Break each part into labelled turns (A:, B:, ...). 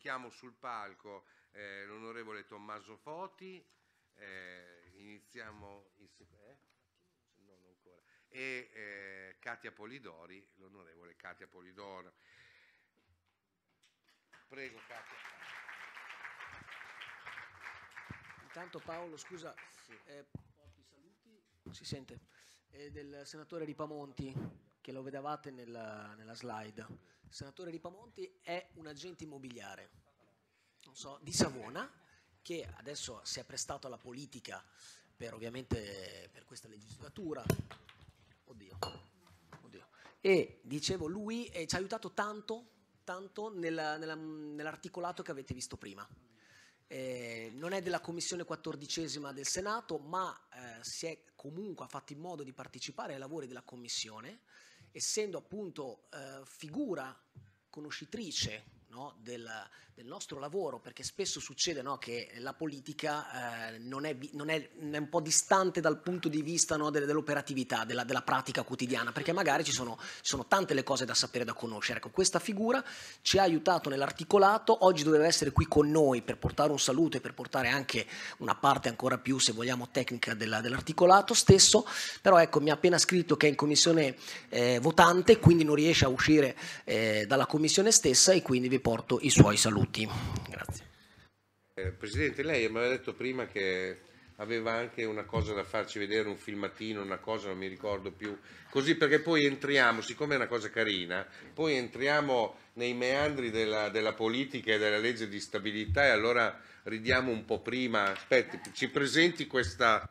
A: Chiamo sul palco eh, l'onorevole Tommaso Foti, eh, iniziamo il, eh, non ancora, e eh, Katia Polidori, l'onorevole Katia Polidoro. Prego
B: Katia. Intanto Paolo, scusa, sì. porti eh, saluti. Si sente, del senatore Ripamonti che lo vedevate nella, nella slide senatore Ripamonti è un agente immobiliare so, di Savona che adesso si è prestato alla politica per ovviamente per questa legislatura. Oddio, oddio. E dicevo, lui eh, ci ha aiutato tanto, tanto nella, nella, nell'articolato che avete visto prima. Eh, non è della commissione quattordicesima del Senato, ma eh, si è comunque fatto in modo di partecipare ai lavori della commissione essendo appunto eh, figura conoscitrice no, del, del, nostro lavoro, perché spesso succede no, che la politica eh, non, è, non, è, non, è, un po' distante dal punto di vista no, dell'operatività, della, della, pratica quotidiana, perché magari ci sono, ci sono, tante le cose da sapere, da conoscere. Ecco, questa figura ci ha aiutato nell'articolato, oggi doveva essere qui con noi per portare un saluto e per portare anche una parte ancora più, se vogliamo, tecnica della, dell'articolato stesso, però ecco, mi ha appena scritto che è in commissione eh, votante, quindi non riesce a uscire eh, dalla commissione stessa e quindi vi vi porto i suoi saluti. Grazie.
A: Eh, Presidente, lei mi aveva detto prima che aveva anche una cosa da farci vedere, un filmatino, una cosa, non mi ricordo più, così perché poi entriamo, siccome è una cosa carina, poi entriamo nei meandri della, della politica e della legge di stabilità e allora ridiamo un po' prima. Aspetti, ci presenti questa...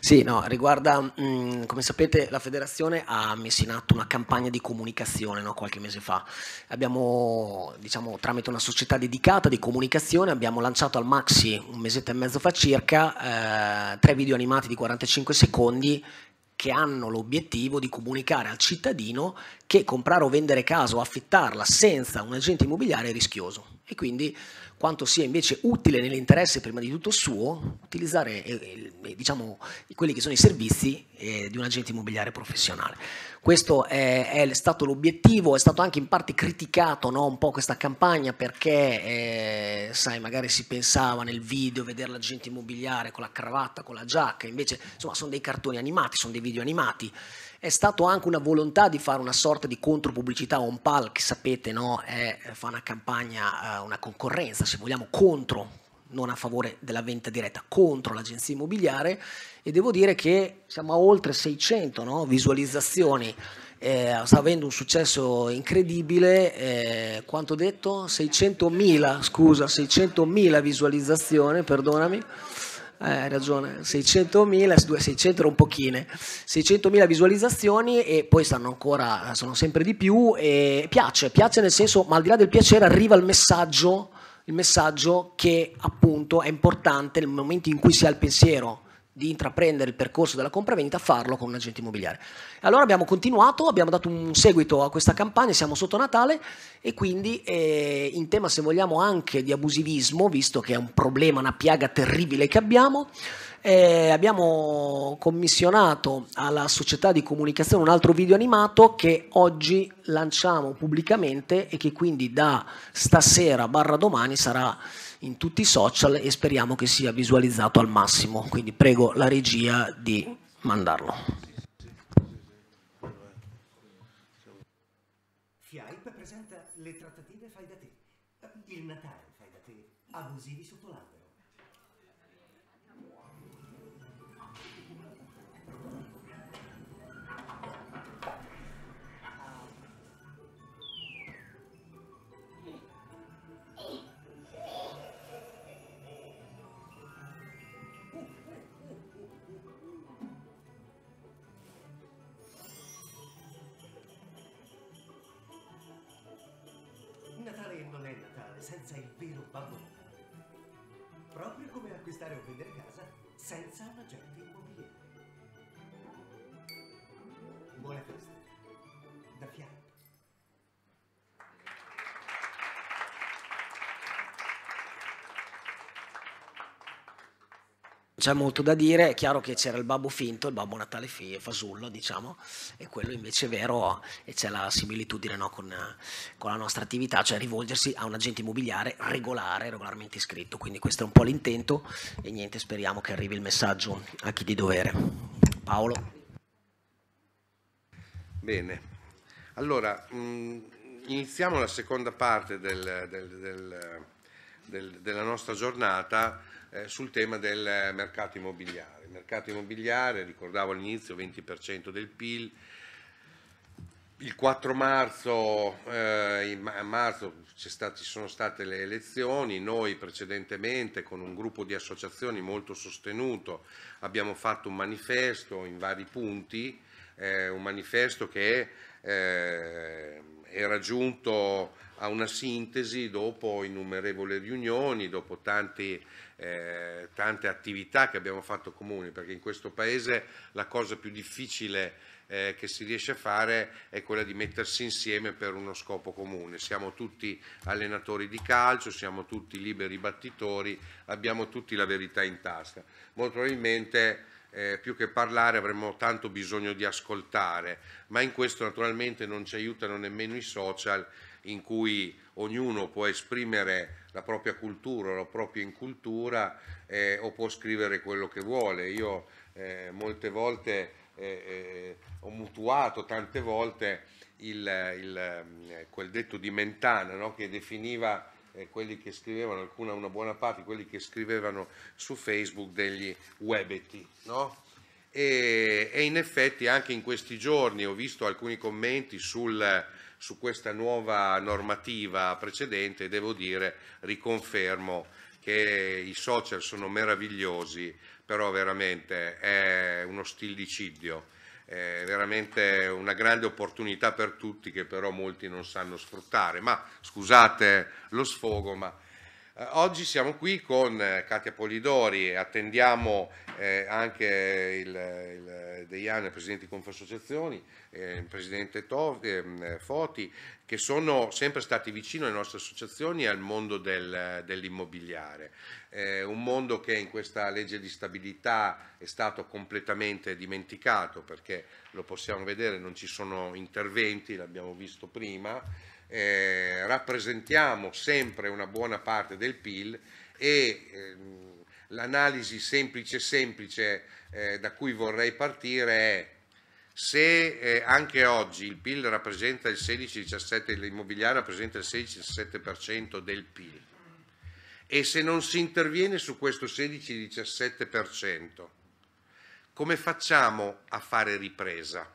C: Sì, no,
B: riguarda, mh, mm, come sapete la federazione ha messo in atto una campagna di comunicazione no, qualche mese fa. Abbiamo, diciamo, tramite una società dedicata di comunicazione, abbiamo lanciato al Maxi un mesetto e mezzo fa circa eh, tre video animati di 45 secondi che hanno l'obiettivo di comunicare al cittadino che comprare o vendere casa o affittarla senza un agente immobiliare è rischioso. E quindi quanto sia invece utile nell'interesse prima di tutto suo utilizzare eh, eh, diciamo, quelli che sono i servizi eh, di un agente immobiliare professionale. Questo è, è, stato l'obiettivo, è stato anche in parte criticato no, un po' questa campagna perché, eh, sai, magari si pensava nel video vedere l'agente immobiliare con la cravatta, con la giacca, invece insomma sono dei cartoni animati, sono dei video animati è stato anche una volontà di fare una sorta di contropubblicità a Onpal, che sapete no? è, fa una campagna, eh, una concorrenza, se vogliamo, contro non a favore della vendita diretta, contro l'agenzia immobiliare e devo dire che siamo a oltre 600 no? visualizzazioni, eh, sta avendo un successo incredibile, eh, quanto detto? 600.000, scusa, 600.000 visualizzazioni, perdonami. Eh, hai ragione, 600.000, 600 era un pochino, 600.000 visualizzazioni e poi stanno ancora, sono sempre di più e piace, piace nel senso, ma al di là del piacere arriva il messaggio, il messaggio che appunto è importante nel momento in cui si ha il pensiero di intraprendere il percorso della compravendita, farlo con un agente immobiliare. Allora abbiamo continuato, abbiamo dato un seguito a questa campagna, siamo sotto Natale e quindi eh, in tema se vogliamo anche di abusivismo, visto che è un problema, una piaga terribile che abbiamo, eh, abbiamo commissionato alla società di comunicazione un altro video animato che oggi lanciamo pubblicamente e che quindi da stasera barra domani sarà in tutti i social e speriamo che sia visualizzato al massimo. Quindi prego la regia di mandarlo.
D: andare a vendere casa senza un agente immobiliare.
B: c'è molto da dire, è chiaro che c'era il Babbo finto, il Babbo Natale fasullo, diciamo, e quello invece è vero, e c'è la similitudine no, con, con, la nostra attività, cioè rivolgersi a un agente immobiliare regolare, regolarmente iscritto. Quindi questo è un po' l'intento e niente, speriamo che arrivi il messaggio a chi di dovere. Paolo.
A: Bene, allora mh, mm, iniziamo la seconda parte del, del, del, della nostra giornata eh, sul tema del mercato immobiliare. Il mercato immobiliare, ricordavo all'inizio, 20% del PIL, il 4 marzo, eh, marzo stati, sono state le elezioni, noi precedentemente con un gruppo di associazioni molto sostenuto abbiamo fatto un manifesto in vari punti, eh, un manifesto che eh, era giunto a una sintesi dopo innumerevoli riunioni, dopo tanti eh, tante attività che abbiamo fatto comuni, perché in questo Paese la cosa più difficile eh, che si riesce a fare è quella di mettersi insieme per uno scopo comune. Siamo tutti allenatori di calcio, siamo tutti liberi battitori, abbiamo tutti la verità in tasca. Molto probabilmente... Eh, più che parlare avremmo tanto bisogno di ascoltare, ma in questo naturalmente non ci aiutano nemmeno i social in cui ognuno può esprimere la propria cultura, la propria incultura eh, o può scrivere quello che vuole. Io eh, molte volte eh, eh ho mutuato tante volte il, il, eh, quel detto di Mentana no? che definiva eh, quelli che scrivevano, alcuna una buona parte, quelli che scrivevano su Facebook degli webeti. No? E, e, in effetti anche in questi giorni ho visto alcuni commenti sul su questa nuova normativa precedente e devo dire, riconfermo che i social sono meravigliosi, però veramente è uno stillicidio è veramente una grande opportunità per tutti che però molti non sanno sfruttare. Ma scusate lo sfogo, ma eh, oggi siamo qui con eh, Katia Polidori, attendiamo eh, anche il, il Deiane, presidente di Confassociazioni, eh, il presidente Tov, eh, mm, eh, Foti, che sono sempre stati vicino alle nostre associazioni e al mondo del, dell'immobiliare. Eh, un mondo che in questa legge di stabilità è stato completamente dimenticato perché lo possiamo vedere, non ci sono interventi, l'abbiamo visto prima eh, rappresentiamo sempre una buona parte del PIL e ehm, l'analisi semplice semplice eh, da cui vorrei partire è se eh, anche oggi il PIL rappresenta il 16-17, l'immobiliare rappresenta il 16-17% del PIL e se non si interviene su questo 16-17%, come facciamo a fare ripresa?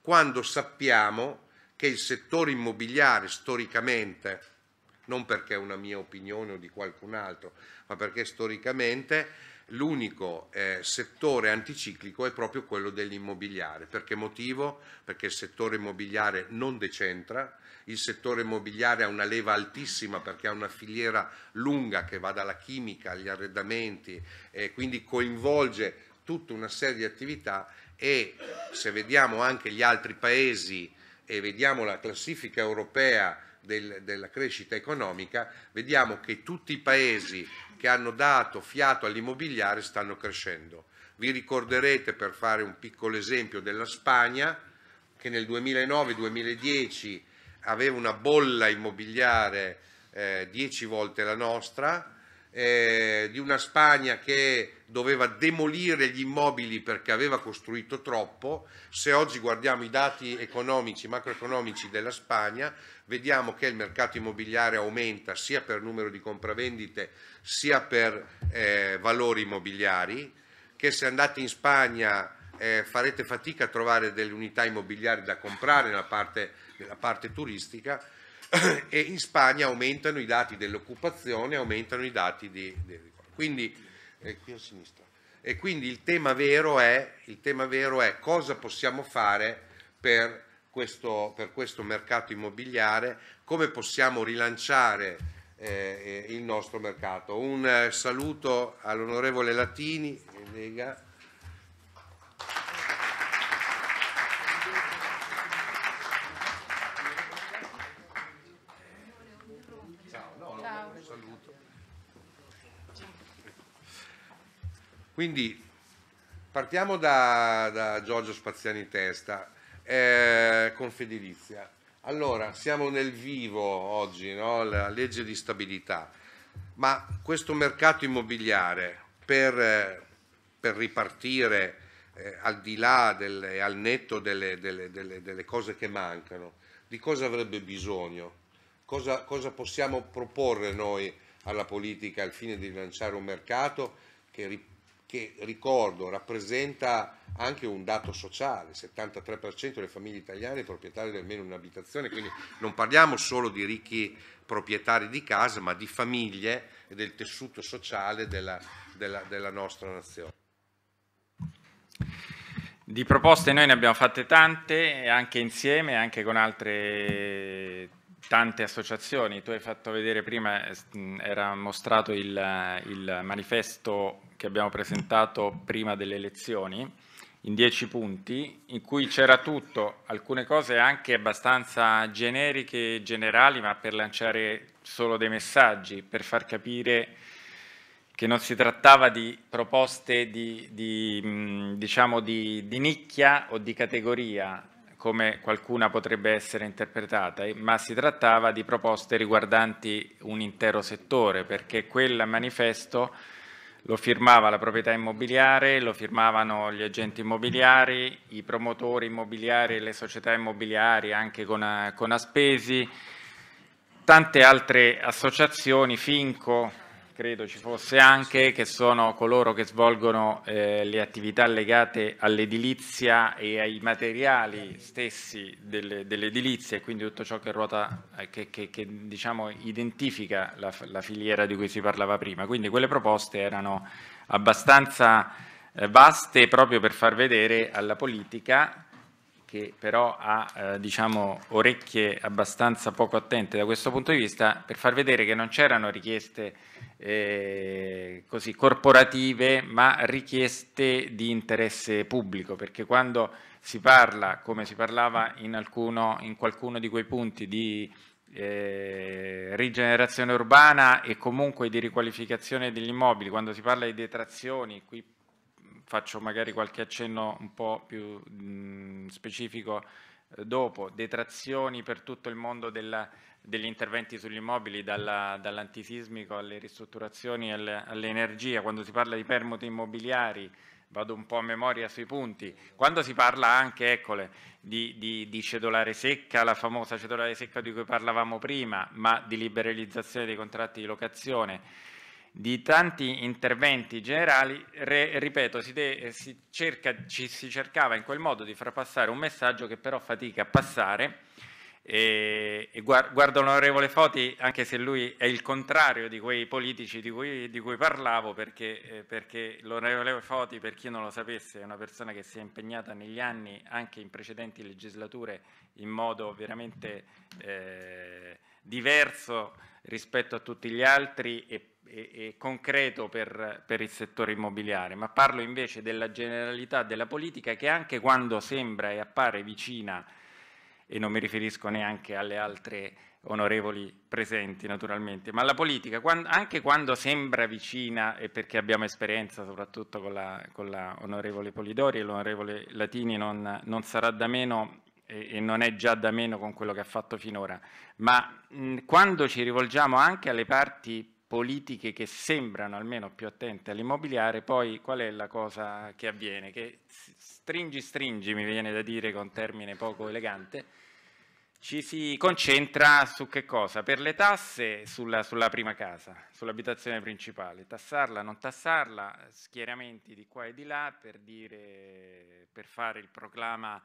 A: Quando sappiamo che che il settore immobiliare storicamente, non perché è una mia opinione o di qualcun altro, ma perché storicamente l'unico eh, settore anticiclico è proprio quello dell'immobiliare. Perché motivo? Perché il settore immobiliare non decentra, il settore immobiliare ha una leva altissima perché ha una filiera lunga che va dalla chimica agli arredamenti e quindi coinvolge tutta una serie di attività e se vediamo anche gli altri paesi e vediamo la classifica europea del, della crescita economica, vediamo che tutti i paesi che hanno dato fiato all'immobiliare stanno crescendo. Vi ricorderete, per fare un piccolo esempio, della Spagna, che nel 2009-2010 aveva una bolla immobiliare eh, 10 volte la nostra, eh, di una Spagna che doveva demolire gli immobili perché aveva costruito troppo, se oggi guardiamo i dati economici, macroeconomici della Spagna, vediamo che il mercato immobiliare aumenta sia per numero di compravendite sia per eh, valori immobiliari, che se andate in Spagna eh, farete fatica a trovare delle unità immobiliari da comprare nella parte, nella parte turistica, e in Spagna aumentano i dati dell'occupazione, aumentano i dati di... di quindi, eh, qui a sinistra. E quindi il tema, è, il tema, vero è, cosa possiamo fare per questo, per questo mercato immobiliare, come possiamo rilanciare eh, eh il nostro mercato. Un eh, saluto all'onorevole Latini,
E: eh, Lega.
A: Quindi partiamo da, da Giorgio Spaziani Testa, eh, Fedelizia. Allora, siamo nel vivo oggi, no? la legge di stabilità, ma questo mercato immobiliare per, eh, per ripartire eh, al di là e al netto delle, delle, delle, delle, cose che mancano, di cosa avrebbe bisogno? Cosa, cosa possiamo proporre noi alla politica al fine di rilanciare un mercato che che ricordo rappresenta anche un dato sociale, il 73% delle famiglie italiane è proprietario di almeno un'abitazione, quindi non parliamo solo di ricchi proprietari di casa, ma di famiglie e del tessuto sociale della, della, della nostra
C: nazione. Di proposte noi ne abbiamo fatte tante, anche insieme, anche con altre tante associazioni, tu hai fatto vedere prima, eh, era mostrato il, eh, il manifesto che abbiamo presentato prima delle elezioni, in dieci punti, in cui c'era tutto, alcune cose anche abbastanza generiche e generali, ma per lanciare solo dei messaggi, per far capire che non si trattava di proposte di, di, diciamo di, di nicchia o di categoria, come qualcuna potrebbe essere interpretata, eh, ma si trattava di proposte riguardanti un intero settore, perché quel manifesto lo firmava la proprietà immobiliare, lo firmavano gli agenti immobiliari, i promotori immobiliari e le società immobiliari anche con, eh, con Aspesi, tante altre associazioni, Finco, credo ci fosse anche, che sono coloro che svolgono eh, le attività legate all'edilizia e ai materiali stessi dell'edilizia dell e quindi tutto ciò che ruota, eh, che, che, che diciamo, identifica la, la, filiera di cui si parlava prima. Quindi quelle proposte erano abbastanza eh, vaste proprio per far vedere alla politica che però ha eh, diciamo, orecchie abbastanza poco attente da questo punto di vista, per far vedere che non c'erano richieste eh, così, corporative ma richieste di interesse pubblico, perché quando si parla, come si parlava in, alcuno, in qualcuno di quei punti, di eh, rigenerazione urbana e comunque di riqualificazione degli immobili, quando si parla di detrazioni, qui faccio magari qualche accenno un po' più mh, specifico eh, dopo, detrazioni per tutto il mondo della degli interventi sugli immobili, dall'antisismico dall alle ristrutturazioni, all'energia, quando si parla di permuti immobiliari, vado un po' a memoria sui punti, quando si parla anche, eccole, di, di, di cedolare secca, la famosa cedolare secca di cui parlavamo prima, ma di liberalizzazione dei contratti di locazione, di tanti interventi generali, re, ripeto, si, de, si, cerca, ci, si cercava in quel modo di far passare un messaggio che però fatica a passare, e, e guardo l'onorevole Foti anche se lui è il contrario di quei politici di cui, di cui parlavo perché, eh, perché l'onorevole Foti per chi non lo sapesse è una persona che si è impegnata negli anni anche in precedenti legislature in modo veramente eh, diverso rispetto a tutti gli altri e, e, e concreto per, per, il settore immobiliare, ma parlo invece della generalità della politica che anche quando sembra e appare vicina e non mi riferisco neanche alle altre onorevoli presenti naturalmente, ma la politica, quando, anche quando sembra vicina, e perché abbiamo esperienza soprattutto con l'onorevole Polidori e l'onorevole Latini, non, non, sarà da meno e, e, non è già da meno con quello che ha fatto finora, ma mh, quando ci rivolgiamo anche alle parti politiche che sembrano almeno più attente all'immobiliare, poi qual è la cosa che avviene? Che stringi stringi, mi viene da dire con termine poco elegante, ci si concentra su che cosa? Per le tasse sulla, sulla prima casa, sull'abitazione principale, tassarla, non tassarla, schieramenti di qua e di là per, dire, per fare il proclama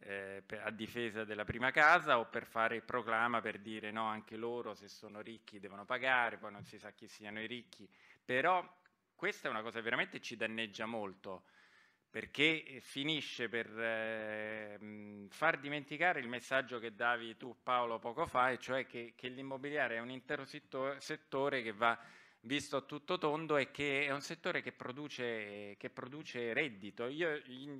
C: eh, a difesa della prima casa o per fare il proclama per dire no, anche loro se sono ricchi devono pagare, poi non si sa chi siano i ricchi, però questa è una cosa che veramente ci danneggia molto perché eh, finisce per eh, far dimenticare il messaggio che davi tu Paolo poco fa, e cioè che, che l'immobiliare è un intero settore che va visto a tutto tondo è che è un settore che produce, che produce reddito. Io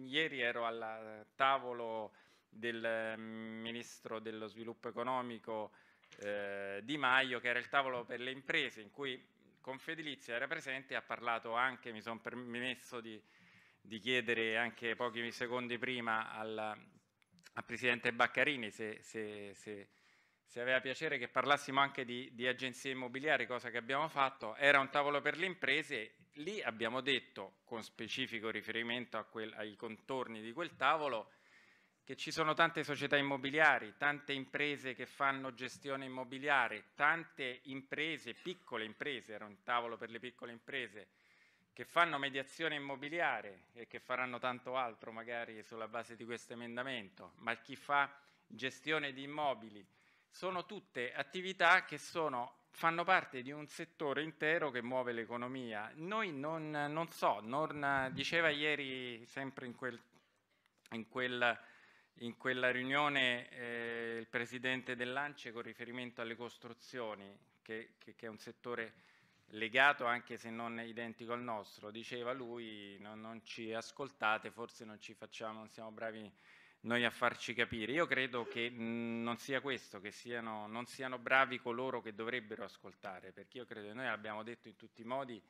C: ieri ero al tavolo del mm, Ministro dello Sviluppo Economico eh, Di Maio, che era il tavolo per le imprese, in cui Confedilizia era presente e ha parlato anche, mi sono permesso di, di, chiedere anche pochi secondi prima al, al Presidente Baccarini se, se, se se aveva piacere che parlassimo anche di, di agenzie immobiliari, cosa che abbiamo fatto, era un tavolo per le imprese, lì abbiamo detto, con specifico riferimento quel, ai contorni di quel tavolo, che ci sono tante società immobiliari, tante imprese che fanno gestione immobiliare, tante imprese, piccole imprese, era un tavolo per le piccole imprese, che fanno mediazione immobiliare e che faranno tanto altro magari sulla base di questo emendamento, ma chi fa gestione di immobili, sono tutte attività che sono, fanno parte di un settore intero che muove l'economia. Noi non, non so, non, diceva ieri sempre in, quel, in, quel, in quella riunione eh, il presidente dell'Ance con riferimento alle costruzioni, che, che, che, è un settore legato anche se non identico al nostro, diceva lui non, non ci ascoltate, forse non ci facciamo, non siamo bravi noi a farci capire. Io credo che mhmm, non sia questo, che siano, non siano bravi coloro che dovrebbero ascoltare, perché io credo che noi l'abbiamo detto in tutti i modi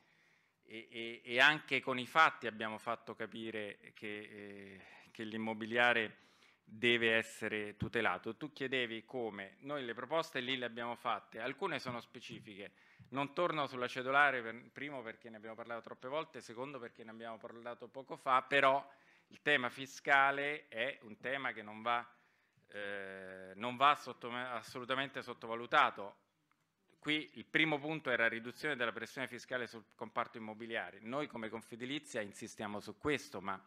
C: e, e, e, anche con i fatti abbiamo fatto capire che, eh, che l'immobiliare deve essere tutelato. Tu chiedevi come, noi le proposte lì le abbiamo fatte, alcune sono specifiche, non torno sulla cedolare per, primo perché ne abbiamo parlato troppe volte, secondo perché ne abbiamo parlato poco fa, però il tema fiscale è un tema che non va, eh, non va sotto, assolutamente sottovalutato. Qui il primo punto era la riduzione della pressione fiscale sul comparto immobiliare. Noi come Confedilizia insistiamo su questo, ma,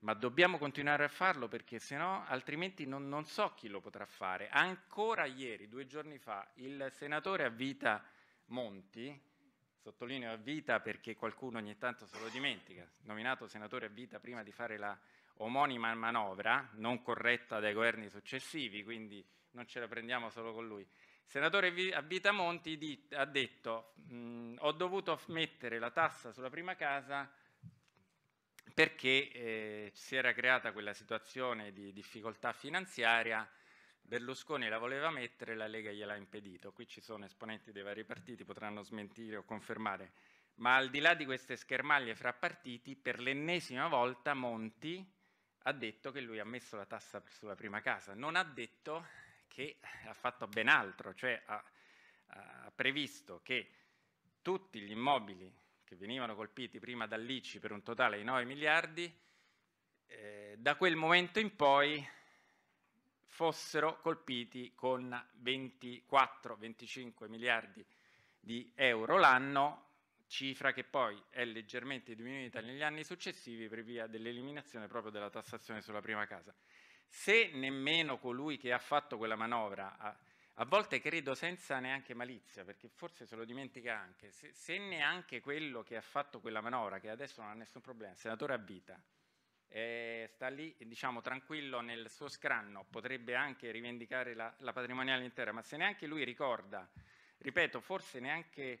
C: ma dobbiamo continuare a farlo perché sennò, altrimenti non, non so chi lo potrà fare. Ancora ieri, due giorni fa, il senatore a vita Monti, sottolineo a vita perché qualcuno ogni tanto se lo dimentica, nominato senatore a vita prima di fare la omonima manovra, non corretta dai governi successivi, quindi non ce la prendiamo solo con lui. Senatore a vita Monti ha detto mm, ho dovuto mettere la tassa sulla prima casa perché eh, si era creata quella situazione di difficoltà finanziaria Berlusconi la voleva mettere, la Lega gliel'ha impedito. Qui ci sono esponenti dei vari partiti, potranno smentire o confermare. Ma al di là di queste schermaglie fra partiti, per l'ennesima volta Monti ha detto che lui ha messo la tassa sulla prima casa. Non ha detto che ha fatto ben altro, cioè ha, ha previsto che tutti gli immobili che venivano colpiti prima dall'ICI per un totale di 9 miliardi, eh, da quel momento in poi fossero colpiti con 24-25 miliardi di euro l'anno, cifra che poi è leggermente diminuita negli anni successivi per via dell'eliminazione proprio della tassazione sulla prima casa. Se nemmeno colui che ha fatto quella manovra, a, volte credo senza neanche malizia, perché forse se lo dimentica anche, se, se neanche quello che ha fatto quella manovra, che adesso non ha nessun problema, senatore a vita, eh, sta lì diciamo, tranquillo nel suo scranno, potrebbe anche rivendicare la, la patrimoniale intera, ma se neanche lui ricorda, ripeto, forse neanche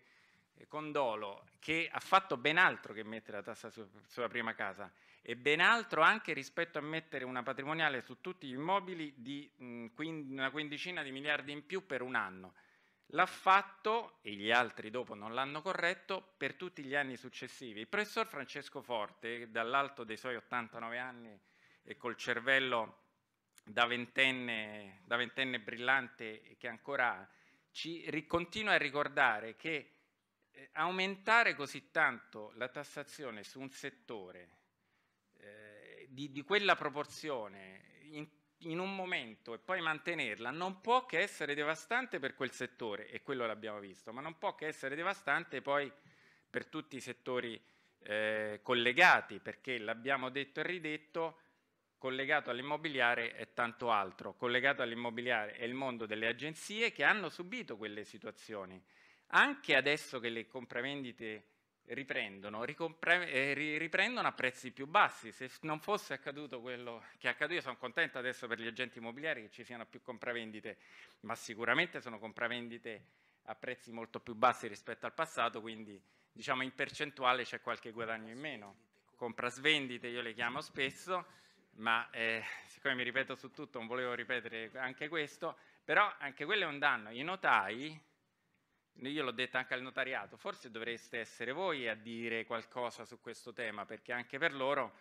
C: eh, Condolo, che ha fatto ben altro che mettere la tassa su, sulla prima casa e ben altro anche rispetto a mettere una patrimoniale su tutti gli immobili di mh, una quindicina di miliardi in più per un anno. L'ha fatto, e gli altri dopo non l'hanno corretto, per tutti gli anni successivi. Il professor Francesco Forte, dall'alto dei suoi 89 anni e col cervello da ventenne, da ventenne brillante che ancora ha, ci continua a ricordare che eh, aumentare così tanto la tassazione su un settore eh, di, di, quella proporzione in, in un momento e poi mantenerla non può che essere devastante per quel settore, e quello l'abbiamo visto, ma non può che essere devastante poi per tutti i settori eh, collegati, perché l'abbiamo detto e ridetto, collegato all'immobiliare è tanto altro, collegato all'immobiliare è il mondo delle agenzie che hanno subito quelle situazioni. Anche adesso che le compravendite riprendono, eh, riprendono a prezzi più bassi. Se non fosse accaduto quello che è accaduto, io sono contento adesso per gli agenti immobiliari che ci siano più compravendite, ma sicuramente sono compravendite a prezzi molto più bassi rispetto al passato, quindi diciamo in percentuale c'è qualche guadagno in meno. Comprasvendite io le chiamo spesso, ma eh, siccome mi ripeto su tutto non volevo ripetere anche questo, però anche quello è un danno. I notai io l'ho detto anche al notariato, forse dovreste essere voi a dire qualcosa su questo tema, perché anche per loro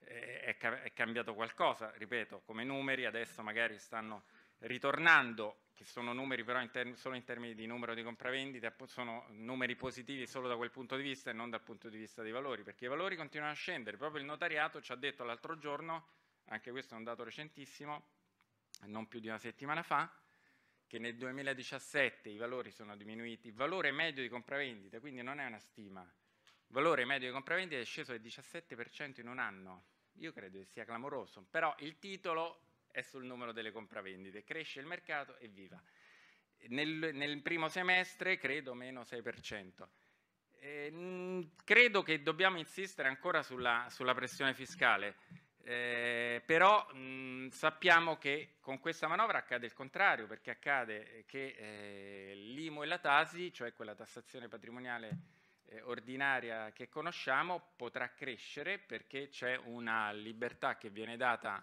C: eh, è, è cambiato qualcosa, ripeto, come numeri adesso magari stanno ritornando, che sono numeri però in solo in termini di numero di compravendite, sono numeri positivi solo da quel punto di vista e non dal punto di vista dei valori, perché i valori continuano a scendere. Proprio il notariato ci ha detto l'altro giorno, anche questo è un dato recentissimo, non più di una settimana fa, che nel 2017 i valori sono diminuiti, il valore medio di compravendita, quindi non è una stima, il valore medio di compravendita è sceso del 17% in un anno, io credo che sia clamoroso, però il titolo è sul numero delle compravendite, cresce il mercato e viva. Nel, nel primo semestre credo meno 6%. Eh, credo che dobbiamo insistere ancora sulla, sulla pressione fiscale eh, però mh, mm, sappiamo che con questa manovra accade il contrario, perché accade che eh, l'IMU e la TASI, cioè quella tassazione patrimoniale eh, ordinaria che conosciamo, potrà crescere perché c'è una libertà che viene data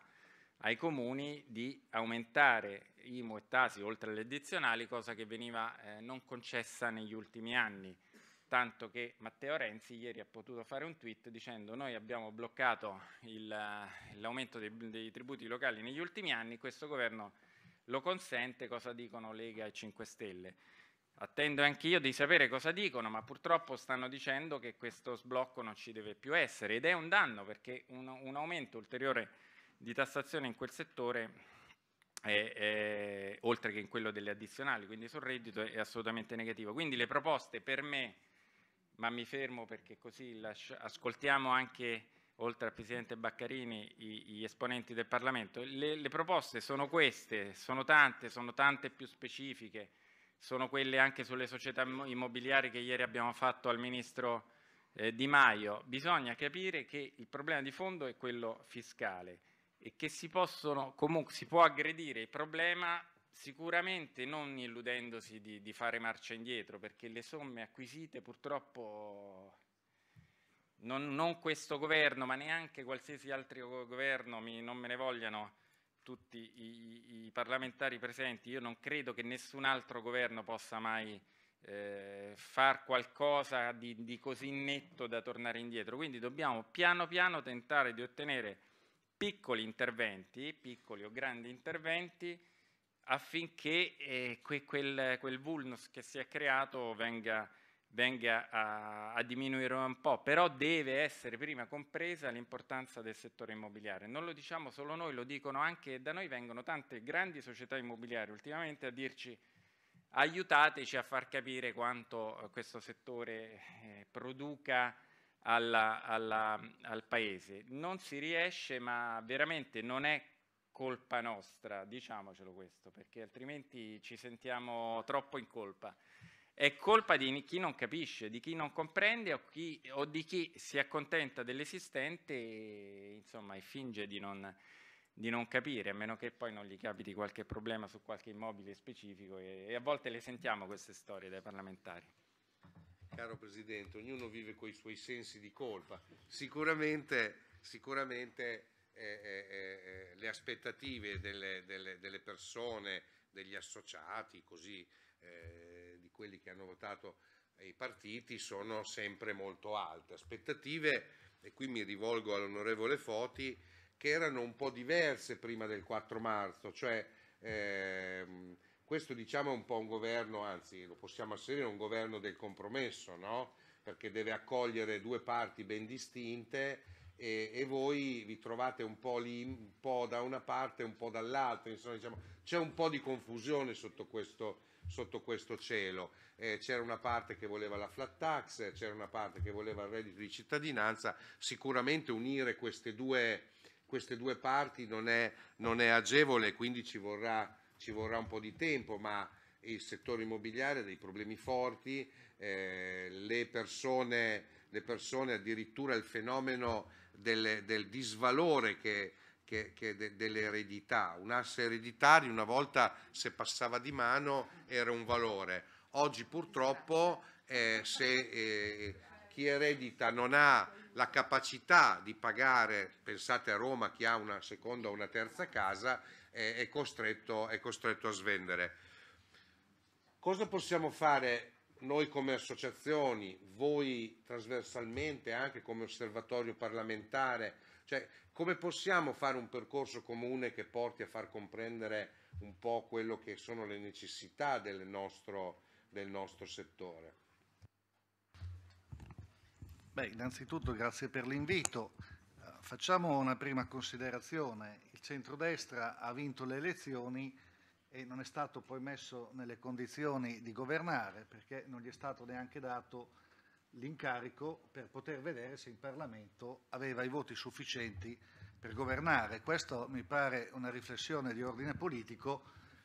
C: ai comuni di aumentare IMO e TASI oltre alle addizionali, cosa che veniva eh, non concessa negli ultimi anni tanto che Matteo Renzi ieri ha potuto fare un tweet dicendo noi abbiamo bloccato l'aumento dei, dei tributi locali negli ultimi anni, questo governo lo consente, cosa dicono Lega e 5 Stelle. Attendo anch'io di sapere cosa dicono, ma purtroppo stanno dicendo che questo sblocco non ci deve più essere ed è un danno perché un, un aumento ulteriore di tassazione in quel settore, è, è, oltre che in quello delle addizionali, quindi sul reddito, è assolutamente negativo. Quindi le proposte per me ma mi fermo perché così ascoltiamo anche, oltre al Presidente Baccarini, gli esponenti del Parlamento. Le, le proposte sono queste, sono tante, sono tante più specifiche, sono quelle anche sulle società immobiliari che ieri abbiamo fatto al Ministro eh, Di Maio. Bisogna capire che il problema di fondo è quello fiscale e che si, possono, comunque, si può aggredire il problema sicuramente non illudendosi di, di, fare marcia indietro, perché le somme acquisite purtroppo non, non questo governo, ma neanche qualsiasi altro governo, mi, non me ne vogliano tutti i, i, parlamentari presenti, io non credo che nessun altro governo possa mai eh, far qualcosa di, di così netto da tornare indietro, quindi dobbiamo piano piano tentare di ottenere piccoli interventi, piccoli o grandi interventi, affinché eh, que, quel, quel, vulnus che si è creato venga, venga a, a, diminuire un po', però deve essere prima compresa l'importanza del settore immobiliare. Non lo diciamo solo noi, lo dicono anche da noi, vengono tante grandi società immobiliari ultimamente a dirci aiutateci a far capire quanto eh, questo settore eh, produca alla, alla, al paese. Non si riesce, ma veramente non è colpa nostra, diciamocelo questo, perché altrimenti ci sentiamo troppo in colpa. È colpa di chi non capisce, di chi non comprende o, chi, o di chi si accontenta dell'esistente e, insomma, e finge di non, di non capire, a meno che poi non gli capiti qualche problema su qualche immobile specifico e, e a volte le sentiamo queste storie dai parlamentari. Caro Presidente, ognuno vive con i suoi sensi di colpa. Sicuramente,
A: sicuramente eh, eh, eh, le aspettative delle, delle, delle, persone, degli associati, così, eh, di quelli che hanno votato i partiti sono sempre molto alte. Aspettative, e qui mi rivolgo all'onorevole Foti, che erano un po' diverse prima del 4 marzo, cioè ehm, questo diciamo è un po' un governo, anzi lo possiamo asserire, un governo del compromesso, no? perché deve accogliere due parti ben distinte e, e, voi vi trovate un po' lì, un po' da una parte e un po' dall'altra, insomma diciamo, c'è un po' di confusione sotto questo, sotto questo cielo. Eh, c'era una parte che voleva la flat tax, c'era una parte che voleva il reddito di cittadinanza, sicuramente unire queste due, queste due parti non è, non è agevole, quindi ci vorrà, ci vorrà un po' di tempo, ma il settore immobiliare ha dei problemi forti, eh, le, persone, le persone addirittura il fenomeno del, del disvalore che, che, che de, dell'eredità. Un asse ereditario una volta se passava di mano era un valore, oggi purtroppo eh, se eh, chi eredita non ha la capacità di pagare, pensate a Roma chi ha una seconda o una terza casa, eh, è, costretto, è costretto a svendere. Cosa possiamo fare noi come associazioni, voi trasversalmente anche come osservatorio parlamentare, cioè come possiamo fare un percorso comune che porti a far comprendere un po' quello che sono le necessità del nostro, del nostro settore?
E: Beh, innanzitutto grazie per l'invito. Facciamo una prima considerazione. Il centrodestra ha vinto le elezioni e non è stato poi messo nelle condizioni di governare perché non gli è stato neanche dato l'incarico per poter vedere se in Parlamento aveva i voti sufficienti per governare. Questo mi pare una riflessione di ordine politico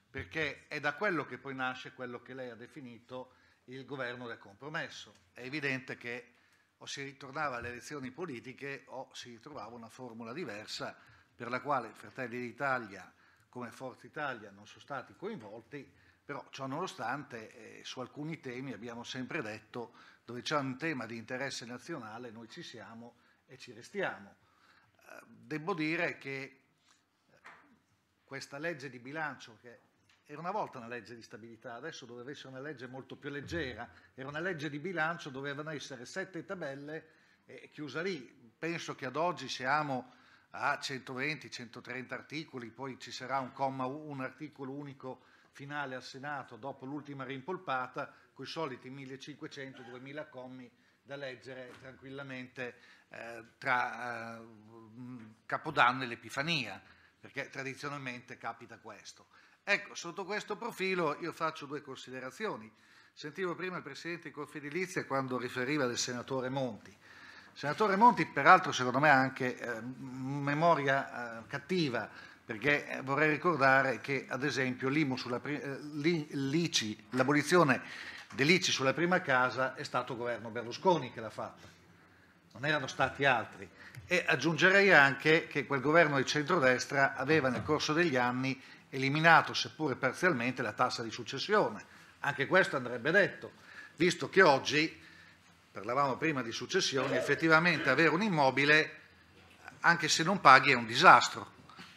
E: perché è da quello che poi nasce quello che lei ha definito il governo del compromesso. È evidente che o si ritornava alle elezioni politiche o si ritrovava una formula diversa per la quale Fratelli d'Italia come Forza Italia non sono stati coinvolti, però ciò nonostante eh, su alcuni temi abbiamo sempre detto dove c'è un tema di interesse nazionale noi ci siamo e ci restiamo. Eh, devo dire che eh, questa legge di bilancio che era una volta una legge di stabilità, adesso doveva essere una legge molto più leggera, era una legge di bilancio, dovevano essere sette tabelle e eh, chiusa lì. Penso che ad oggi siamo a 120-130 articoli, poi ci sarà un, comma, un articolo unico finale al Senato dopo l'ultima rimpolpata, con i soliti 1500-2000 commi da leggere tranquillamente eh, tra eh, Capodanno e l'Epifania, perché tradizionalmente capita questo. Ecco, sotto questo profilo io faccio due considerazioni. Sentivo prima il Presidente di Confedilizia quando riferiva del Senatore Monti. Senatore Monti, peraltro secondo me ha anche eh, memoria eh, cattiva, perché eh, vorrei ricordare che ad esempio eh, l'abolizione dell'ICI sulla prima casa è stato il governo Berlusconi che l'ha fatta, non erano stati altri. E aggiungerei anche che quel governo di centrodestra aveva nel corso degli anni eliminato, seppure parzialmente, la tassa di successione. Anche questo andrebbe detto, visto che oggi parlavamo prima di successioni, effettivamente avere un immobile, anche se non paghi, è un disastro,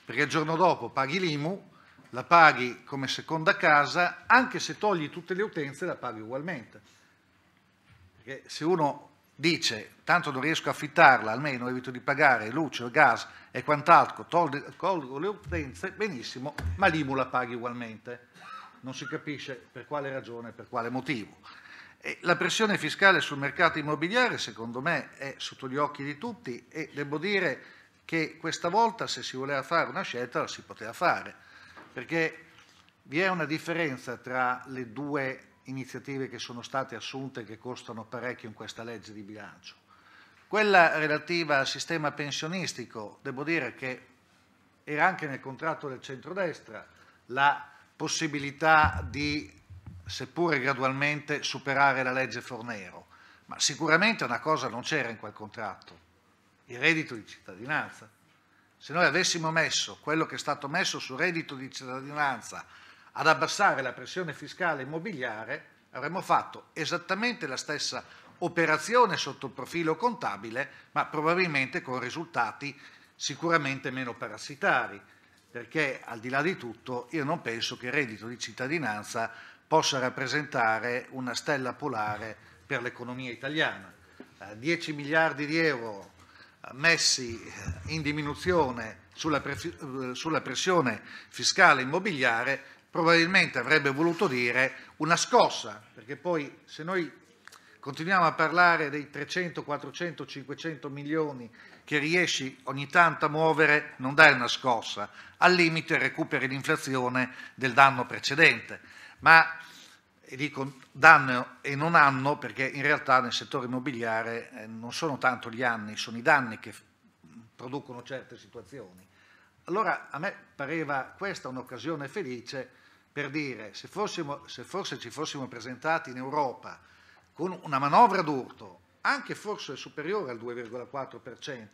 E: perché il giorno dopo paghi l'IMU, la paghi come seconda casa, anche se togli tutte le utenze la paghi ugualmente. Perché se uno dice tanto non riesco a affittarla, almeno evito di pagare luce, gas e quant'altro, tolgo le utenze, benissimo, ma l'IMU la paghi ugualmente. Non si capisce per quale ragione, per quale motivo. La pressione fiscale sul mercato immobiliare, secondo me, è sotto gli occhi di tutti e devo dire che questa volta se si voleva fare una scelta la si poteva fare, perché vi è una differenza tra le due iniziative che sono state assunte e che costano parecchio in questa legge di bilancio. Quella relativa al sistema pensionistico, devo dire che era anche nel contratto del centrodestra la possibilità di seppure gradualmente, superare la legge Fornero, ma sicuramente una cosa non c'era in quel contratto, il reddito di cittadinanza. Se noi avessimo messo quello che è stato messo sul reddito di cittadinanza ad abbassare la pressione fiscale immobiliare, avremmo fatto esattamente la stessa operazione sotto il profilo contabile, ma probabilmente con risultati sicuramente meno parassitari, perché al di là di tutto io non penso che il reddito di cittadinanza possa rappresentare una stella polare per l'economia italiana. 10 eh, miliardi di euro eh, messi eh, in diminuzione sulla, sulla pressione fiscale immobiliare probabilmente avrebbe voluto dire una scossa, perché poi se noi continuiamo a parlare dei 300, 400, 500 milioni che riesci ogni tanto a muovere, non dai una scossa, al limite recuperi l'inflazione del danno precedente ma dico danno e non hanno perché in realtà nel settore immobiliare eh, non sono tanto gli anni, sono i danni che producono certe situazioni. Allora a me pareva questa un'occasione felice per dire se, fossimo, se forse ci fossimo presentati in Europa con una manovra d'urto, anche forse superiore al 2,4%,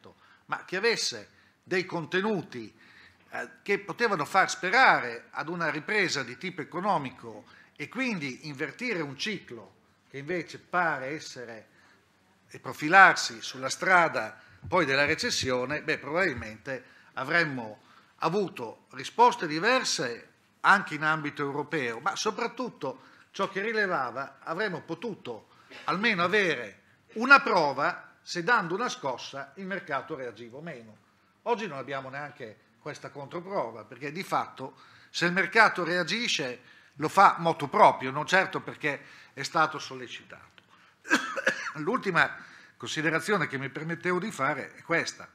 E: ma che avesse dei contenuti eh, che potevano far sperare ad una ripresa di tipo economico e quindi invertire un ciclo che invece pare essere e profilarsi sulla strada poi della recessione, beh, probabilmente avremmo avuto risposte diverse anche in ambito europeo, ma soprattutto ciò che rilevava avremmo potuto almeno avere una prova se dando una scossa il mercato reagiva o meno. Oggi non abbiamo neanche questa controprova, perché di fatto se il mercato reagisce lo fa motu proprio, non certo perché è stato sollecitato. L'ultima considerazione che mi permettevo di fare è questa.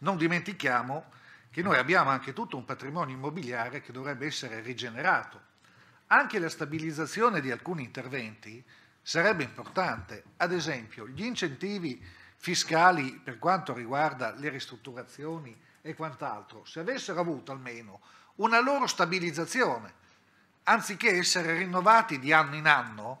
E: Non dimentichiamo che noi abbiamo anche tutto un patrimonio immobiliare che dovrebbe essere rigenerato. Anche la stabilizzazione di alcuni interventi sarebbe importante. Ad esempio, gli incentivi fiscali per quanto riguarda le ristrutturazioni e quant'altro, se avessero avuto almeno una loro stabilizzazione, anziché essere rinnovati di anno in anno,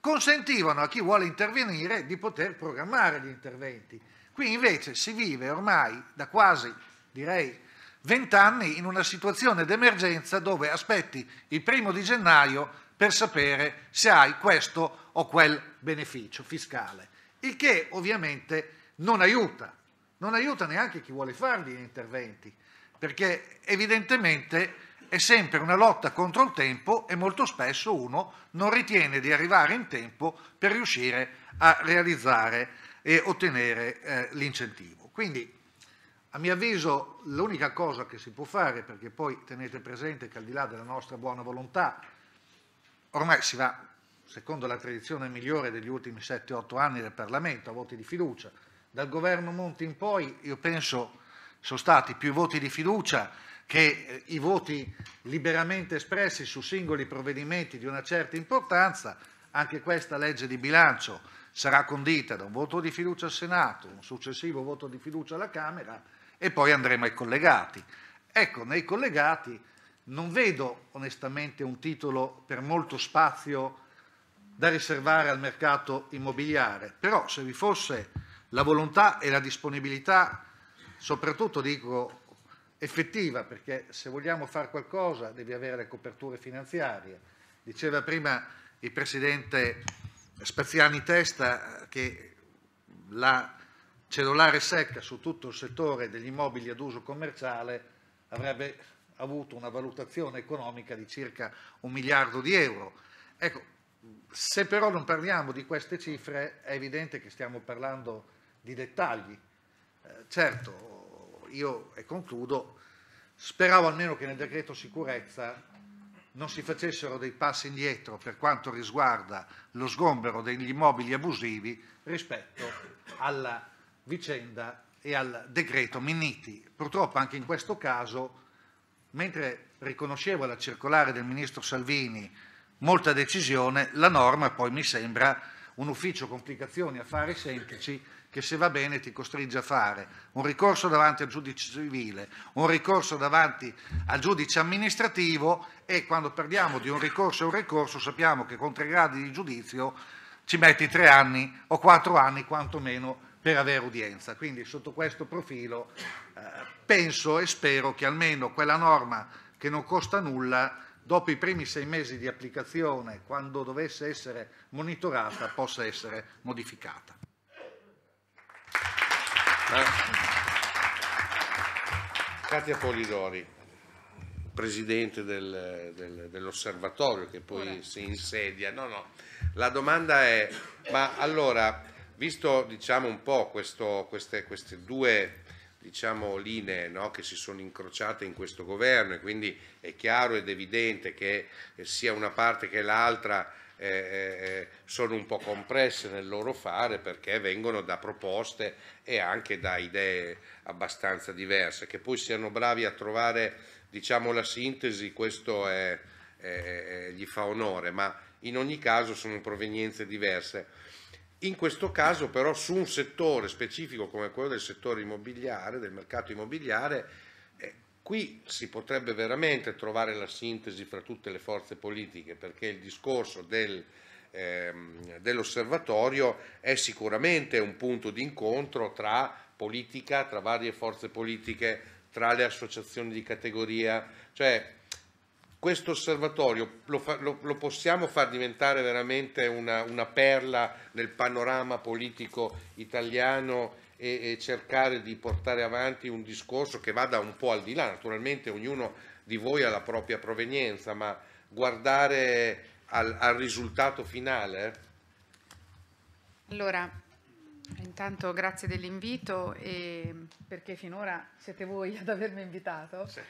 E: consentivano a chi vuole intervenire di poter programmare gli interventi. Qui invece si vive ormai da quasi, direi, vent'anni in una situazione d'emergenza dove aspetti il primo di gennaio per sapere se hai questo o quel beneficio fiscale, il che ovviamente non aiuta non aiuta neanche chi vuole farli gli interventi, perché evidentemente è sempre una lotta contro il tempo e molto spesso uno non ritiene di arrivare in tempo per riuscire a realizzare e ottenere eh, l'incentivo. Quindi, a mio avviso, l'unica cosa che si può fare, perché poi tenete presente che al di là della nostra buona volontà, ormai si va, secondo la tradizione migliore degli ultimi 7-8 anni del Parlamento, a voti di fiducia, dal governo Monti in poi, io penso, sono stati più voti di fiducia che eh, i voti liberamente espressi su singoli provvedimenti di una certa importanza, anche questa legge di bilancio sarà condita da un voto di fiducia al Senato, un successivo voto di fiducia alla Camera e poi andremo ai collegati. Ecco, nei collegati non vedo onestamente un titolo per molto spazio da riservare al mercato immobiliare, però se vi fosse la volontà e la disponibilità, soprattutto dico effettiva, perché se vogliamo fare qualcosa devi avere le coperture finanziarie. Diceva prima il Presidente Spaziani Testa che la cellulare secca su tutto il settore degli immobili ad uso commerciale avrebbe avuto una valutazione economica di circa un miliardo di euro. Ecco, se però non parliamo di queste cifre è evidente che stiamo parlando di dettagli. Eh, certo, io, e concludo, speravo almeno che nel decreto sicurezza non si facessero dei passi indietro per quanto riguarda lo sgombero degli immobili abusivi rispetto alla vicenda e al decreto Minniti. Purtroppo anche in questo caso, mentre riconoscevo la circolare del ministro Salvini molta decisione, la norma poi mi sembra un ufficio complicazioni affari semplici che se va bene ti costringe a fare un ricorso davanti al giudice civile, un ricorso davanti al giudice amministrativo e quando parliamo di un ricorso e un ricorso sappiamo che con tre gradi di giudizio ci metti tre anni o quattro anni quantomeno per avere udienza. Quindi sotto questo profilo eh, penso e spero che almeno quella norma che non costa nulla dopo i primi sei mesi di applicazione, quando dovesse essere monitorata, possa essere modificata.
A: Katia Polidori, presidente del, del, dell'osservatorio che poi Ora. si insedia. No, no. La domanda è, ma allora, visto diciamo, un po' questo, queste, queste, due diciamo, linee no, che si sono incrociate in questo governo e quindi è chiaro ed evidente che sia una parte che l'altra eh, eh, sono un po' compresse nel loro fare perché vengono da proposte e anche da idee abbastanza diverse. Che poi siano bravi a trovare diciamo, la sintesi, questo è, è, gli fa onore, ma in ogni caso sono provenienze diverse. In questo caso però su un settore specifico come quello del settore immobiliare, del mercato immobiliare, Qui si potrebbe veramente trovare la sintesi fra tutte le forze politiche perché il discorso del, ehm, dell'osservatorio è sicuramente un punto di incontro tra politica, tra varie forze politiche, tra le associazioni di categoria, cioè questo osservatorio lo, fa, lo, lo, possiamo far diventare veramente una, una perla nel panorama politico italiano e, e cercare di portare avanti un discorso che vada un po' al di là, naturalmente ognuno di voi ha la propria provenienza, ma guardare al, al risultato finale? Eh?
F: Allora, intanto grazie dell'invito perché finora siete voi ad avermi invitato. Sì.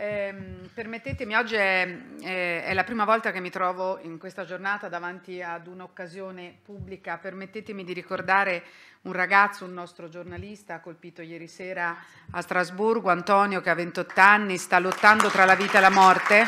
F: Eh, permettetemi, oggi è, è, è, la prima volta che mi trovo in questa giornata davanti ad un'occasione pubblica. Permettetemi di ricordare un ragazzo, un nostro giornalista, colpito ieri sera a Strasburgo, Antonio, che ha 28 anni, sta lottando tra la vita e la morte.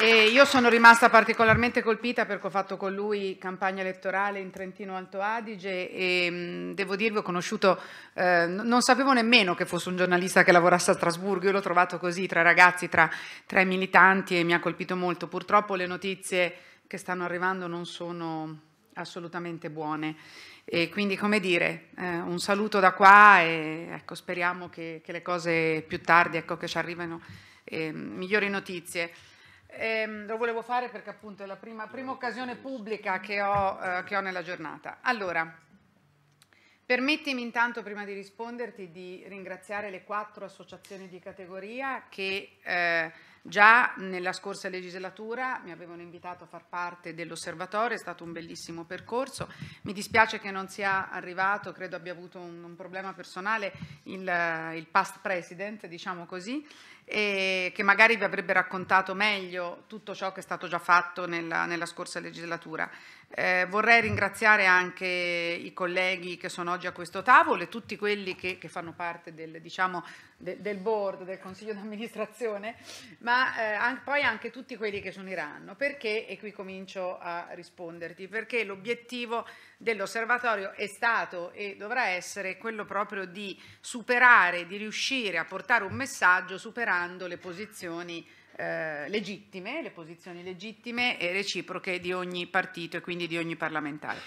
F: E io sono rimasta particolarmente colpita perché ho fatto con lui campagna elettorale in Trentino Alto Adige e mm, devo dirvi ho conosciuto, eh, non sapevo nemmeno che fosse un giornalista che lavorasse a Strasburgo, io l'ho trovato così tra i ragazzi, tra, tra i militanti e mi ha colpito molto. Purtroppo le notizie che stanno arrivando non sono assolutamente buone. E quindi, come dire, eh, un saluto da qua e ecco, speriamo che, che, le cose più tardi, ecco, che ci arrivino eh, migliori notizie. Eh, lo volevo fare perché appunto è la prima, prima occasione pubblica che ho, eh, che ho, nella giornata. Allora, permettimi intanto prima di risponderti di ringraziare le quattro associazioni di categoria che eh, già nella scorsa legislatura mi avevano invitato a far parte dell'osservatorio, è stato un bellissimo percorso. Mi dispiace che non sia arrivato, credo abbia avuto un, un problema personale il, il past president, diciamo così, e che magari vi avrebbe raccontato meglio tutto ciò che è stato già fatto nella, nella scorsa legislatura. Eh, vorrei ringraziare anche i colleghi che sono oggi a questo tavolo e tutti quelli che, che fanno parte del, diciamo, de, del, board, del consiglio d'amministrazione, ma eh, anche, poi anche tutti quelli che sono in Perché, e qui comincio a risponderti, perché l'obiettivo dell'osservatorio è stato e dovrà essere quello proprio di superare, di riuscire a portare un messaggio superando le posizioni eh, legittime, le posizioni legittime e reciproche di ogni partito e quindi di ogni parlamentare.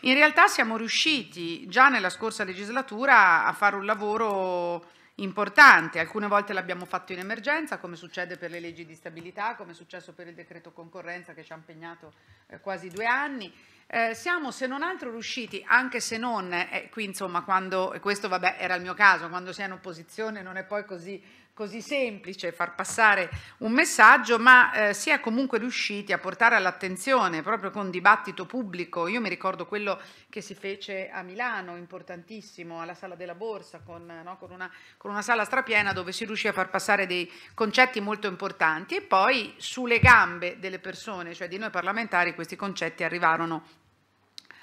F: In realtà siamo riusciti già nella scorsa legislatura a fare un lavoro importante, alcune volte l'abbiamo fatto in emergenza, come succede per le leggi di stabilità, come è successo per il decreto concorrenza che ci ha impegnato eh, quasi due anni eh, siamo se non altro riusciti, anche se non, eh, qui insomma, quando, questo vabbè era il mio caso, quando si è in opposizione non è poi così così semplice far passare un messaggio, ma eh, si è comunque riusciti a portare all'attenzione proprio con dibattito pubblico. Io mi ricordo quello che si fece a Milano, importantissimo, alla Sala della Borsa, con, no, con, una, con una, sala strapiena dove si riuscì a far passare dei concetti molto importanti e poi sulle gambe delle persone, cioè di noi parlamentari, questi concetti arrivarono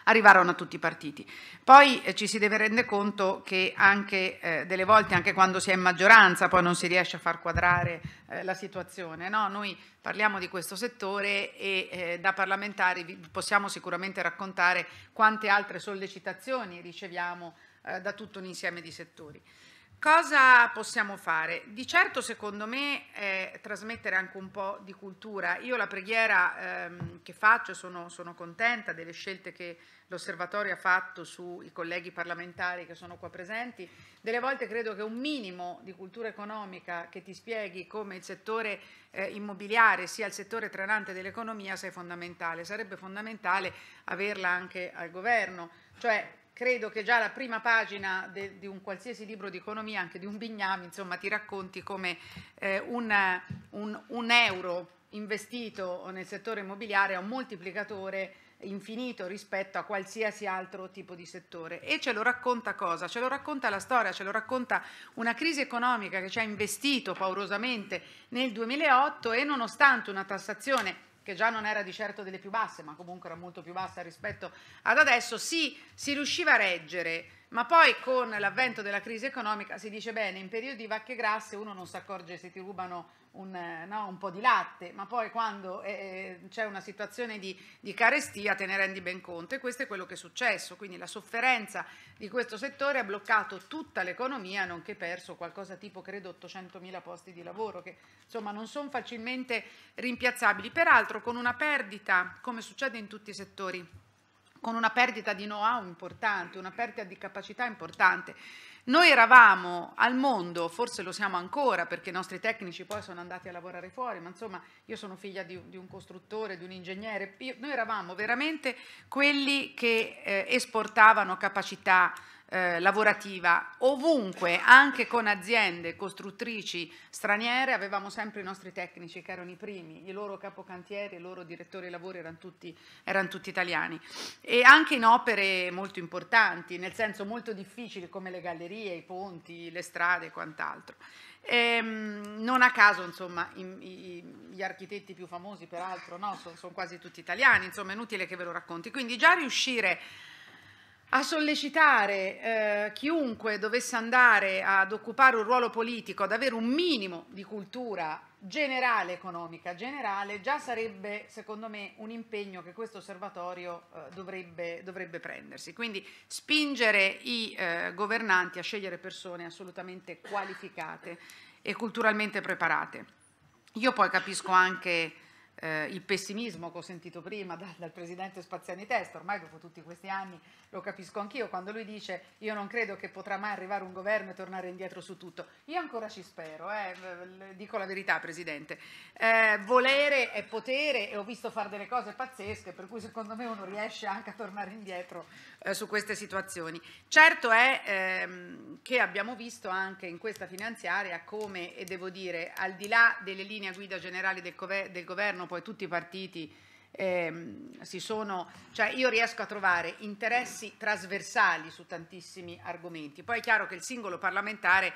F: arrivarono a tutti i partiti. Poi eh, ci si deve rendere conto che anche eh, delle volte, anche quando si è in maggioranza, poi non si riesce a far quadrare eh, la situazione. No? Noi parliamo di questo settore e eh, da parlamentari vi possiamo sicuramente raccontare quante altre sollecitazioni riceviamo eh, da tutto un insieme di settori. Cosa possiamo fare? Di certo, secondo me, è eh, trasmettere anche un po' di cultura. Io la preghiera ehm, che faccio sono, sono contenta delle scelte che l'osservatorio ha fatto sui colleghi parlamentari che sono qua presenti, delle volte credo che un minimo di cultura economica che ti spieghi come il settore eh, immobiliare sia il settore trainante dell'economia sia fondamentale. Sarebbe fondamentale averla anche al governo, cioè credo che già la prima pagina de, di un qualsiasi libro di economia, anche di un Bignami, insomma, ti racconti come eh, un, un, un euro investito nel settore immobiliare è un moltiplicatore infinito rispetto a qualsiasi altro tipo di settore. E ce lo racconta cosa? Ce lo racconta la storia, ce lo racconta una crisi economica che ci ha investito paurosamente nel 2008 e nonostante una tassazione che già non era di certo delle più basse, ma comunque era molto più bassa rispetto ad adesso, sì, si riusciva a reggere, ma poi con l'avvento della crisi economica si dice bene, in periodi di vacche grasse uno non si accorge se ti rubano un, eh, no, un po' di latte, ma poi quando eh, eh, c'è una situazione di, di carestia te ne rendi ben conto e questo è quello che è successo, quindi la sofferenza di questo settore ha bloccato tutta l'economia, nonché perso qualcosa tipo, credo, 800.000 posti di lavoro, che insomma non sono facilmente rimpiazzabili, peraltro con una perdita, come succede in tutti i settori, con una perdita di know-how importante, una perdita di capacità importante. Noi eravamo al mondo, forse lo siamo ancora perché i nostri tecnici poi sono andati a lavorare fuori, ma insomma io sono figlia di, di un costruttore, di un ingegnere, io, noi eravamo veramente quelli che eh, esportavano capacità eh, lavorativa ovunque, anche con aziende costruttrici straniere, avevamo sempre i nostri tecnici che erano i primi, i loro capocantieri, i loro direttori lavori erano tutti, erano tutti italiani e anche in opere molto importanti, nel senso molto difficili come le gallerie, i ponti, le strade e quant'altro. E, ehm, non a caso, insomma, i, i, gli architetti più famosi, peraltro, no, sono son quasi tutti italiani, insomma, è inutile che ve lo racconti. Quindi già riuscire a sollecitare eh, chiunque dovesse andare ad occupare un ruolo politico, ad avere un minimo di cultura generale, economica generale, già sarebbe secondo me un impegno che questo osservatorio eh, dovrebbe, dovrebbe, prendersi. Quindi spingere i eh, governanti a scegliere persone assolutamente qualificate e culturalmente preparate. Io poi capisco anche eh, il pessimismo che ho sentito prima da, dal presidente Spaziani Testa, ormai dopo tutti questi anni lo capisco anch'io, quando lui dice io non credo che potrà mai arrivare un governo e tornare indietro su tutto. Io ancora ci spero, eh, dico la verità presidente. Eh, volere è potere e ho visto fare delle cose pazzesche, per cui secondo me uno riesce anche a tornare indietro eh, su queste situazioni. Certo è ehm, che abbiamo visto anche in questa finanziaria come, e devo dire, al di là delle linee guida generali del, del governo, poi tutti i partiti ehm, si sono, cioè io riesco a trovare interessi trasversali su tantissimi argomenti. Poi è chiaro che il singolo parlamentare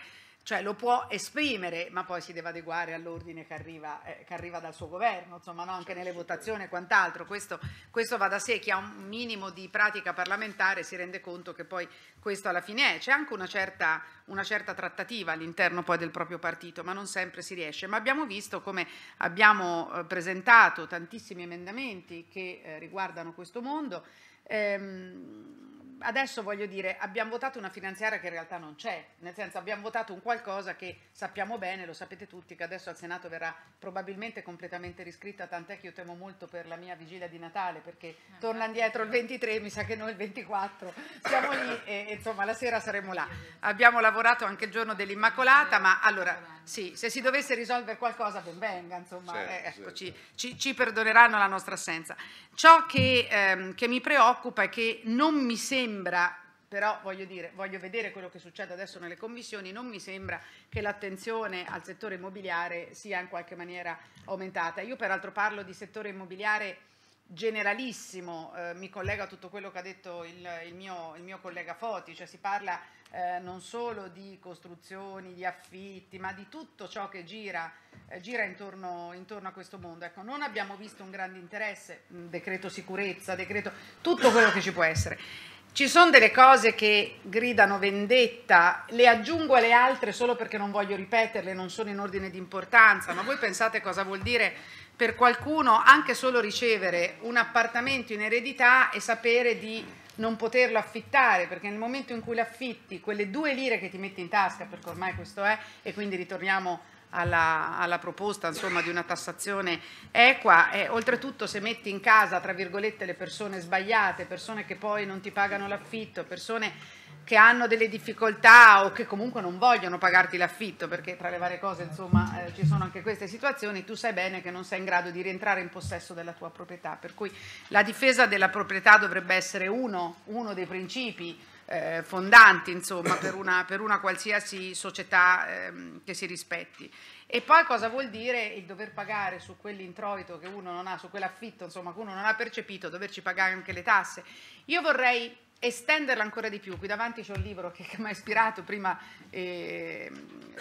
F: cioè lo può esprimere, ma poi si deve adeguare all'ordine che arriva, eh, che arriva dal suo governo, insomma, no? anche certo, nelle votazioni e certo. quant'altro. Questo, questo, va da sé, chi ha un minimo di pratica parlamentare si rende conto che poi questo alla fine è. C'è anche una certa, una certa trattativa all'interno poi del proprio partito, ma non sempre si riesce. Ma abbiamo visto come abbiamo eh, presentato tantissimi emendamenti che eh, riguardano questo mondo. Ehm, adesso voglio dire, abbiamo votato una finanziaria che in realtà non c'è, nel senso abbiamo votato un qualcosa che sappiamo bene, lo sapete tutti, che adesso al Senato verrà probabilmente completamente riscritta, tant'è che io temo molto per la mia vigilia di Natale, perché ah, torna indietro il 23, mi sa che noi il 24 siamo lì e, insomma la sera saremo là. Abbiamo lavorato anche il giorno dell'Immacolata, ma allora... Sì, se si dovesse risolvere qualcosa ben venga, insomma, certo, eh, ecco, certo. ci, ci, perdoneranno la nostra assenza. Ciò che, ehm, che mi preoccupa è che non mi sembra sembra però voglio, dire, voglio vedere quello che succede adesso nelle commissioni, non mi sembra che l'attenzione al settore immobiliare sia in qualche maniera aumentata. Io peraltro parlo di settore immobiliare generalissimo, eh, mi collega a tutto quello che ha detto il, il, mio, il mio, collega Foti, cioè si parla eh, non solo di costruzioni, di affitti, ma di tutto ciò che gira, eh, gira intorno, intorno, a questo mondo. Ecco, non abbiamo visto un grande interesse, mm, decreto sicurezza, decreto tutto quello che ci può essere. Ci sono delle cose che gridano vendetta, le aggiungo alle altre solo perché non voglio ripeterle, non sono in ordine di importanza, ma voi pensate cosa vuol dire per qualcuno anche solo ricevere un appartamento in eredità e sapere di non poterlo affittare, perché nel momento in cui l'affitti, quelle due lire che ti metti in tasca, perché ormai questo è, e quindi ritorniamo alla, alla proposta insomma, di una tassazione equa e oltretutto se metti in casa tra virgolette le persone sbagliate, persone che poi non ti pagano l'affitto, persone che hanno delle difficoltà o che comunque non vogliono pagarti l'affitto, perché tra le varie cose insomma eh, ci sono anche queste situazioni, tu sai bene che non sei in grado di rientrare in possesso della tua proprietà, per cui la difesa della proprietà dovrebbe essere uno, uno dei principi eh, fondanti insomma, per, una, per, una, qualsiasi società ehm, che si rispetti. E poi cosa vuol dire il dover pagare su quell'introito che uno non ha, su quell'affitto insomma, che uno non ha percepito, doverci pagare anche le tasse? Io vorrei estenderla ancora di più. Qui davanti c'è un libro che, che mi ha ispirato, prima eh,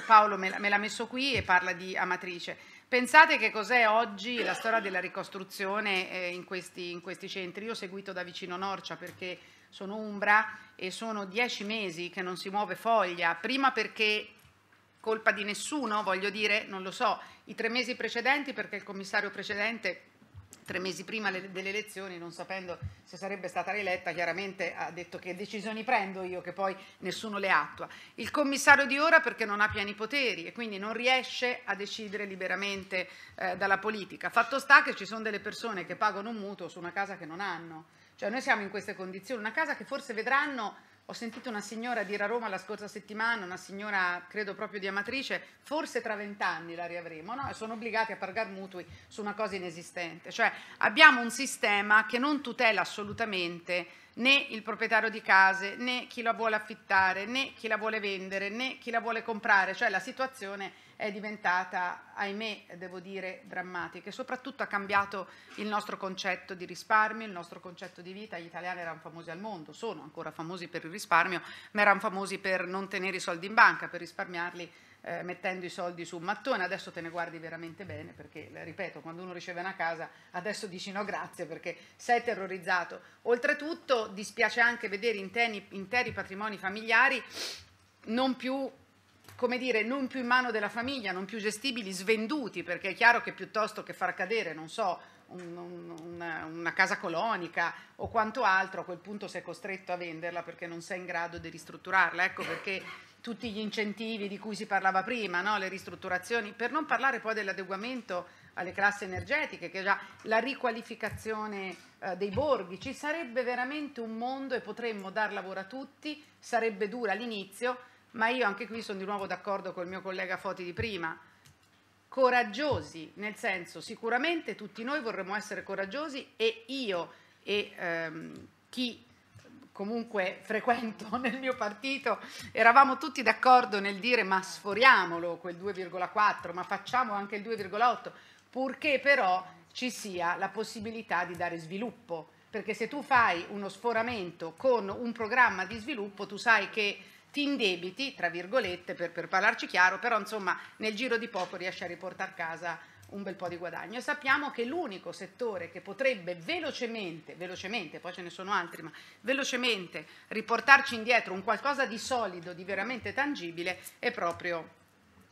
F: Paolo me, me l'ha messo qui e parla di Amatrice. Pensate che cos'è oggi la storia della ricostruzione eh, in, questi, in, questi, centri. Io ho seguito da vicino Norcia perché sono Umbra e sono dieci mesi che non si muove foglia, prima perché colpa di nessuno, voglio dire, non lo so, i tre mesi precedenti perché il commissario precedente tre mesi prima delle elezioni, non sapendo se sarebbe stata rieletta, chiaramente ha detto che decisioni prendo io, che poi nessuno le attua. Il commissario di ora perché non ha pieni poteri e quindi non riesce a decidere liberamente eh, dalla politica. Fatto sta che ci sono delle persone che pagano un mutuo su una casa che non hanno cioè noi siamo in queste condizioni, una casa che forse vedranno, ho sentito una signora dire a Roma la scorsa settimana, una signora credo proprio di Amatrice, forse tra vent'anni la riavremo, no? sono obbligati a pagare mutui su una cosa inesistente. Cioè abbiamo un sistema che non tutela assolutamente né il proprietario di case, né chi la vuole affittare, né chi la vuole vendere, né chi la vuole comprare, cioè la situazione è diventata, ahimè, devo dire, drammatica e soprattutto ha cambiato il nostro concetto di risparmio, il nostro concetto di vita. Gli italiani erano famosi al mondo, sono ancora famosi per il risparmio, ma erano famosi per non tenere i soldi in banca, per risparmiarli eh, mettendo i soldi su un mattone, adesso te ne guardi veramente bene perché, eh, ripeto, quando uno riceve una casa adesso dici no grazie perché sei terrorizzato. Oltretutto dispiace anche vedere interi, interi patrimoni familiari non più come dire, non più in mano della famiglia, non più gestibili, svenduti, perché è chiaro che piuttosto che far cadere, non so, un, un, una, una, casa colonica o quanto altro, a quel punto sei costretto a venderla perché non sei in grado di ristrutturarla. Ecco perché tutti gli incentivi di cui si parlava prima, no? le ristrutturazioni, per non parlare poi dell'adeguamento alle classi energetiche, che già la riqualificazione eh, dei borghi, ci sarebbe veramente un mondo e potremmo dar lavoro a tutti, sarebbe dura all'inizio, ma io anche qui sono di nuovo d'accordo con il mio collega Foti di prima, coraggiosi, nel senso sicuramente tutti noi vorremmo essere coraggiosi e io e ehm, chi comunque frequento nel mio partito, eravamo tutti d'accordo nel dire ma sforiamolo quel 2,4, ma facciamo anche il 2,8, purché però ci sia la possibilità di dare sviluppo, perché se tu fai uno sforamento con un programma di sviluppo, tu sai che ti indebiti, tra virgolette, per, per parlarci chiaro, però insomma nel giro di poco riesci a riportare a casa un bel po' di guadagno e sappiamo che l'unico settore che potrebbe velocemente, velocemente, poi ce ne sono altri, ma velocemente riportarci indietro un qualcosa di solido, di veramente tangibile, è proprio,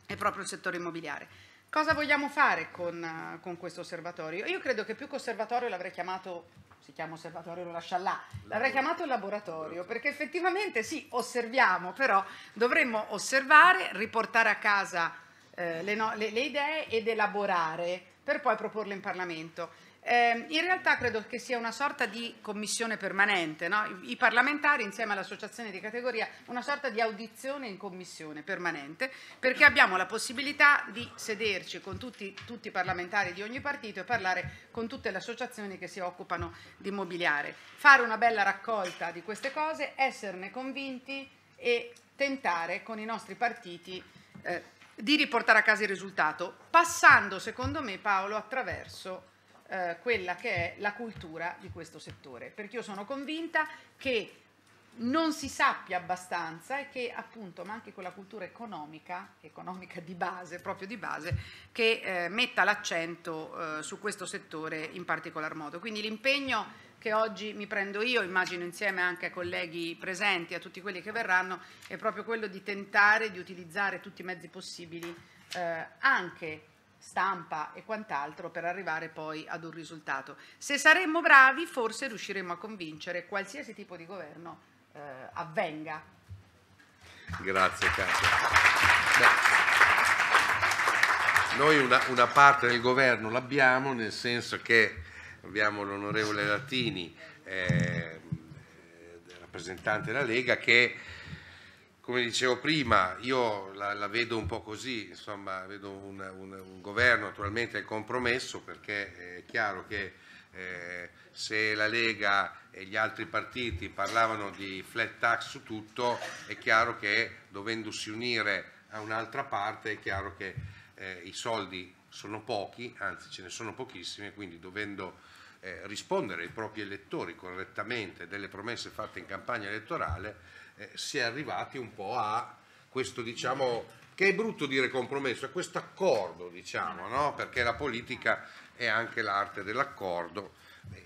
F: è proprio il settore immobiliare. Cosa vogliamo fare con, con questo osservatorio? Io credo che più che osservatorio l'avrei chiamato si chiama osservatorio, lo lascia là, l'avrei chiamato laboratorio, perché effettivamente sì, osserviamo, però dovremmo osservare, riportare a casa eh, le, no, le, le idee ed elaborare per poi proporle in Parlamento. Eh, in realtà credo che sia una sorta di commissione permanente, no? I, i parlamentari insieme all'associazione di categoria, una sorta di audizione in commissione permanente, perché abbiamo la possibilità di sederci con tutti, tutti i parlamentari di ogni partito e parlare con tutte le associazioni che si occupano di immobiliare, fare una bella raccolta di queste cose, esserne convinti e tentare con i nostri partiti eh, di riportare a casa il risultato, passando secondo me Paolo attraverso eh, quella che è la cultura di questo settore, perché io sono convinta che non si sappia abbastanza e che appunto manchi quella cultura economica, economica di base, proprio di base, che eh, metta l'accento eh, su questo settore in particolar modo. Quindi l'impegno che oggi mi prendo io, immagino insieme anche ai colleghi presenti, a tutti quelli che verranno, è proprio quello di tentare di utilizzare tutti i mezzi possibili eh, anche stampa e quant'altro per arrivare poi ad un risultato. Se saremmo bravi forse riusciremo a convincere qualsiasi tipo di governo eh, avvenga.
A: Grazie Katia. Noi una, una parte del governo l'abbiamo nel senso che abbiamo l'onorevole Latini, eh, eh rappresentante della Lega, che come dicevo prima, io la, la, vedo un po' così, insomma, vedo un, un, un governo naturalmente compromesso perché è chiaro che eh, se la Lega e gli altri partiti parlavano di flat tax su tutto, è chiaro che dovendosi unire a un'altra parte, è chiaro che eh, i soldi sono pochi, anzi ce ne sono pochissimi, quindi dovendo eh, rispondere ai propri elettori correttamente delle promesse fatte in campagna elettorale, eh, si è arrivati un po' a questo, diciamo, che è brutto dire compromesso, è questo accordo, diciamo, no? perché la politica è anche l'arte dell'accordo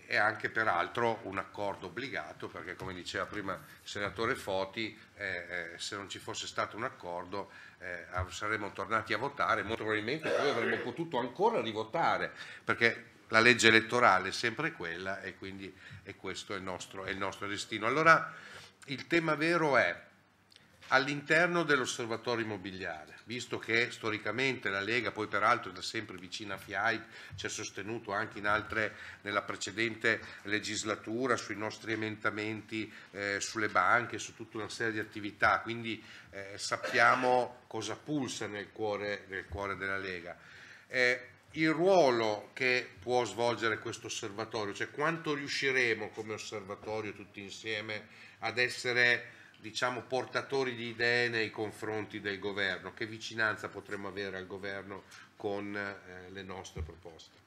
A: è anche peraltro un accordo obbligato perché come diceva prima il senatore Foti eh, eh se non ci fosse stato un accordo eh, saremmo tornati a votare molto probabilmente poi avremmo potuto ancora rivotare perché la legge elettorale è sempre quella e quindi e questo è il nostro, è il nostro destino allora il tema vero è all'interno dell'osservatorio immobiliare, visto che storicamente la Lega, poi peraltro è da sempre vicina a FIAI, ci ha sostenuto anche altre, nella precedente legislatura sui nostri emendamenti, eh, sulle banche, su tutta una serie di attività, quindi eh, sappiamo cosa pulsa nel cuore, nel cuore della Lega. Eh, il ruolo che può svolgere questo osservatorio, cioè quanto riusciremo come osservatorio tutti insieme ad essere diciamo, portatori di idee nei confronti del governo, che vicinanza potremmo avere al governo con eh, le nostre proposte.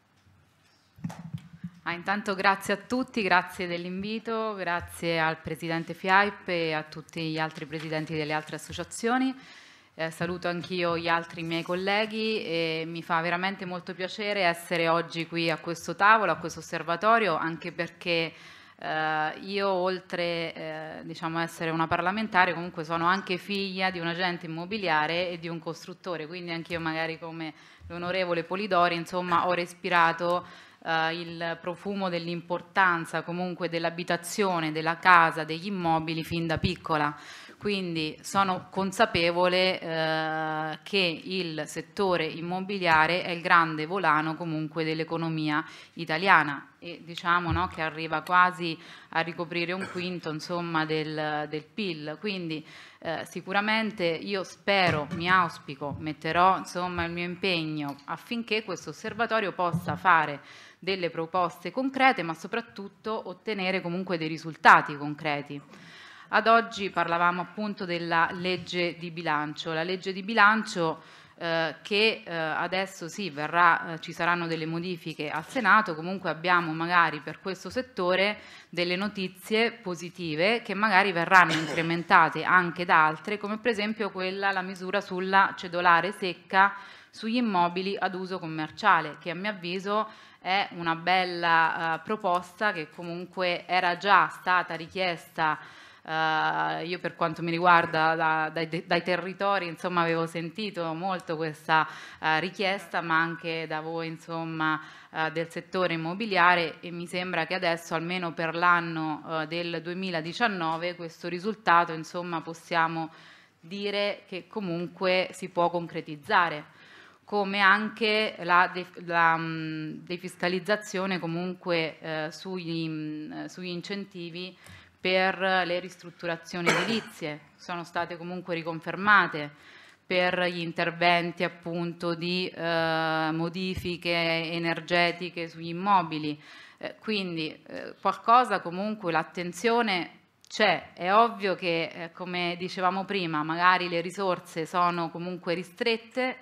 G: Ah, intanto grazie a tutti, grazie dell'invito, grazie al Presidente FIAIP e a tutti gli altri Presidenti delle altre associazioni. Eh, saluto anch'io gli altri miei colleghi e mi fa veramente molto piacere essere oggi qui a questo tavolo, a questo osservatorio, anche perché eh, io oltre eh, diciamo essere una parlamentare comunque sono anche figlia di un agente immobiliare e di un costruttore, quindi anch'io magari come l'onorevole Polidori insomma ho respirato eh, il profumo dell'importanza comunque dell'abitazione, della casa, degli immobili fin da piccola quindi sono consapevole eh, che il settore immobiliare è il grande volano comunque dell'economia italiana e diciamo no, che arriva quasi a ricoprire un quinto insomma, del, del, PIL. Quindi eh, sicuramente io spero, mi auspico, metterò insomma, il mio impegno affinché questo osservatorio possa fare delle proposte concrete ma soprattutto ottenere comunque dei risultati concreti ad oggi parlavamo appunto della legge di bilancio, la legge di bilancio eh, che eh, adesso sì, verrà, eh, ci saranno delle modifiche al Senato, comunque abbiamo magari per questo settore delle notizie positive che magari verranno incrementate anche da altre, come per esempio quella, la misura sulla cedolare secca sugli immobili ad uso commerciale, che a mio avviso è una bella eh, proposta che comunque era già stata richiesta Uh, io per quanto mi riguarda da, dai, dai, territori insomma, avevo sentito molto questa uh, richiesta, ma anche da voi insomma, uh, del settore immobiliare e mi sembra che adesso almeno per l'anno del 2019 questo risultato insomma, possiamo dire che comunque si può concretizzare come anche la, de, la um, defiscalizzazione comunque eh, sugli, mh, mm, sugli, incentivi per le ristrutturazioni edilizie, sono state comunque riconfermate per gli interventi appunto di eh, modifiche energetiche sugli immobili. Eh, quindi eh, qualcosa comunque l'attenzione c'è, è ovvio che eh, come dicevamo prima magari le risorse sono comunque ristrette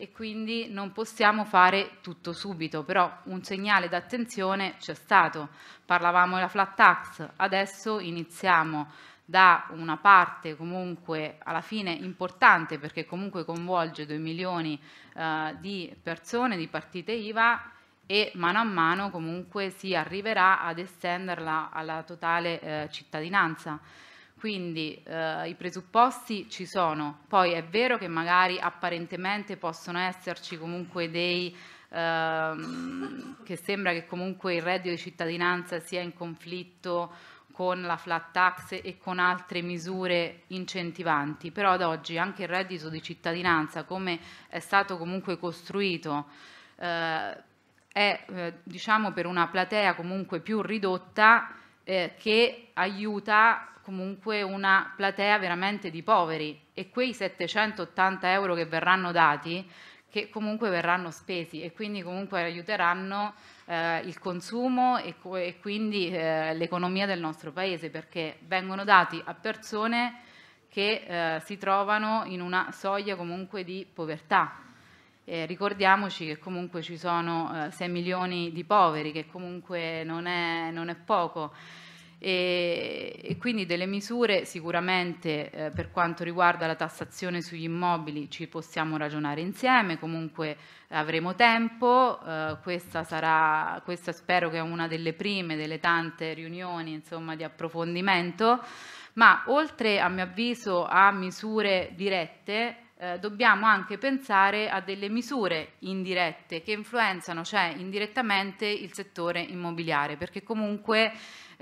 G: e quindi non possiamo fare tutto subito, però un segnale d'attenzione c'è stato. Parlavamo della flat tax, adesso iniziamo da una parte comunque alla fine importante perché comunque coinvolge 2 milioni eh, di persone, di partite IVA e mano a mano comunque si arriverà ad estenderla alla totale eh, cittadinanza. Quindi eh, i presupposti ci sono, poi è vero che magari apparentemente possono esserci comunque dei ehm, che sembra che comunque il reddito di cittadinanza sia in conflitto con la flat tax e con altre misure incentivanti, però ad oggi anche il reddito di cittadinanza come è stato comunque costruito eh, è eh, diciamo per una platea comunque più ridotta eh, che aiuta comunque una platea veramente di poveri e quei 780 euro che verranno dati che comunque verranno spesi e quindi comunque aiuteranno eh, il consumo e, e quindi eh, l'economia del nostro paese perché vengono dati a persone che eh, si trovano in una soglia comunque di povertà. ricordiamoci che comunque ci sono 6 eh, milioni di poveri, che comunque non è, non è poco e, e quindi delle misure sicuramente eh, per quanto riguarda la tassazione sugli immobili ci possiamo ragionare insieme, comunque avremo tempo, eh, questa, sarà, questa spero che è una delle prime delle tante riunioni insomma, di approfondimento, ma oltre a mio avviso a misure dirette eh, dobbiamo anche pensare a delle misure indirette che influenzano, cioè indirettamente, il settore immobiliare, perché comunque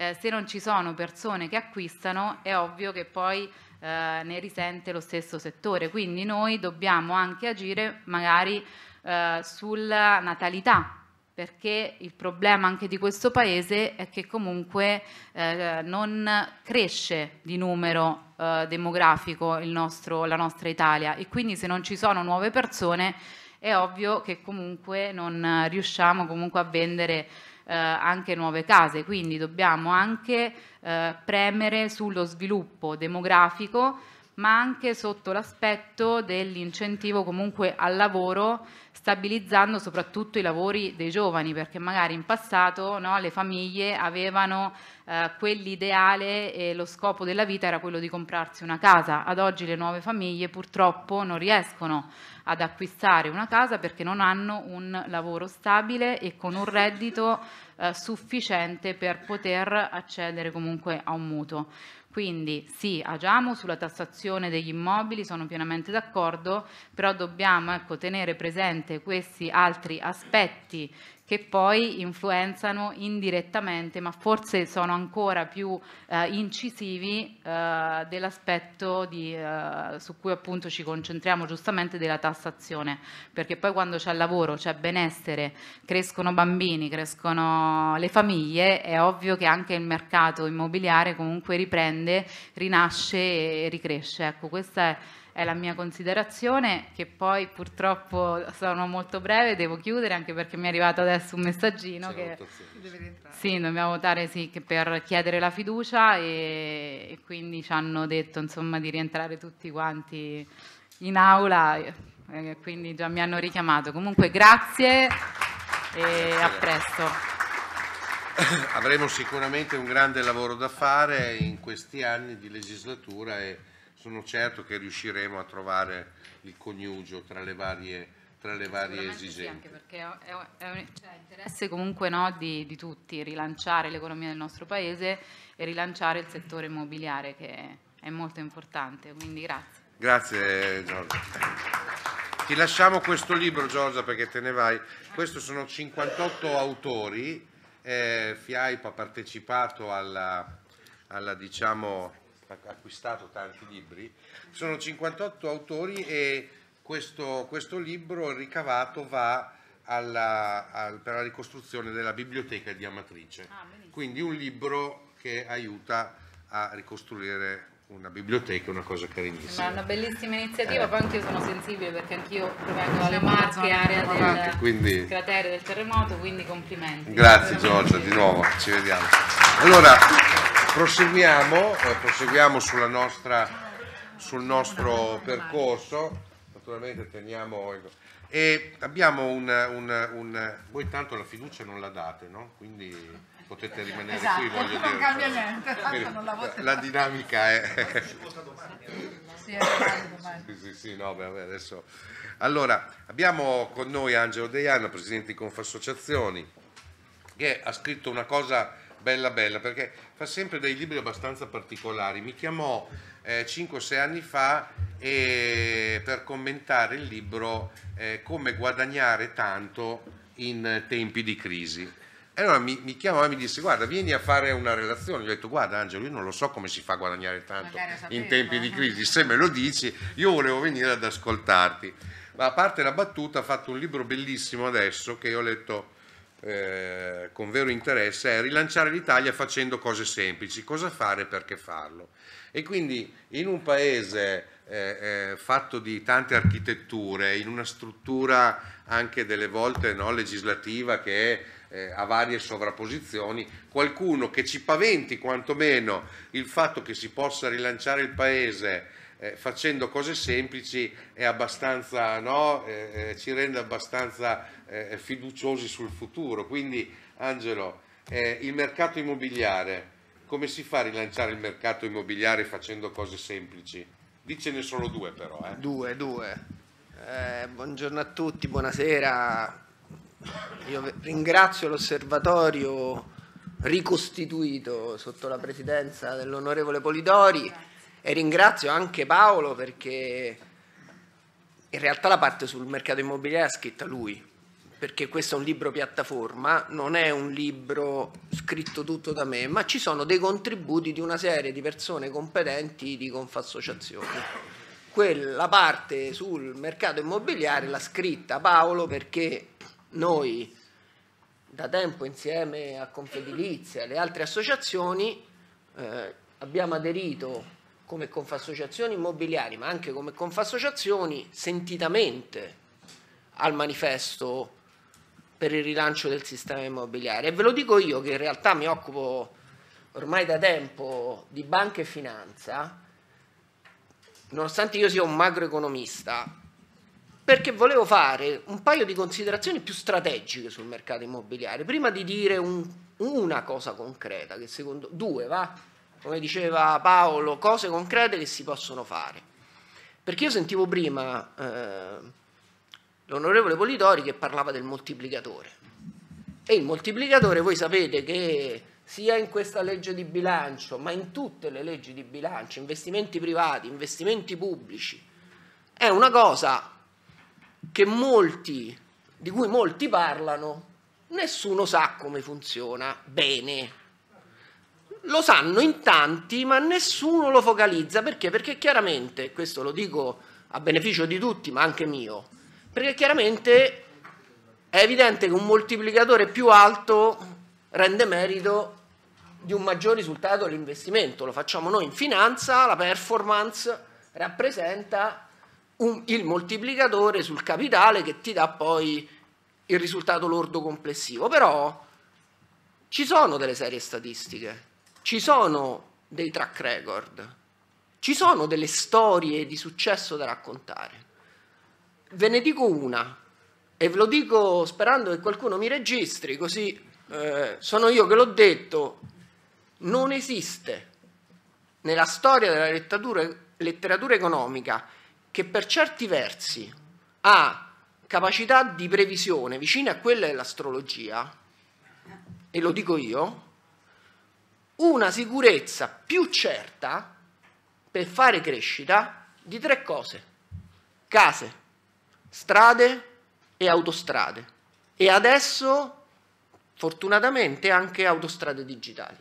G: eh, se non ci sono persone che acquistano è ovvio che poi eh, ne risente lo stesso settore, quindi noi dobbiamo anche agire magari eh, sulla natalità perché il problema anche di questo paese è che comunque eh, non cresce di numero eh, demografico nostro, la nostra Italia e quindi se non ci sono nuove persone è ovvio che comunque non riusciamo comunque a vendere eh, anche nuove case, quindi dobbiamo anche eh, premere sullo sviluppo demografico ma anche sotto l'aspetto dell'incentivo comunque al lavoro, stabilizzando soprattutto i lavori dei giovani, perché magari in passato no, le famiglie avevano eh, quell'ideale e lo scopo della vita era quello di comprarsi una casa, ad oggi le nuove famiglie purtroppo non riescono ad acquistare una casa perché non hanno un lavoro stabile e con un reddito eh, sufficiente per poter accedere comunque a un mutuo. Quindi sì, agiamo sulla tassazione degli immobili, sono pienamente d'accordo, però dobbiamo ecco, tenere presente questi altri aspetti che poi influenzano indirettamente, ma forse sono ancora più eh, incisivi eh, dell'aspetto di, eh, su cui appunto ci concentriamo giustamente della tassazione, perché poi quando c'è lavoro, c'è benessere, crescono bambini, crescono le famiglie, è ovvio che anche il mercato immobiliare comunque riprende, rinasce e ricresce. Ecco, questa è è la mia considerazione che poi purtroppo sono molto breve, devo chiudere anche perché mi è arrivato adesso un messaggino che sì, dobbiamo votare sì, per chiedere la fiducia e, e quindi ci hanno detto insomma, di rientrare tutti quanti in aula, quindi già mi hanno richiamato. Comunque grazie e a presto
A: avremo sicuramente un grande lavoro da fare in questi anni di legislatura e sono certo che riusciremo a trovare il coniugio tra le varie, tra le varie esigenze. Sì, anche
G: perché è, un, è cioè, interesse comunque no, di, di, tutti rilanciare l'economia del nostro paese e rilanciare il settore immobiliare che è molto importante, quindi grazie.
A: Grazie Giorgia. Ti lasciamo questo libro Giorgia perché te ne vai. Questi sono 58 autori, eh, FIAIP ha partecipato alla, alla diciamo, acquistato tanti libri, sono 58 autori e questo, questo libro ricavato va alla, al, per la ricostruzione della biblioteca di Amatrice. Ah, Quindi un libro che aiuta a ricostruire una biblioteca, una cosa carinissima. Ma una
G: bellissima iniziativa, eh. poi anch'io sono sensibile perché anch'io provengo dalle Marche, area del avanti, quindi... cratere del terremoto, quindi complimenti. Grazie Giorgia, di nuovo,
A: ci vediamo. Allora, Proseguiamo, eh, proseguiamo nostra, sul nostro percorso, naturalmente teniamo E abbiamo un, un, un, Voi tanto la fiducia non la date, no? Quindi potete rimanere esatto, qui, voglio non dire. cambia cioè, niente, eh, tanto non la La dinamica è... sì, sì, sì, no, beh, adesso... Allora, abbiamo con noi Angelo Deiana, Presidente di Confassociazioni, che ha scritto una cosa bella bella perché fa sempre dei libri abbastanza particolari. Mi chiamò eh, 5-6 anni fa e, per commentare il libro eh, Come guadagnare tanto in tempi di crisi. E allora mi, mi chiamò e mi disse guarda vieni a fare una relazione, gli ho detto guarda Angelo io non lo so come si fa a guadagnare tanto in tempi di crisi, se me lo dici io volevo venire ad ascoltarti. Ma a parte la battuta ha fatto un libro bellissimo adesso che ho letto eh, con vero interesse è rilanciare l'Italia facendo cose semplici, cosa fare e perché farlo. E quindi in un paese eh, eh, fatto di tante architetture, in una struttura anche delle volte no, legislativa che ha eh, varie sovrapposizioni, qualcuno che ci paventi quantomeno il fatto che si possa rilanciare il paese eh, facendo cose semplici no, eh, eh, ci rende abbastanza eh, fiduciosi sul futuro. Quindi Angelo, eh, il mercato immobiliare, come si fa a rilanciare il mercato immobiliare facendo cose semplici? Dicene solo
H: due però. Due, due. buongiorno a tutti, buonasera. Io ringrazio l'osservatorio ricostituito sotto la presidenza dell'onorevole Polidori. E ringrazio anche Paolo perché in realtà la parte sul mercato immobiliare l'ha scritta lui, perché questo è un libro piattaforma, non è un libro scritto tutto da me, ma ci sono dei contributi di una serie di persone competenti di Confassociazione. Quella parte sul mercato immobiliare l'ha scritta Paolo perché noi da tempo insieme a Confedilizia e le altre associazioni eh, abbiamo aderito come confassociazioni immobiliari, ma anche come confassociazioni sentitamente al manifesto per il rilancio del sistema immobiliare. E ve lo dico io che in realtà mi occupo ormai da tempo di banca e finanza, nonostante io sia un macroeconomista, perché volevo fare un paio di considerazioni più strategiche sul mercato immobiliare, prima di dire un, una cosa concreta, che secondo, due va, come diceva Paolo, cose concrete che si possono fare. Perché io sentivo prima eh, l'onorevole Polidori che parlava del moltiplicatore. E il moltiplicatore, voi sapete che sia in questa legge di bilancio, ma in tutte le leggi di bilancio, investimenti privati, investimenti pubblici, è una cosa molti, di cui molti parlano, nessuno sa come funziona bene lo sanno in tanti, ma nessuno lo focalizza. Perché? Perché chiaramente, questo lo dico a beneficio di tutti, ma anche mio, perché chiaramente è evidente che un moltiplicatore più alto rende merito di un maggior risultato dell'investimento. Lo facciamo noi in finanza, la performance rappresenta un, il moltiplicatore sul capitale che ti dà poi il risultato lordo complessivo. Però ci sono delle serie statistiche ci sono dei track record, ci sono delle storie di successo da raccontare. Ve ne dico una e ve lo dico sperando che qualcuno mi registri, così eh, sono io che l'ho detto. Non esiste nella storia della letteratura, letteratura economica che per certi versi ha capacità di previsione vicine a quella dell'astrologia, e lo dico io, una sicurezza più certa per fare crescita di tre cose, case, strade e autostrade. E adesso, fortunatamente, anche autostrade digitali.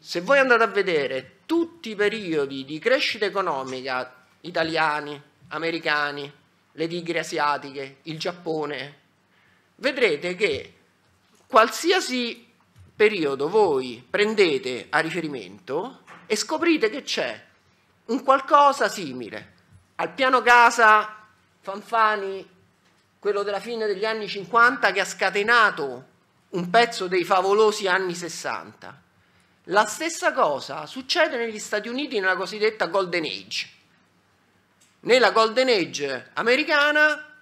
H: Se voi andate a vedere tutti i periodi di crescita economica italiani, americani, le tigri asiatiche, il Giappone, vedrete che qualsiasi periodo voi prendete a riferimento e scoprite che c'è un qualcosa simile. Al piano casa Fanfani, quello della fine degli anni 50, che ha scatenato un pezzo dei favolosi anni 60. La stessa cosa succede negli Stati Uniti nella cosiddetta Golden Age. Nella Golden Age americana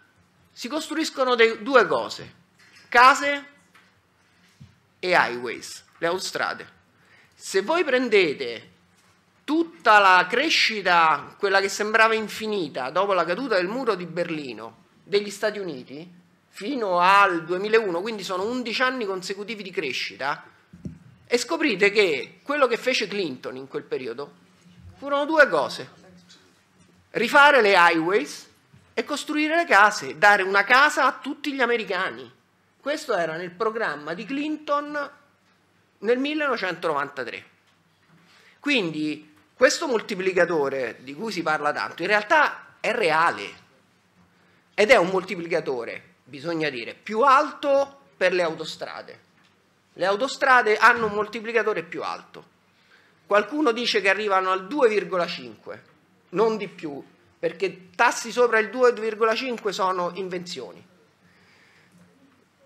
H: si costruiscono due cose, case e highways, le autostrade. Se voi prendete tutta la crescita, quella che sembrava infinita dopo la caduta del muro di Berlino degli Stati Uniti, fino al 2001, quindi sono 11 anni consecutivi di crescita, e scoprite che quello che fece Clinton in quel periodo furono due cose, rifare le highways e costruire le case, dare una casa a tutti gli americani. Questo era nel programma di Clinton nel 1993. Quindi questo moltiplicatore di cui si parla tanto in realtà è reale ed è un moltiplicatore, bisogna dire, più alto per le autostrade. Le autostrade hanno un moltiplicatore più alto. Qualcuno dice che arrivano al 2,5, non di più, perché tassi sopra il 2,5 sono invenzioni.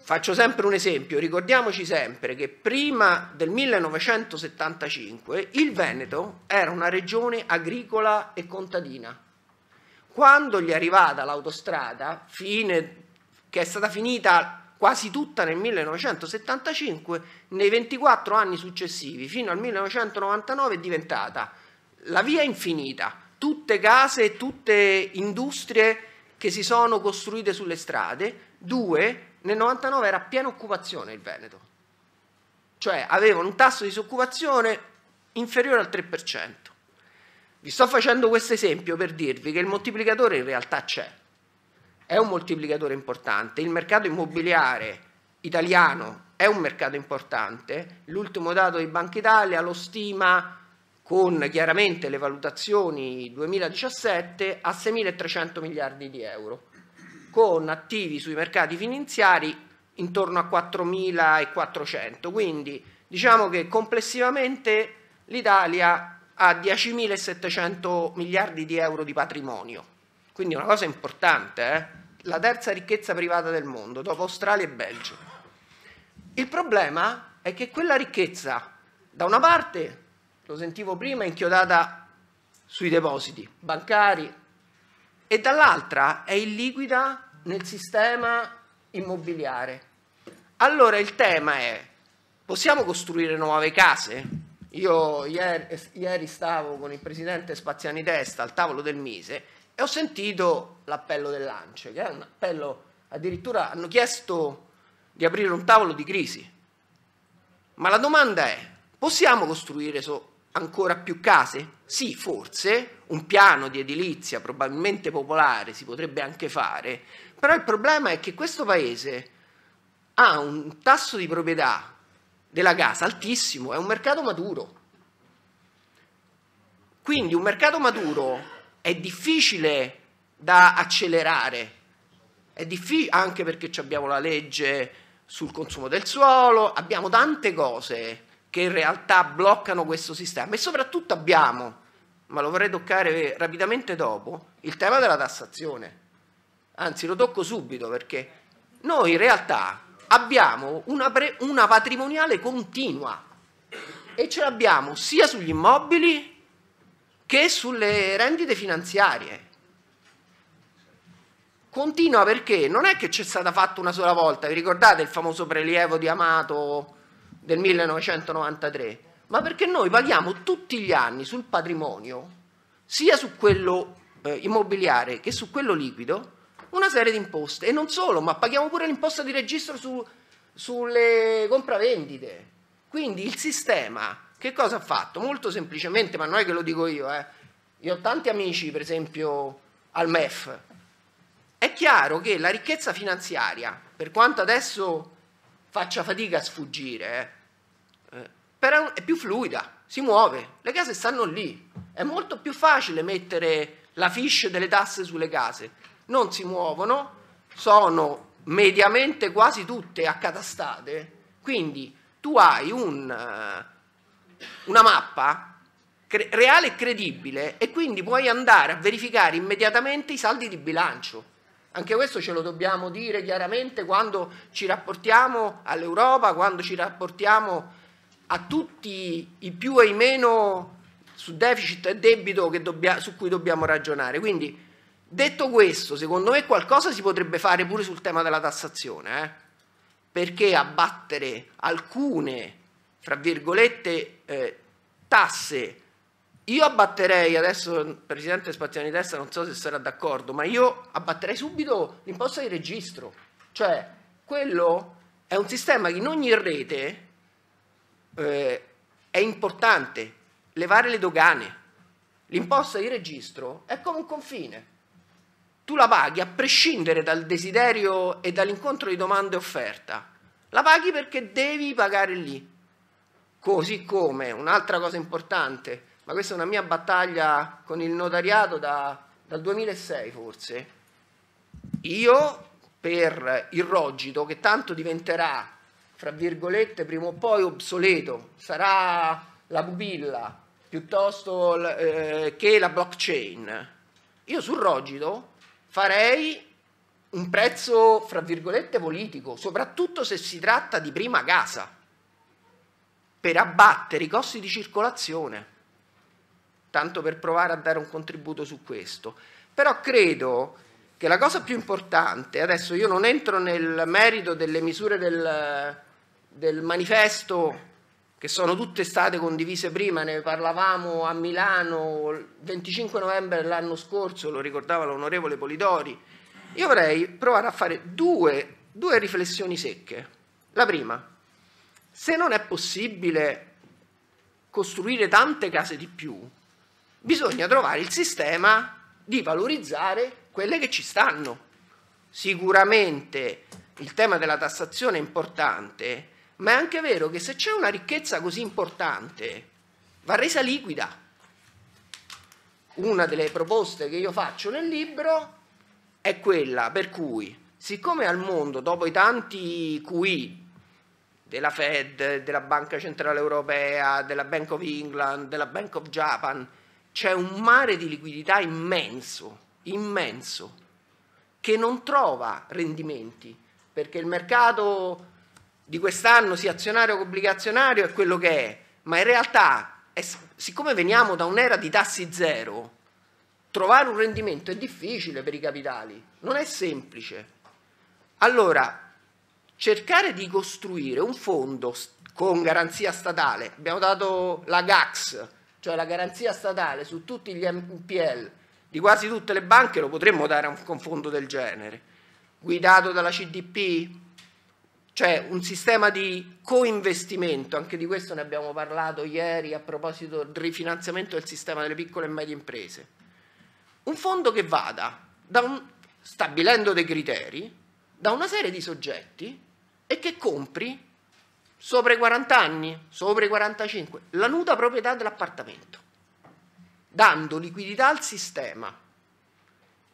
H: Faccio sempre un esempio, ricordiamoci sempre che prima del 1975 il Veneto era una regione agricola e contadina. Quando gli è arrivata l'autostrada, fine, che è stata finita quasi tutta nel 1975, nei 24 anni successivi, fino al 1999, è diventata la via infinita, tutte case, tutte industrie che si sono costruite sulle strade, due, nel 99 era piena occupazione il Veneto, cioè avevano un tasso di disoccupazione inferiore al 3%. Vi sto facendo questo esempio per dirvi che il moltiplicatore in realtà c'è, è un moltiplicatore importante, il mercato immobiliare italiano è un mercato importante, l'ultimo dato di Banca Italia lo stima con chiaramente le valutazioni 2017 a 6.300 miliardi di euro con attivi sui mercati finanziari intorno a 4.400, quindi diciamo che complessivamente l'Italia ha 10.700 miliardi di euro di patrimonio, quindi una cosa importante, eh? la terza ricchezza privata del mondo dopo Australia e Belgio. Il problema è che quella ricchezza, da una parte, lo sentivo prima, è inchiodata sui depositi bancari e dall'altra è illiquida nel sistema immobiliare. Allora il tema è, possiamo costruire nuove case? Io ieri, ieri stavo con il presidente Spaziani Testa al tavolo del Mise e ho sentito l'appello dell'ANCE, che è un appello, addirittura hanno chiesto di aprire un tavolo di crisi. Ma la domanda è, possiamo costruire so ancora più case? Sì, forse, un piano di edilizia probabilmente popolare si potrebbe anche fare, però il problema è che questo paese ha un tasso di proprietà della casa altissimo, è un mercato maturo. Quindi un mercato maturo è difficile da accelerare, è difficile anche perché abbiamo la legge sul consumo del suolo, abbiamo tante cose che in realtà bloccano questo sistema e soprattutto abbiamo, ma lo vorrei toccare rapidamente dopo, il tema della tassazione anzi lo tocco subito perché noi in realtà abbiamo una, pre, una patrimoniale continua e ce l'abbiamo sia sugli immobili che sulle rendite finanziarie. Continua perché non è che c'è stata fatta una sola volta, vi ricordate il famoso prelievo di Amato del 1993? Ma perché noi paghiamo tutti gli anni sul patrimonio, sia su quello eh, immobiliare che su quello liquido, una serie di imposte. E non solo, ma paghiamo pure l'imposta di registro su, sulle compravendite. Quindi il sistema che cosa ha fatto? Molto semplicemente, ma non è che lo dico io, eh. io ho tanti amici per esempio al MEF, è chiaro che la ricchezza finanziaria, per quanto adesso faccia fatica a sfuggire, eh, eh è più fluida, si muove, le case stanno lì, è molto più facile mettere la fiche delle tasse sulle case, non si muovono, sono mediamente quasi tutte accatastate, quindi tu hai un, eh, una mappa reale e credibile e quindi puoi andare a verificare immediatamente i saldi di bilancio. Anche questo ce lo dobbiamo dire chiaramente quando ci rapportiamo all'Europa, quando ci rapportiamo a tutti i più e i meno su deficit e debito su cui dobbiamo ragionare. Quindi Detto questo, secondo me qualcosa si potrebbe fare pure sul tema della tassazione, eh? perché abbattere alcune, fra virgolette, eh, tasse. Io abbatterei, adesso il Presidente Spaziani Testa non so se sarà d'accordo, ma io abbatterei subito l'imposta di registro. Cioè, quello è un sistema che in ogni rete eh, è importante, levare le dogane. L'imposta di registro è come un confine tu la paghi a prescindere dal desiderio e dall'incontro di domande e offerta. La paghi perché devi pagare lì. Così come un'altra cosa importante, ma questa è una mia battaglia con il notariato da, dal 2006 forse, io per il rogito che tanto diventerà, fra virgolette, prima o poi obsoleto, sarà la pupilla piuttosto eh, che la blockchain, io sul rogito farei un prezzo, fra virgolette, politico, soprattutto se si tratta di prima casa, per abbattere i costi di circolazione, tanto per provare a dare un contributo su questo. Però credo che la cosa più importante, adesso io non entro nel merito delle misure del, del manifesto che sono tutte state condivise prima, ne parlavamo a Milano il 25 novembre dell'anno scorso, lo ricordava l'onorevole Polidori, io vorrei provare a fare due, due riflessioni secche. La prima, se non è possibile costruire tante case di più, bisogna trovare il sistema di valorizzare quelle che ci stanno. Sicuramente il tema della tassazione è importante, ma è anche vero che se c'è una ricchezza così importante va resa liquida. Una delle proposte che io faccio nel libro è quella per cui, siccome al mondo, dopo i tanti QI della Fed, della Banca Centrale Europea, della Bank of England, della Bank of Japan, c'è un mare di liquidità immenso, immenso, che non trova rendimenti, perché il mercato di quest'anno sia azionario che obbligazionario è quello che è, ma in realtà è, siccome veniamo da un'era di tassi zero, trovare un rendimento è difficile per i capitali, non è semplice. Allora, cercare di costruire un fondo con garanzia statale, abbiamo dato la GAX, cioè la garanzia statale su tutti gli NPL di quasi tutte le banche, lo potremmo dare a un fondo del genere, guidato dalla CDP, cioè un sistema di coinvestimento, anche di questo ne abbiamo parlato ieri a proposito del rifinanziamento del sistema delle piccole e medie imprese, un fondo che vada, un, stabilendo dei criteri, da una serie di soggetti e che compri sopra i 40 anni, sopra i 45, la nuda proprietà dell'appartamento, dando liquidità al sistema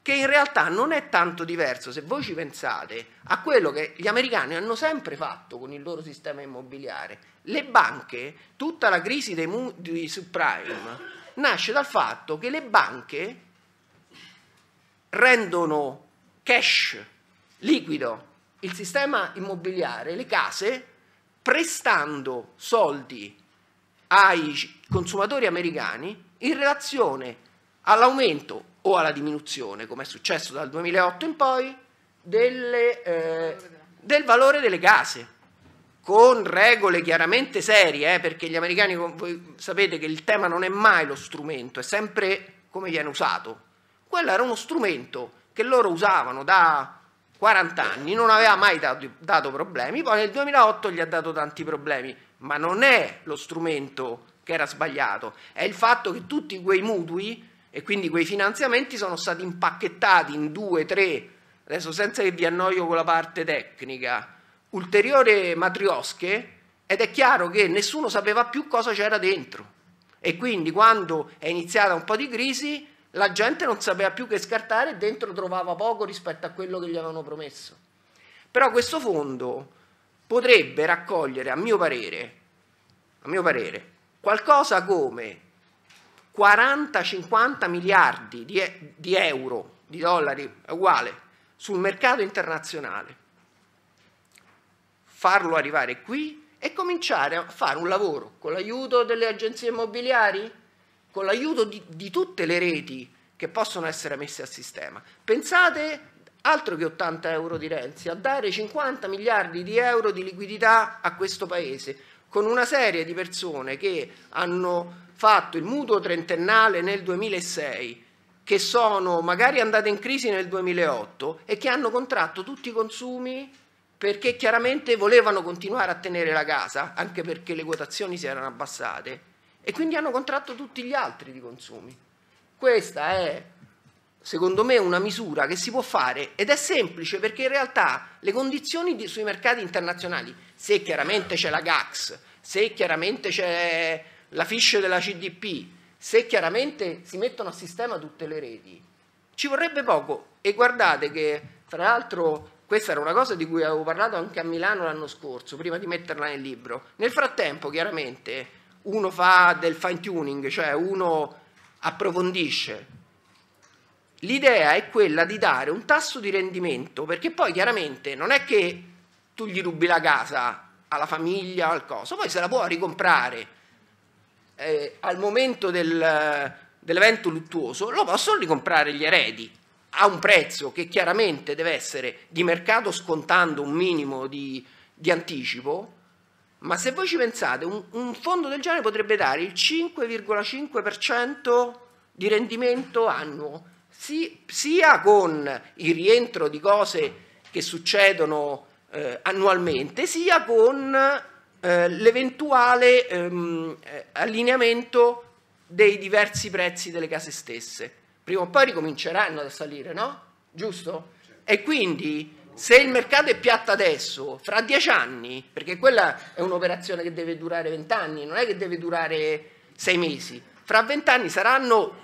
H: che in realtà non è tanto diverso, se voi ci pensate, a quello che gli americani hanno sempre fatto con il loro sistema immobiliare. Le banche, tutta la crisi dei mu- di subprime, nasce dal fatto che le banche rendono cash, liquido, il sistema immobiliare, le case, prestando soldi ai consumatori americani in relazione all'aumento o alla diminuzione, come è successo dal 2008 in poi, delle, eh, del valore delle case con regole chiaramente serie, eh, perché gli americani, voi sapete che il tema non è mai lo strumento, è sempre come viene usato. Quello era uno strumento che loro usavano da 40 anni, non aveva mai dato, dato problemi, poi nel 2008 gli ha dato tanti problemi, ma non è lo strumento che era sbagliato, è il fatto che tutti quei mutui e quindi quei finanziamenti sono stati impacchettati in due, tre, adesso senza che vi annoio con la parte tecnica, ulteriori matriosche ed è chiaro che nessuno sapeva più cosa c'era dentro e quindi quando è iniziata un po' di crisi la gente non sapeva più che scartare e dentro trovava poco rispetto a quello che gli avevano promesso. Però questo fondo potrebbe raccogliere, a mio parere, a mio parere qualcosa come 40-50 miliardi di, di euro, di dollari, uguale, sul mercato internazionale. Farlo arrivare qui e cominciare a fare un lavoro con l'aiuto delle agenzie immobiliari, con l'aiuto di, di tutte le reti che possono essere messe a sistema. Pensate altro che 80 euro di Renzi, a dare 50 miliardi di euro di liquidità a questo Paese, con una serie di persone che hanno fatto il mutuo trentennale nel 2006, che sono magari andate in crisi nel 2008 e che hanno contratto tutti i consumi perché chiaramente volevano continuare a tenere la casa, anche perché le quotazioni si erano abbassate, e quindi hanno contratto tutti gli altri di consumi. Questa è, secondo me, una misura che si può fare ed è semplice perché in realtà le condizioni di, sui mercati internazionali, se chiaramente c'è la GAX, se chiaramente c'è la fiche della CDP, se chiaramente si mettono a sistema tutte le reti, ci vorrebbe poco. E guardate che, tra l'altro, questa era una cosa di cui avevo parlato anche a Milano l'anno scorso, prima di metterla nel libro. Nel frattempo, chiaramente, uno fa del fine tuning, cioè uno approfondisce. L'idea è quella di dare un tasso di rendimento, perché poi chiaramente non è che tu gli rubi la casa alla famiglia o al coso, poi se la può ricomprare eh, al momento del, dell'evento luttuoso lo possono ricomprare gli eredi a un prezzo che chiaramente deve essere di mercato scontando un minimo di, di anticipo, ma se voi ci pensate, un, un fondo del genere potrebbe dare il 5,5% di rendimento annuo, si, sia con il rientro di cose che succedono eh, annualmente, sia con eh, l'eventuale ehm, allineamento dei diversi prezzi delle case stesse. Prima o poi ricominceranno a salire, no? Giusto? E quindi se il mercato è piatto adesso, fra dieci anni, perché quella è un'operazione che deve durare vent'anni, non è che deve durare sei mesi, fra vent'anni saranno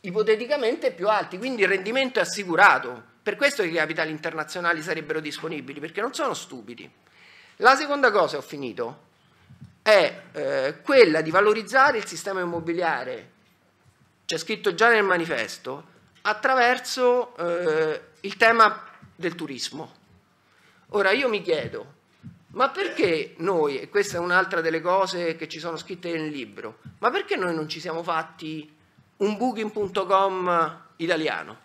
H: ipoteticamente più alti, quindi il rendimento è assicurato. Per questo i capitali internazionali sarebbero disponibili, perché non sono stupidi. La seconda cosa, ho finito, è eh, quella di valorizzare il sistema immobiliare, c'è scritto già nel manifesto, attraverso eh, il tema del turismo. Ora io mi chiedo, ma perché noi, e questa è un'altra delle cose che ci sono scritte nel libro, ma perché noi non ci siamo fatti un booking.com italiano?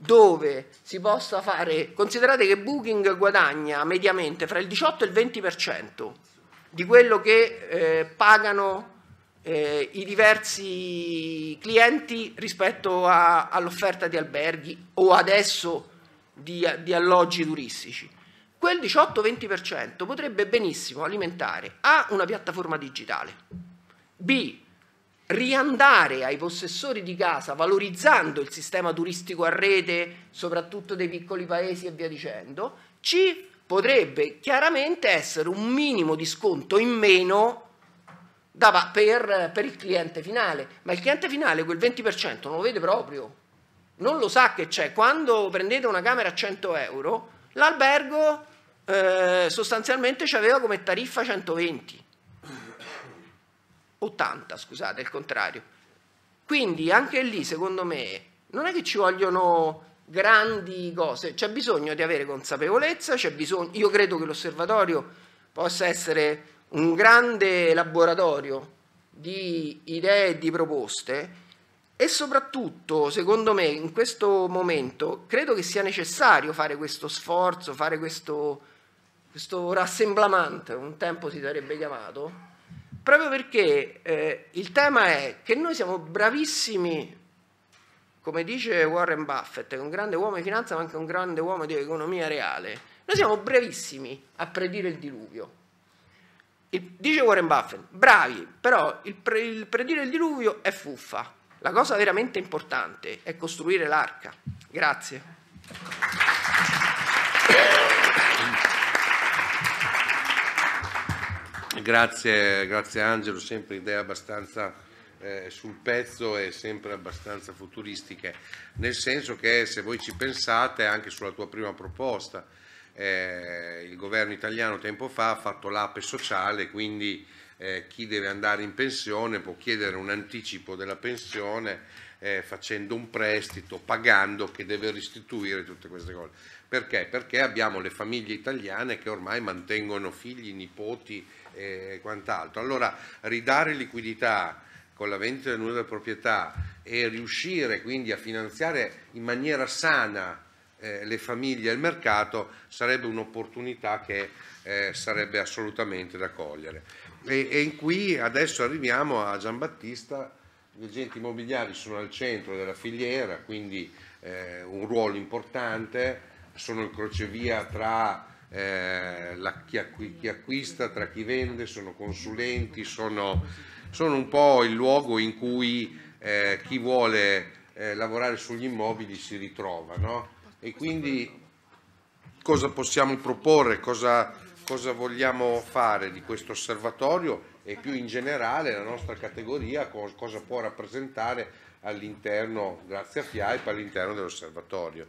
H: dove si possa fare, considerate che Booking guadagna mediamente fra il 18 e il 20% di quello che eh, pagano eh, i diversi clienti rispetto all'offerta di alberghi o adesso di, di alloggi turistici. Quel 18-20% potrebbe benissimo alimentare A una piattaforma digitale, B riandare ai possessori di casa valorizzando il sistema turistico a rete, soprattutto dei piccoli paesi e via dicendo, ci potrebbe chiaramente essere un minimo di sconto in meno da, per, per il cliente finale, ma il cliente finale quel 20% non lo vede proprio, non lo sa che c'è. Quando prendete una camera a 100 euro, l'albergo eh, sostanzialmente ci aveva come tariffa 120 80, scusate, il contrario. Quindi anche lì, secondo me, non è che ci vogliono grandi cose, c'è bisogno di avere consapevolezza, c'è bisogno, io credo che l'osservatorio possa essere un grande laboratorio di idee e di proposte e soprattutto, secondo me, in questo momento credo che sia necessario fare questo sforzo, fare questo, questo rassemblamento, un tempo si sarebbe chiamato, proprio perché eh, il tema è che noi siamo bravissimi, come dice Warren Buffett, che è un grande uomo di finanza ma anche un grande uomo di economia reale, noi siamo bravissimi a predire il diluvio. Il, dice Warren Buffett, bravi, però il, pre, il predire il diluvio è fuffa. La cosa veramente importante è costruire l'arca. Grazie.
A: Grazie, grazie Angelo, sempre idee abbastanza eh, sul pezzo e sempre abbastanza futuristiche, nel senso che se voi ci pensate anche sulla tua prima proposta, eh, il governo italiano tempo fa ha fatto l'ape sociale, quindi eh, chi deve andare in pensione può chiedere un anticipo della pensione eh, facendo un prestito, pagando, che deve restituire tutte queste cose. Perché? Perché abbiamo le famiglie italiane che ormai mantengono figli, nipoti e quant'altro. Allora ridare liquidità con la vendita delle nuove proprietà e riuscire quindi a finanziare in maniera sana eh, le famiglie e il mercato sarebbe un'opportunità che eh, sarebbe assolutamente da cogliere. E, e qui adesso arriviamo a Giambattista, gli agenti immobiliari sono al centro della filiera, quindi eh, un ruolo importante, sono il crocevia tra eh, la, chi, acqu chi, acquista tra chi vende, sono consulenti, sono, sono un po' il luogo in cui eh, chi vuole eh, lavorare sugli immobili si ritrova. No? E quindi cosa possiamo proporre, cosa, cosa vogliamo fare di questo osservatorio e più in generale la nostra categoria cosa può rappresentare all'interno, grazie a FIAIP, all'interno dell'osservatorio.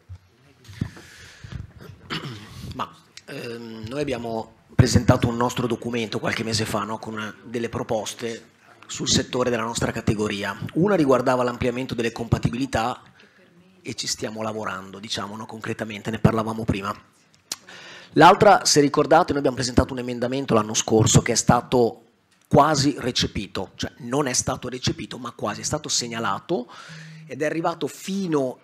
B: Ma ehm, noi abbiamo presentato un nostro documento qualche mese fa no, con delle proposte sul settore della nostra categoria. Una riguardava l'ampliamento delle compatibilità e ci stiamo lavorando, diciamo no, concretamente, ne parlavamo prima. L'altra, se ricordate, noi abbiamo presentato un emendamento l'anno scorso che è stato quasi recepito, cioè non è stato recepito ma quasi, è stato segnalato ed è arrivato fino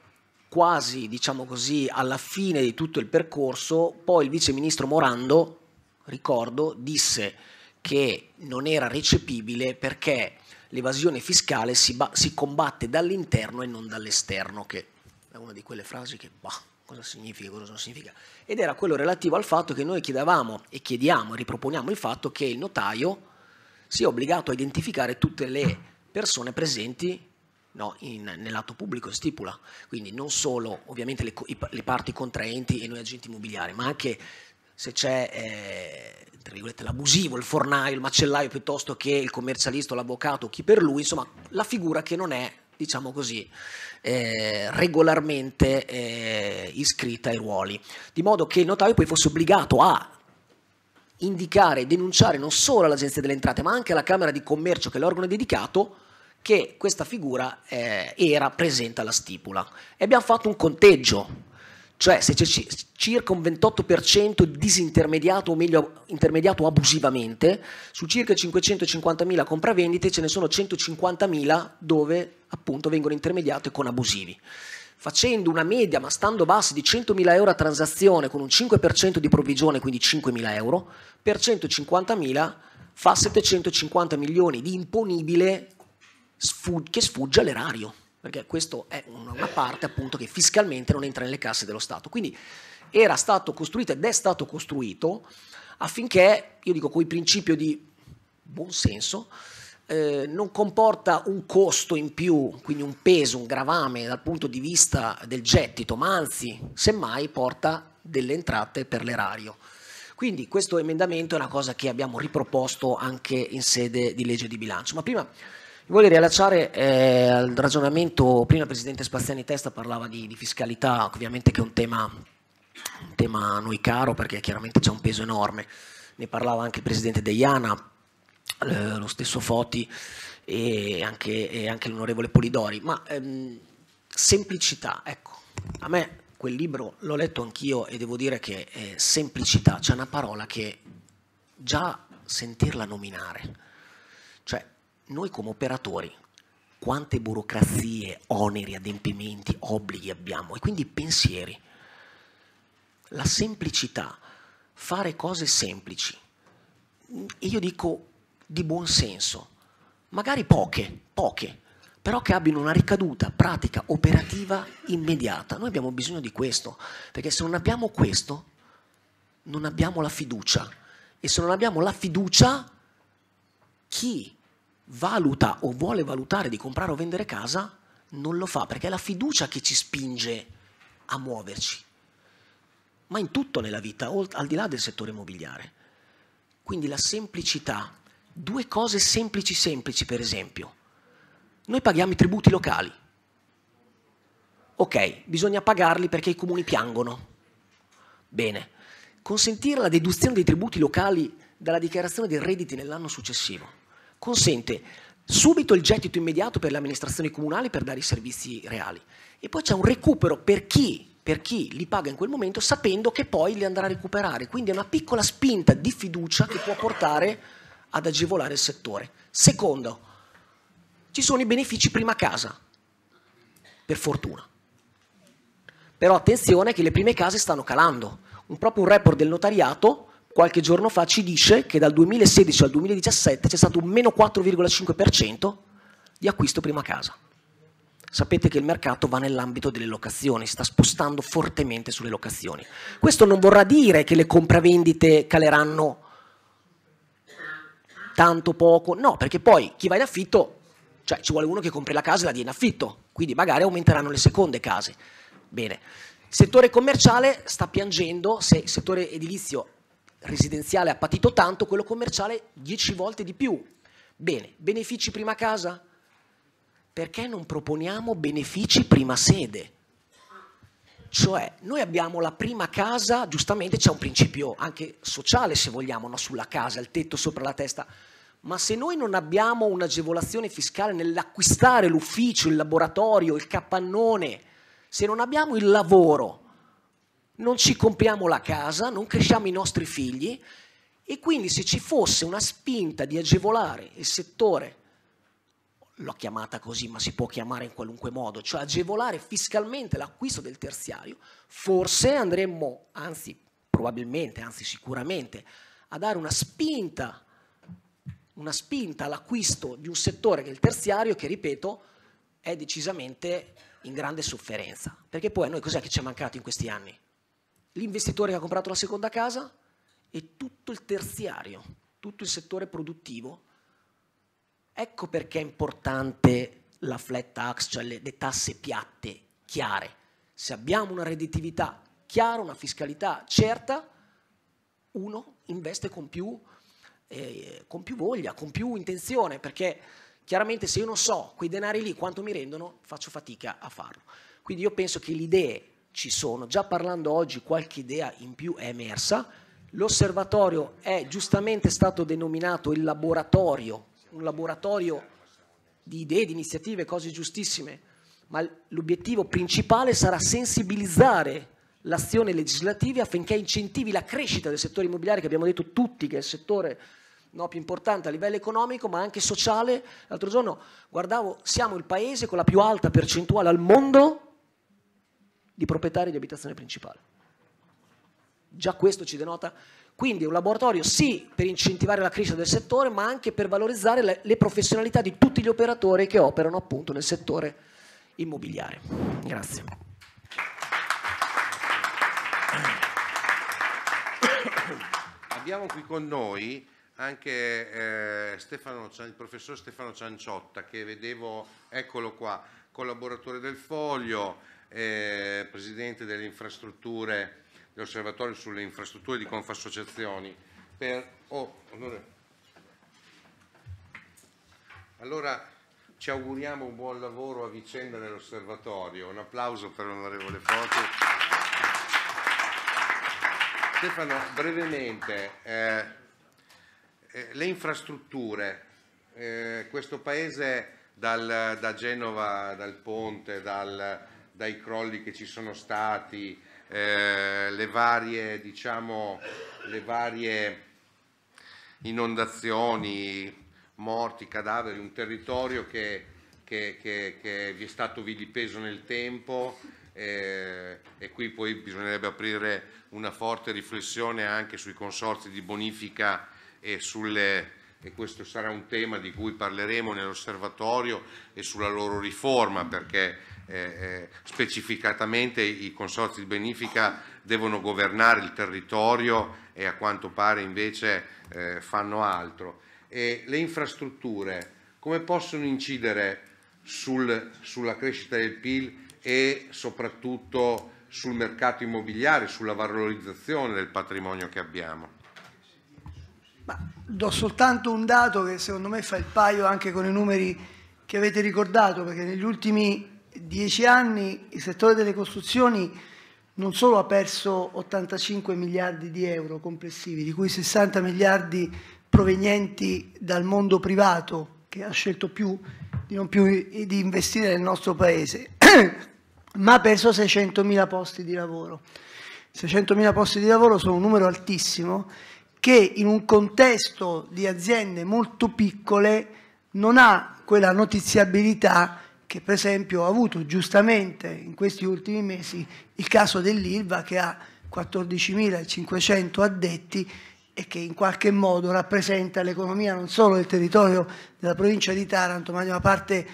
B: quasi, diciamo così, alla fine di tutto il percorso, poi il viceministro Morando, ricordo, disse che non era recepibile perché l'evasione fiscale si, si combatte dall'interno e non dall'esterno, che è una di quelle frasi che... Bah, cosa significa, cosa non significa, ed era quello relativo al fatto che noi chiedevamo e chiediamo e riproponiamo il fatto che il notaio sia obbligato a identificare tutte le persone presenti no, nell'atto pubblico stipula, quindi non solo ovviamente le, le, parti contraenti e noi agenti immobiliari, ma anche se c'è eh, l'abusivo, il fornaio, il macellaio piuttosto che il commercialista, l'avvocato, chi per lui, insomma la figura che non è diciamo così, eh, regolarmente eh, iscritta ai ruoli, di modo che il notaio poi fosse obbligato a indicare e denunciare non solo all'Agenzia delle Entrate, ma anche alla Camera di Commercio, che è l'organo dedicato, che questa figura eh, era presente alla stipula e abbiamo fatto un conteggio, cioè se c'è circa un 28% disintermediato o meglio intermediato abusivamente, su circa 550.000 compravendite ce ne sono 150.000 dove appunto vengono intermediate con abusivi. Facendo una media, ma stando bassi, di 100.000 euro a transazione con un 5% di provvigione, quindi 5.000 euro, per 150.000 fa 750 milioni di imponibile che sfugge all'erario, perché questa è una parte appunto che fiscalmente non entra nelle casse dello Stato. Quindi era stato costruito ed è stato costruito affinché, io dico, coi principio di buonsenso, eh, non comporta un costo in più, quindi un peso, un gravame dal punto di vista del gettito, ma anzi, semmai porta delle entrate per l'erario. Quindi questo emendamento è una cosa che abbiamo riproposto anche in sede di legge di bilancio. Ma prima Voglio riallacciare eh, al ragionamento, prima il Presidente Spaziani Testa parlava di, di fiscalità, ovviamente che è un tema, un tema, a noi caro perché chiaramente c'è un peso enorme, ne parlava anche il Presidente Deiana, eh, lo stesso Foti e anche, e anche l'onorevole Polidori, ma ehm, semplicità, ecco, a me quel libro l'ho letto anch'io e devo dire che eh, semplicità, c'è una parola che già sentirla nominare noi come operatori quante burocrazie, oneri, adempimenti, obblighi abbiamo e quindi pensieri. La semplicità, fare cose semplici, io dico di buon senso, magari poche, poche, però che abbiano una ricaduta pratica, operativa, immediata. Noi abbiamo bisogno di questo, perché se non abbiamo questo, non abbiamo la fiducia. E se non abbiamo la fiducia, chi valuta o vuole valutare di comprare o vendere casa, non lo fa perché è la fiducia che ci spinge a muoverci. Ma in tutto nella vita, al di là del settore immobiliare. Quindi la semplicità, due cose semplici semplici per esempio. Noi paghiamo i tributi locali. Ok, bisogna pagarli perché i comuni piangono. Bene. Consentire la deduzione dei tributi locali dalla dichiarazione dei redditi nell'anno successivo consente subito il gettito immediato per le amministrazioni comunali per dare i servizi reali e poi c'è un recupero per chi, per chi li paga in quel momento sapendo che poi li andrà a recuperare, quindi è una piccola spinta di fiducia che può portare ad agevolare il settore. Secondo, ci sono i benefici prima casa, per fortuna. Però attenzione che le prime case stanno calando. Un proprio un report del notariato qualche giorno fa ci dice che dal 2016 al 2017 c'è stato un meno 4,5% di acquisto prima casa. Sapete che il mercato va nell'ambito delle locazioni, si sta spostando fortemente sulle locazioni. Questo non vorrà dire che le compravendite caleranno tanto poco, no, perché poi chi va in affitto, cioè ci vuole uno che compri la casa e la dia in affitto, quindi magari aumenteranno le seconde case. Bene, settore commerciale sta piangendo, se il settore edilizio residenziale ha patito tanto, quello commerciale 10 volte di più. Bene, benefici prima casa? Perché non proponiamo benefici prima sede? Cioè, noi abbiamo la prima casa, giustamente c'è un principio anche sociale, se vogliamo, no? sulla casa, il tetto sopra la testa, ma se noi non abbiamo un'agevolazione fiscale nell'acquistare l'ufficio, il laboratorio, il capannone, se non abbiamo il lavoro, non ci compriamo la casa, non cresciamo i nostri figli e quindi se ci fosse una spinta di agevolare il settore, l'ho chiamata così ma si può chiamare in qualunque modo, cioè agevolare fiscalmente l'acquisto del terziario, forse andremmo, anzi probabilmente, anzi sicuramente, a dare una spinta, una spinta all'acquisto di un settore che è il terziario che, ripeto, è decisamente in grande sofferenza. Perché poi a noi cos'è che ci è mancato in questi anni? l'investitore che ha comprato la seconda casa e tutto il terziario, tutto il settore produttivo. Ecco perché è importante la flat tax, cioè le, le tasse piatte, chiare. Se abbiamo una redditività chiara, una fiscalità certa, uno investe con più, eh, con più voglia, con più intenzione, perché chiaramente se io non so quei denari lì quanto mi rendono, faccio fatica a farlo. Quindi io penso che le idee ci sono. Già parlando oggi qualche idea in più è emersa. L'osservatorio è giustamente stato denominato il laboratorio, un laboratorio di idee, di iniziative, cose giustissime, ma l'obiettivo principale sarà sensibilizzare l'azione legislativa affinché incentivi la crescita del settore immobiliare, che abbiamo detto tutti che è il settore no, più importante a livello economico, ma anche sociale. L'altro giorno guardavo, siamo il paese con la più alta percentuale al mondo di proprietari di abitazione principale. Già questo ci denota. Quindi è un laboratorio sì per incentivare la crescita del settore, ma anche per valorizzare le, le professionalità di tutti gli operatori che operano appunto nel settore immobiliare. Grazie.
A: Abbiamo qui con noi anche eh, Stefano, il professor Stefano Cianciotta che vedevo, eccolo qua, collaboratore del Foglio, eh, Presidente delle infrastrutture, dell'Osservatorio sulle infrastrutture di Confassociazioni. Per, oh, allora ci auguriamo un buon lavoro a vicenda dell'osservatorio Un applauso per l'onorevole Foti. Stefano, brevemente, eh, eh, le infrastrutture, eh, questo paese dal, da Genova, dal ponte, dal, dai crolli che ci sono stati, eh, le varie, diciamo, le varie inondazioni, morti, cadaveri, un territorio che, che, che, che vi è stato vilipeso nel tempo eh, e qui poi bisognerebbe aprire una forte riflessione anche sui consorzi di bonifica e, sulle, e questo sarà un tema di cui parleremo nell'osservatorio e sulla loro riforma perché eh, eh, specificatamente i consorzi di benefica devono governare il territorio e a quanto pare invece eh, fanno altro. E le infrastrutture come possono incidere sul, sulla crescita del PIL e soprattutto sul mercato immobiliare, sulla valorizzazione del patrimonio che abbiamo?
D: Ma do soltanto un dato che secondo me fa il paio anche con i numeri che avete ricordato, perché negli ultimi dieci anni il settore delle costruzioni non solo ha perso 85 miliardi di euro complessivi, di cui 60 miliardi provenienti dal mondo privato, che ha scelto più di, non più, di investire nel nostro paese, ma ha perso 600 mila posti di lavoro. 600 mila posti di lavoro sono un numero altissimo che in un contesto di aziende molto piccole non ha quella notiziabilità che per esempio ha avuto giustamente in questi ultimi mesi il caso dell'ILVA che ha 14.500 addetti e che in qualche modo rappresenta l'economia non solo del territorio della provincia di Taranto ma di una parte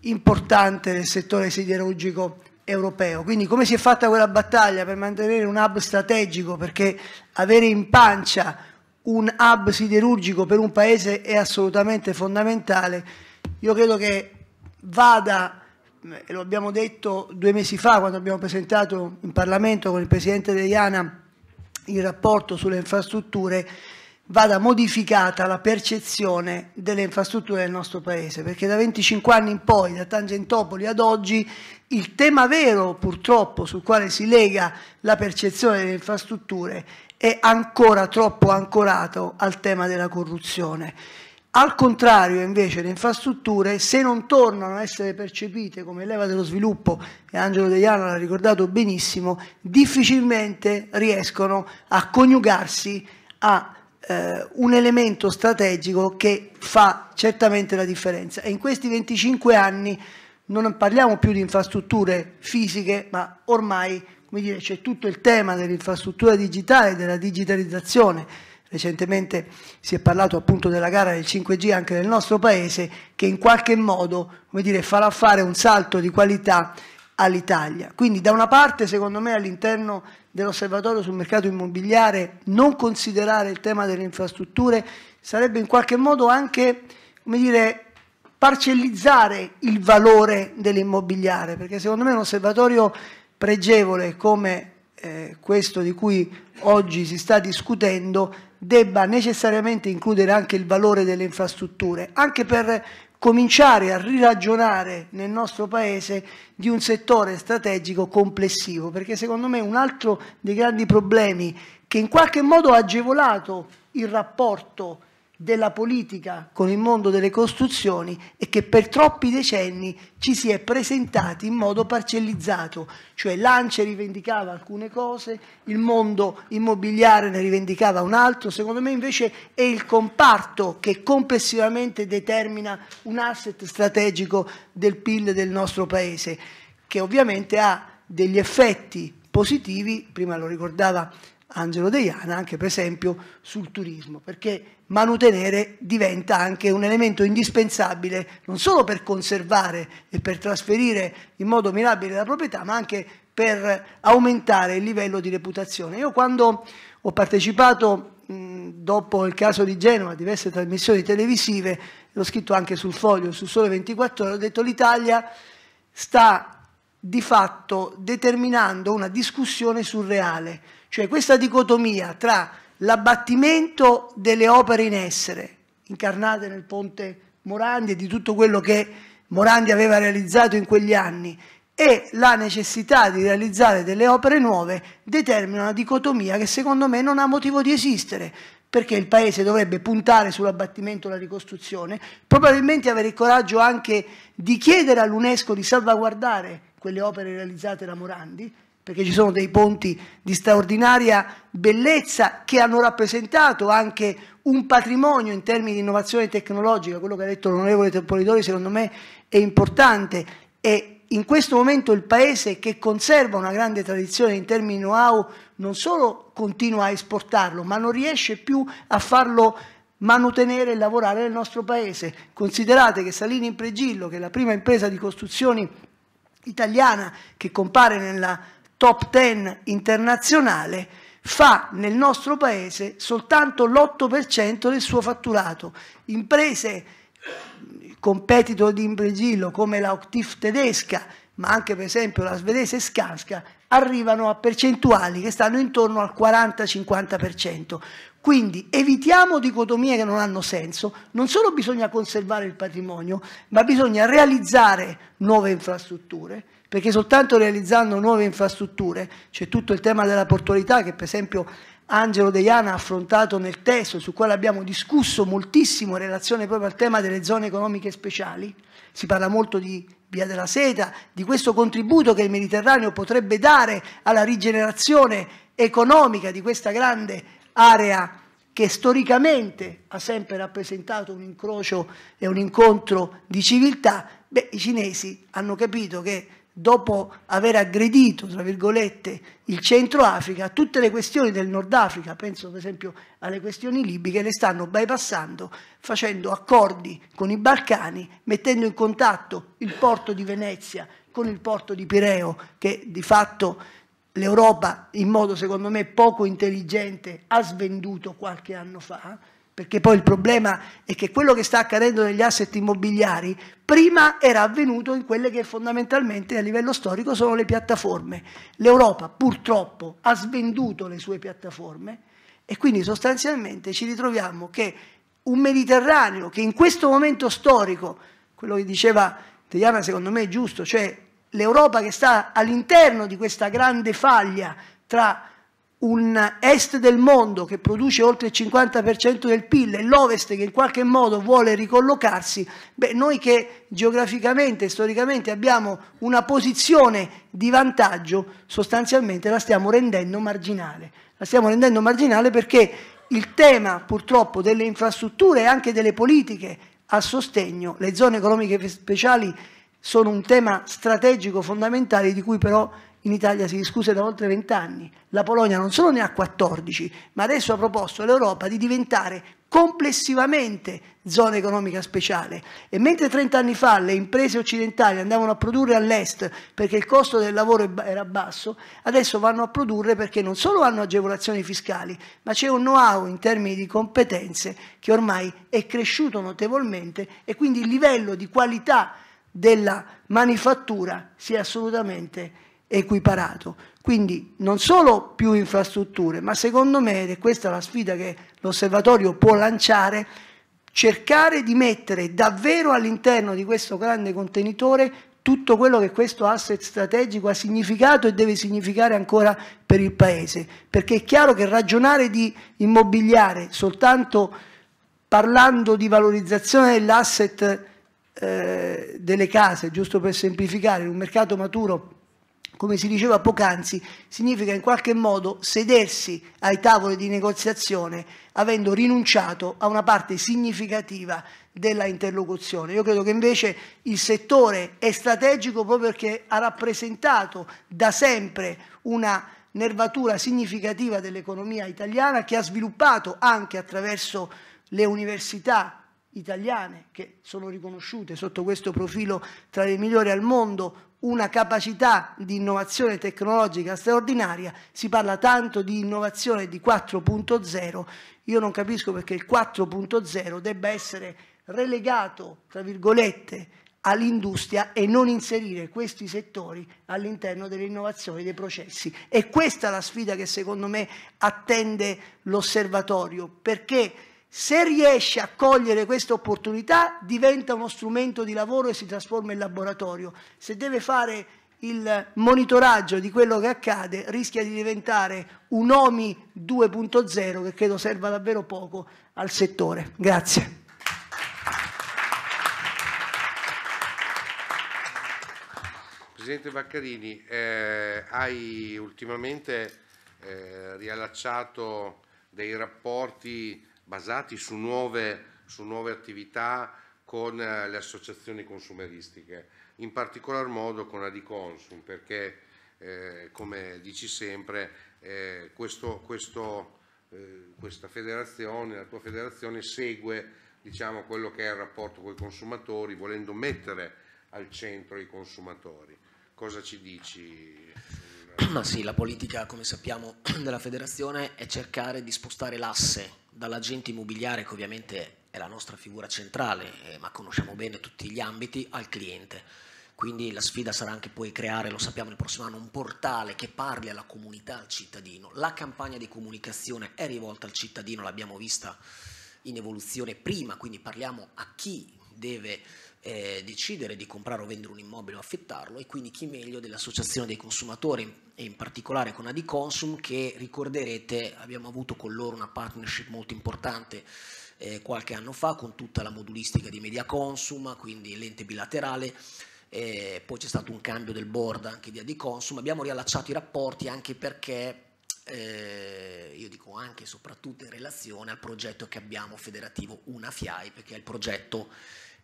D: importante del settore siderurgico europeo. Quindi come si è fatta quella battaglia per mantenere un hub strategico perché avere in pancia un hub siderurgico per un paese è assolutamente fondamentale, io credo che vada, eh, lo abbiamo detto due mesi fa quando abbiamo presentato in Parlamento con il Presidente dell'IANA il rapporto sulle infrastrutture, vada modificata la percezione delle infrastrutture del nostro Paese, perché da 25 anni in poi, da Tangentopoli ad oggi, il tema vero purtroppo sul quale si lega la percezione delle infrastrutture è ancora troppo ancorato al tema della corruzione. Al contrario, invece, le infrastrutture, se non tornano a essere percepite come leva dello sviluppo, e Angelo Deiano l'ha ricordato benissimo, difficilmente riescono a coniugarsi a eh, un elemento strategico che fa certamente la differenza. E in questi 25 anni non parliamo più di infrastrutture fisiche, ma ormai c'è tutto il tema dell'infrastruttura digitale, della digitalizzazione Recentemente si è parlato appunto della gara del 5G anche nel nostro paese che in qualche modo dire, farà fare un salto di qualità all'Italia. Quindi da una parte secondo me all'interno dell'osservatorio sul mercato immobiliare non considerare il tema delle infrastrutture sarebbe in qualche modo anche come dire, parcellizzare il valore dell'immobiliare perché secondo me un osservatorio pregevole come eh, questo di cui oggi si sta discutendo debba necessariamente includere anche il valore delle infrastrutture, anche per cominciare a riragionare nel nostro paese di un settore strategico complessivo, perché secondo me un altro dei grandi problemi che in qualche modo ha agevolato il rapporto della politica con il mondo delle costruzioni e che per troppi decenni ci si è presentati in modo parcellizzato, cioè l'ANCE rivendicava alcune cose, il mondo immobiliare ne rivendicava un altro, secondo me invece è il comparto che complessivamente determina un asset strategico del PIL del nostro Paese, che ovviamente ha degli effetti positivi, prima lo ricordava Angelo Deiana, anche per esempio sul turismo, perché manutenere diventa anche un elemento indispensabile non solo per conservare e per trasferire in modo mirabile la proprietà, ma anche per aumentare il livello di reputazione. Io quando ho partecipato dopo il caso di Genova, a diverse trasmissioni televisive, l'ho scritto anche sul foglio, su Sole 24 ore, ho detto l'Italia sta di fatto determinando una discussione surreale, cioè questa dicotomia tra l'abbattimento delle opere in essere, incarnate nel ponte Morandi e di tutto quello che Morandi aveva realizzato in quegli anni, e la necessità di realizzare delle opere nuove determina una dicotomia che secondo me non ha motivo di esistere, perché il Paese dovrebbe puntare sull'abbattimento e la ricostruzione, probabilmente avere il coraggio anche di chiedere all'UNESCO di salvaguardare quelle opere realizzate da Morandi, perché ci sono dei ponti di straordinaria bellezza che hanno rappresentato anche un patrimonio in termini di innovazione tecnologica, quello che ha detto l'onorevole Tempolidori secondo me è importante e in questo momento il paese che conserva una grande tradizione in termini know-how non solo continua a esportarlo ma non riesce più a farlo manutenere e lavorare nel nostro paese. Considerate che Salini in Pregillo, che è la prima impresa di costruzioni italiana che compare nella top 10 internazionale fa nel nostro paese soltanto l'8% del suo fatturato. Imprese competitor di Imbregillo come la Octif tedesca, ma anche per esempio la svedese Skanska, arrivano a percentuali che stanno intorno al 40-50%. Quindi evitiamo dicotomie che non hanno senso, non solo bisogna conservare il patrimonio, ma bisogna realizzare nuove infrastrutture, perché soltanto realizzando nuove infrastrutture, c'è tutto il tema della portualità che per esempio Angelo Deiana ha affrontato nel testo, su quale abbiamo discusso moltissimo in relazione proprio al tema delle zone economiche speciali, si parla molto di Via della Seta, di questo contributo che il Mediterraneo potrebbe dare alla rigenerazione economica di questa grande area che storicamente ha sempre rappresentato un incrocio e un incontro di civiltà, beh, i cinesi hanno capito che dopo aver aggredito, tra virgolette, il Centro Africa, tutte le questioni del Nord Africa, penso per esempio alle questioni libiche, le stanno bypassando facendo accordi con i Balcani, mettendo in contatto il porto di Venezia con il porto di Pireo, che di fatto l'Europa, in modo secondo me poco intelligente, ha svenduto qualche anno fa perché poi il problema è che quello che sta accadendo negli asset immobiliari prima era avvenuto in quelle che fondamentalmente a livello storico sono le piattaforme. L'Europa purtroppo ha svenduto le sue piattaforme e quindi sostanzialmente ci ritroviamo che un Mediterraneo che in questo momento storico, quello che diceva Teiana secondo me è giusto, cioè l'Europa che sta all'interno di questa grande faglia tra un est del mondo che produce oltre il 50% del PIL e l'ovest che in qualche modo vuole ricollocarsi, beh, noi che geograficamente e storicamente abbiamo una posizione di vantaggio, sostanzialmente la stiamo rendendo marginale. La stiamo rendendo marginale perché il tema purtroppo delle infrastrutture e anche delle politiche a sostegno, le zone economiche speciali sono un tema strategico fondamentale di cui però in Italia si discute da oltre 20 anni, la Polonia non solo ne ha 14, ma adesso ha proposto all'Europa di diventare complessivamente zona economica speciale e mentre 30 anni fa le imprese occidentali andavano a produrre all'est perché il costo del lavoro era basso, adesso vanno a produrre perché non solo hanno agevolazioni fiscali, ma c'è un know-how in termini di competenze che ormai è cresciuto notevolmente e quindi il livello di qualità della manifattura si è assolutamente equiparato. Quindi non solo più infrastrutture, ma secondo me, ed è questa la sfida che l'osservatorio può lanciare, cercare di mettere davvero all'interno di questo grande contenitore tutto quello che questo asset strategico ha significato e deve significare ancora per il Paese. Perché è chiaro che ragionare di immobiliare soltanto parlando di valorizzazione dell'asset eh, delle case, giusto per semplificare, in un mercato maturo come si diceva poc'anzi, significa in qualche modo sedersi ai tavoli di negoziazione avendo rinunciato a una parte significativa della interlocuzione. Io credo che invece il settore è strategico proprio perché ha rappresentato da sempre una nervatura significativa dell'economia italiana che ha sviluppato anche attraverso le università italiane che sono riconosciute sotto questo profilo tra le migliori al mondo una capacità di innovazione tecnologica straordinaria, si parla tanto di innovazione di 4.0, io non capisco perché il 4.0 debba essere relegato, tra virgolette, all'industria e non inserire questi settori all'interno delle innovazioni dei processi. E questa è la sfida che secondo me attende l'osservatorio, perché se riesce a cogliere questa opportunità diventa uno strumento di lavoro e si trasforma in laboratorio. Se deve fare il monitoraggio di quello che accade rischia di diventare un OMI 2.0 che credo serva davvero poco al settore. Grazie.
A: Presidente Baccarini, eh, hai ultimamente eh, riallacciato dei rapporti basati su nuove, su nuove attività con eh, le associazioni consumeristiche, in particolar modo con Consum, perché eh, come dici sempre, eh, questo, questo, eh, questa federazione, la tua federazione segue diciamo, quello che è il rapporto con i consumatori, volendo mettere al centro i consumatori. Cosa ci dici?
B: ma sì, la politica, come sappiamo, della federazione è cercare di spostare l'asse dall'agente immobiliare, che ovviamente è la nostra figura centrale, eh, ma conosciamo bene tutti gli ambiti, al cliente. Quindi la sfida sarà anche poi creare, lo sappiamo il prossimo anno, un portale che parli alla comunità, al cittadino. La campagna di comunicazione è rivolta al cittadino, l'abbiamo vista in evoluzione prima, quindi parliamo a chi deve eh, decidere di comprare o vendere un immobile o affittarlo e quindi chi meglio dell'Associazione dei Consumatori e in particolare con Adiconsum che ricorderete abbiamo avuto con loro una partnership molto importante eh, qualche anno fa con tutta la modulistica di Mediaconsum, quindi l'ente bilaterale eh, poi c'è stato un cambio del board anche di Adiconsum, abbiamo riallacciato i rapporti anche perché eh, io dico anche e soprattutto in relazione al progetto che abbiamo federativo Una FIAI perché è il progetto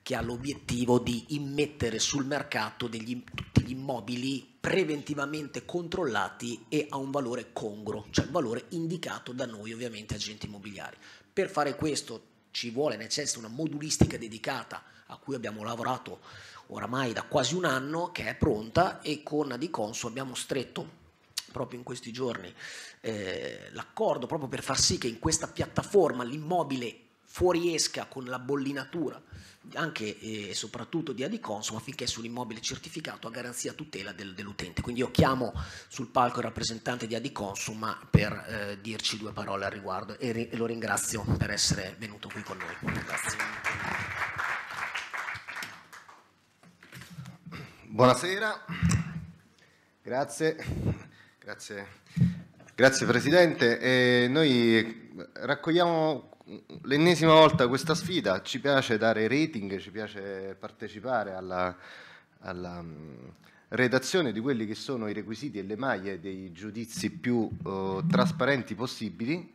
B: che ha l'obiettivo di immettere sul mercato degli, tutti gli immobili preventivamente controllati e a un valore congruo, cioè un valore indicato da noi ovviamente agenti immobiliari. Per fare questo ci vuole necessità senso una modulistica dedicata a cui abbiamo lavorato oramai da quasi un anno che è pronta e con Adiconso abbiamo stretto proprio in questi giorni eh, l'accordo proprio per far sì che in questa piattaforma l'immobile fuoriesca con la bollinatura anche eh, e soprattutto di Adiconsum affinché sull'immobile certificato a garanzia tutela del, dell'utente. Quindi io chiamo sul palco il rappresentante di Adiconsum per eh, dirci due parole al riguardo e, ri- e, lo ringrazio per essere venuto qui con noi. Grazie.
I: Buonasera, grazie, grazie, grazie Presidente. Eh, noi raccogliamo l'ennesima volta questa sfida, ci piace dare rating, ci piace partecipare alla, alla mm, redazione di quelli che sono i requisiti e le maglie dei giudizi più eh, trasparenti possibili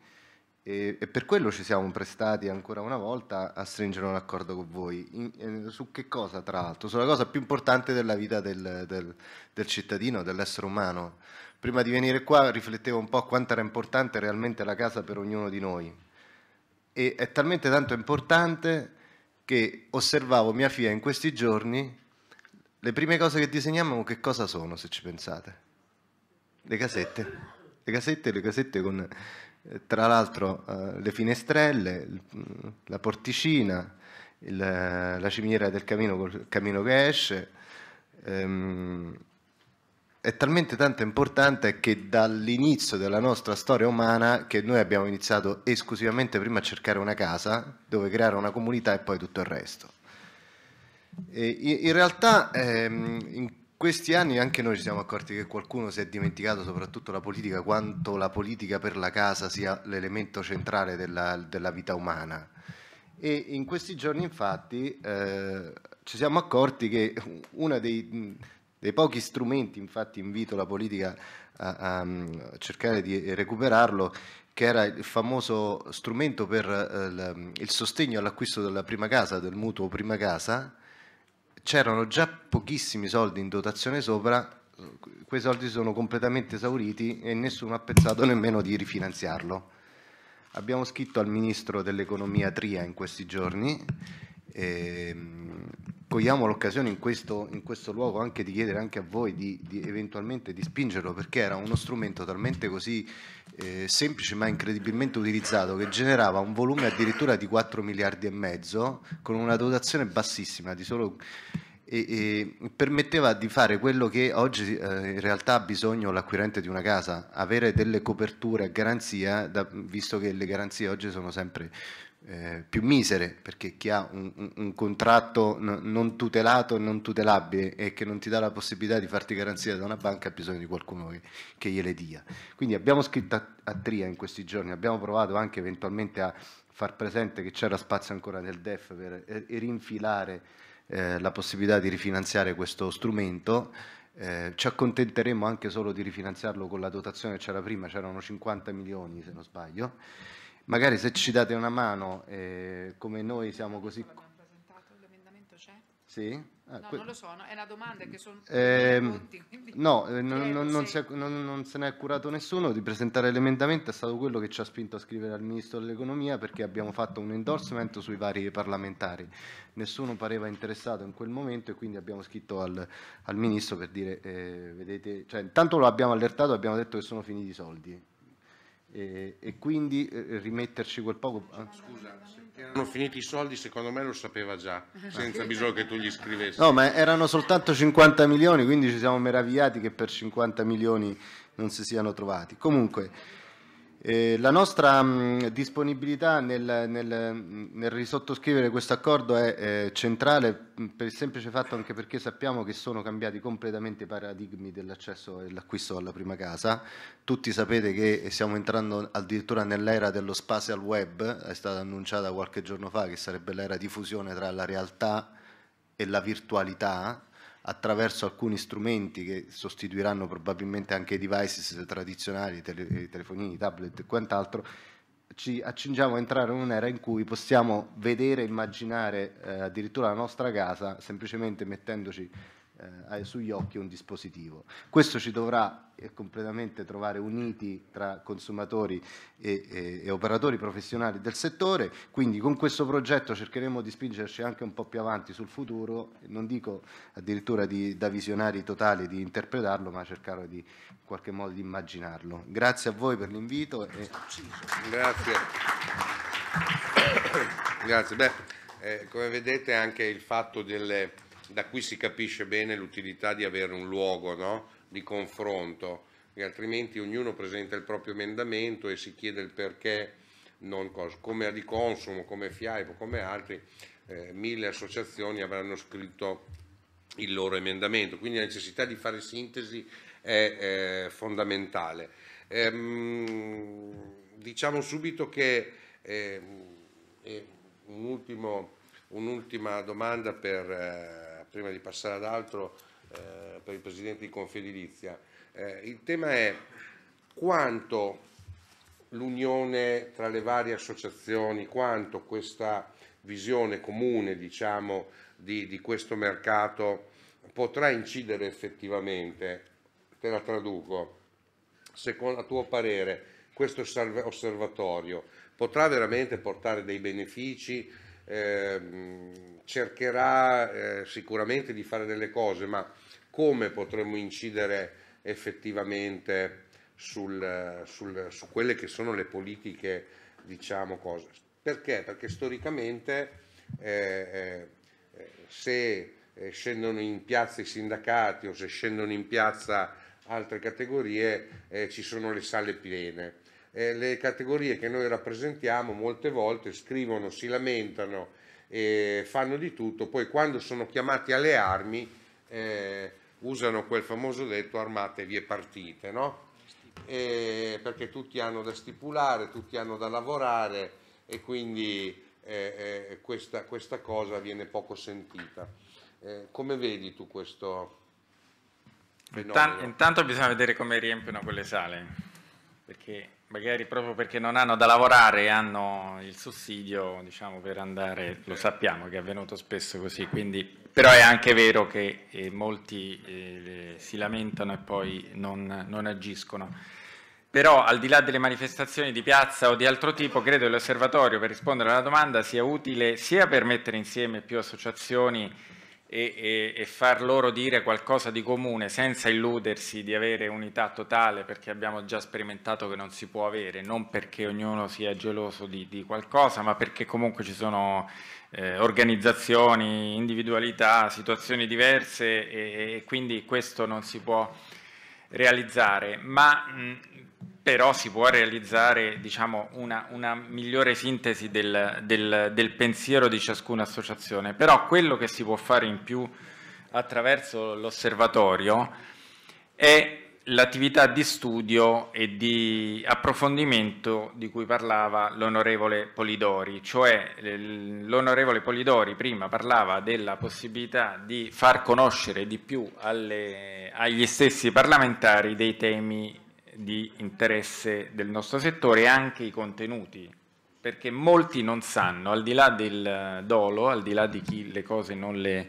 I: e, e, per quello ci siamo prestati ancora una volta a stringere un accordo con voi. In, eh, su che cosa tra l'altro? Sulla cosa più importante della vita del, del, del cittadino, dell'essere umano. Prima di venire qua riflettevo un po' quanto era importante realmente la casa per ognuno di noi e è talmente tanto importante che osservavo mia figlia in questi giorni, le prime cose che disegniamo che cosa sono se ci pensate? Le casette, le casette, le casette con eh, tra l'altro eh, le finestrelle, la porticina, il, la cimiera del camino col camino che esce. Ehm, è talmente tanto importante che dall'inizio della nostra storia umana che noi abbiamo iniziato esclusivamente prima a cercare una casa dove creare una comunità e poi tutto il resto. E in realtà ehm, in questi anni anche noi ci siamo accorti che qualcuno si è dimenticato, soprattutto la politica, quanto la politica per la casa sia l'elemento centrale della, della, vita umana. E in questi giorni infatti eh, ci siamo accorti che una dei dei pochi strumenti, infatti invito la politica a, a mm, cercare di recuperarlo, che era il famoso strumento per eh, mm, il sostegno all'acquisto della prima casa, del mutuo prima casa, c'erano già pochissimi soldi in dotazione sopra, quei soldi sono completamente esauriti e nessuno ha pensato nemmeno di rifinanziarlo. Abbiamo scritto al Ministro dell'Economia Tria in questi giorni. E, ehm, cogliamo l'occasione in, in questo, luogo anche di chiedere anche a voi di, di, eventualmente di spingerlo perché era uno strumento talmente così eh, semplice ma incredibilmente utilizzato che generava un volume addirittura di 4 miliardi e mezzo con una dotazione bassissima di solo e, e, permetteva di fare quello che oggi eh, in realtà ha bisogno l'acquirente di una casa, avere delle coperture a garanzia, da, visto che le garanzie oggi sono sempre eh, più misere, perché chi ha un, un, un contratto non tutelato e non tutelabile e che non ti dà la possibilità di farti garanzia da una banca ha bisogno di qualcuno che, che gliele dia. Quindi abbiamo scritto a, a, Tria in questi giorni, abbiamo provato anche eventualmente a far presente che c'era spazio ancora nel DEF per eh, rinfilare eh, la possibilità di rifinanziare questo strumento. Eh, ci accontenteremo anche solo di rifinanziarlo con la dotazione che c'era prima, c'erano 50 milioni se non sbaglio magari se ci date una mano, eh, come noi siamo così... L'abbiamo presentato, l'emendamento c'è? Sì. Ah, no, que... non lo so, no? è una domanda che sono eh, tutti. Quindi... No, eh, non, non, non, se... non, se ne è curato nessuno di presentare l'emendamento, è stato quello che ci ha spinto a scrivere al Ministro dell'Economia perché abbiamo fatto un endorsement sui vari parlamentari. Nessuno pareva interessato in quel momento e quindi abbiamo scritto al, al Ministro per dire, eh, vedete, cioè, intanto lo abbiamo allertato e abbiamo detto che sono finiti i soldi e, e quindi eh, rimetterci quel poco. Eh? Scusa,
A: se erano finiti i soldi secondo me lo sapeva già, senza bisogno che tu gli scrivessi. No, ma
I: erano soltanto 50 milioni, quindi ci siamo meravigliati che per 50 milioni non si siano trovati. Comunque, eh, la nostra mh, mm, disponibilità nel, nel, nel, risottoscrivere questo accordo è eh, centrale mm, per il semplice fatto anche perché sappiamo che sono cambiati completamente i paradigmi dell'accesso e dell'acquisto alla prima casa. Tutti sapete che stiamo entrando addirittura nell'era dello spatial web, è stata annunciata qualche giorno fa che sarebbe l'era di fusione tra la realtà e la virtualità attraverso alcuni strumenti che sostituiranno probabilmente anche i devices tradizionali, tele, telefonini, tablet e quant'altro, ci accingiamo a entrare in un'era in cui possiamo vedere, immaginare eh, addirittura la nostra casa semplicemente mettendoci eh, sugli occhi un dispositivo. Questo ci dovrà eh, completamente trovare uniti tra consumatori e, e, e, operatori professionali del settore, quindi con questo progetto cercheremo di spingerci anche un po' più avanti sul futuro, non dico addirittura di, da visionari totali di interpretarlo, ma cercare di in qualche modo di immaginarlo. Grazie a voi per l'invito. E...
A: Grazie. Grazie. Beh, eh, come vedete anche il fatto delle da qui si capisce bene l'utilità di avere un luogo no? di confronto, altrimenti ognuno presenta il proprio emendamento e si chiede il perché, non cosa. come a di consumo, come FIAIPO, come altri, eh, mille associazioni avranno scritto il loro emendamento, quindi la necessità di fare sintesi è eh, fondamentale. Ehm, diciamo subito che eh, un ultimo, un'ultima domanda per... Eh, prima di passare ad altro, eh, per il Presidente di Confedilizia. Eh, il tema è quanto l'unione tra le varie associazioni, quanto questa visione comune diciamo, di, di questo mercato potrà incidere effettivamente, te la traduco, secondo a tuo parere questo osservatorio potrà veramente portare dei benefici Ehm, cercherà eh, sicuramente di fare delle cose, ma come potremmo incidere effettivamente sul, sul, su quelle che sono le politiche, diciamo cose. Perché? Perché storicamente eh, eh se eh, scendono in piazza i sindacati o se scendono in piazza altre categorie eh, ci sono le sale piene eh, le categorie che noi rappresentiamo molte volte scrivono, si lamentano e fanno di tutto, poi quando sono chiamati alle armi eh, usano quel famoso detto armatevi e partite, no? E eh, perché tutti hanno da stipulare, tutti hanno da lavorare e quindi eh, eh questa, questa, cosa viene poco sentita. Eh,
C: come vedi tu questo fenomeno? Intanto bisogna vedere come riempiono quelle sale, perché Magari proprio perché non hanno da lavorare e hanno il sussidio diciamo, per andare, lo sappiamo che è avvenuto spesso così, quindi, però è anche vero che eh, molti eh, si lamentano e poi non, non, agiscono. Però al di là delle manifestazioni di piazza o di altro tipo, credo che l'osservatorio per rispondere alla domanda sia utile sia per mettere insieme più associazioni e, e, e, far loro dire qualcosa di comune senza illudersi di avere unità totale perché abbiamo già sperimentato che non si può avere, non perché ognuno sia geloso di, di qualcosa, ma perché comunque ci sono eh, organizzazioni, individualità, situazioni diverse e, e, quindi questo non si può realizzare. Ma mh, però si può realizzare diciamo, una, una, migliore sintesi del, del, del, pensiero di ciascuna associazione. Però quello che si può fare in più attraverso l'osservatorio è l'attività di studio e di approfondimento di cui parlava l'onorevole Polidori, cioè l'onorevole Polidori prima parlava della possibilità di far conoscere di più alle, agli stessi parlamentari dei temi di interesse del nostro settore e anche i contenuti, perché molti non sanno, al di là del eh, dolo, al di là di chi le cose non le,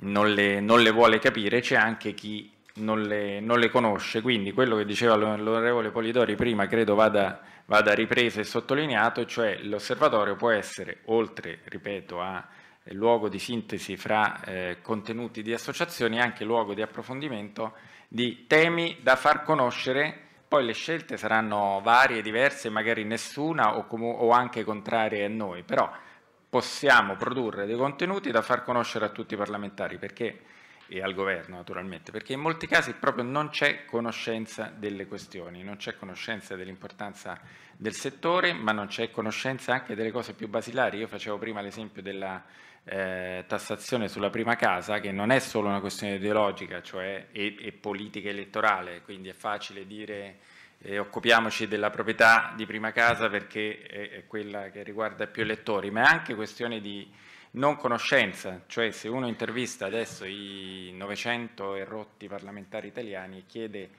C: non le, non le vuole capire, c'è anche chi non le, non le, conosce, quindi quello che diceva l'onorevole Polidori prima credo vada, vada ripreso e sottolineato, cioè l'osservatorio può essere, oltre, ripeto, a luogo di sintesi fra eh, contenuti di associazioni, anche luogo di approfondimento di temi da far conoscere poi le scelte saranno varie, diverse, magari nessuna o, o anche contrarie a noi, però possiamo produrre dei contenuti da far conoscere a tutti i parlamentari perché, e al governo naturalmente, perché in molti casi proprio non c'è conoscenza delle questioni, non c'è conoscenza dell'importanza del settore, ma non c'è conoscenza anche delle cose più basilari. Io facevo prima l'esempio della eh, tassazione sulla prima casa che non è solo una questione ideologica cioè, e, e politica elettorale, quindi è facile dire eh, occupiamoci della proprietà di prima casa perché è, è, quella che riguarda più elettori, ma è anche questione di non conoscenza, cioè se uno intervista adesso i 900 errotti parlamentari italiani e chiede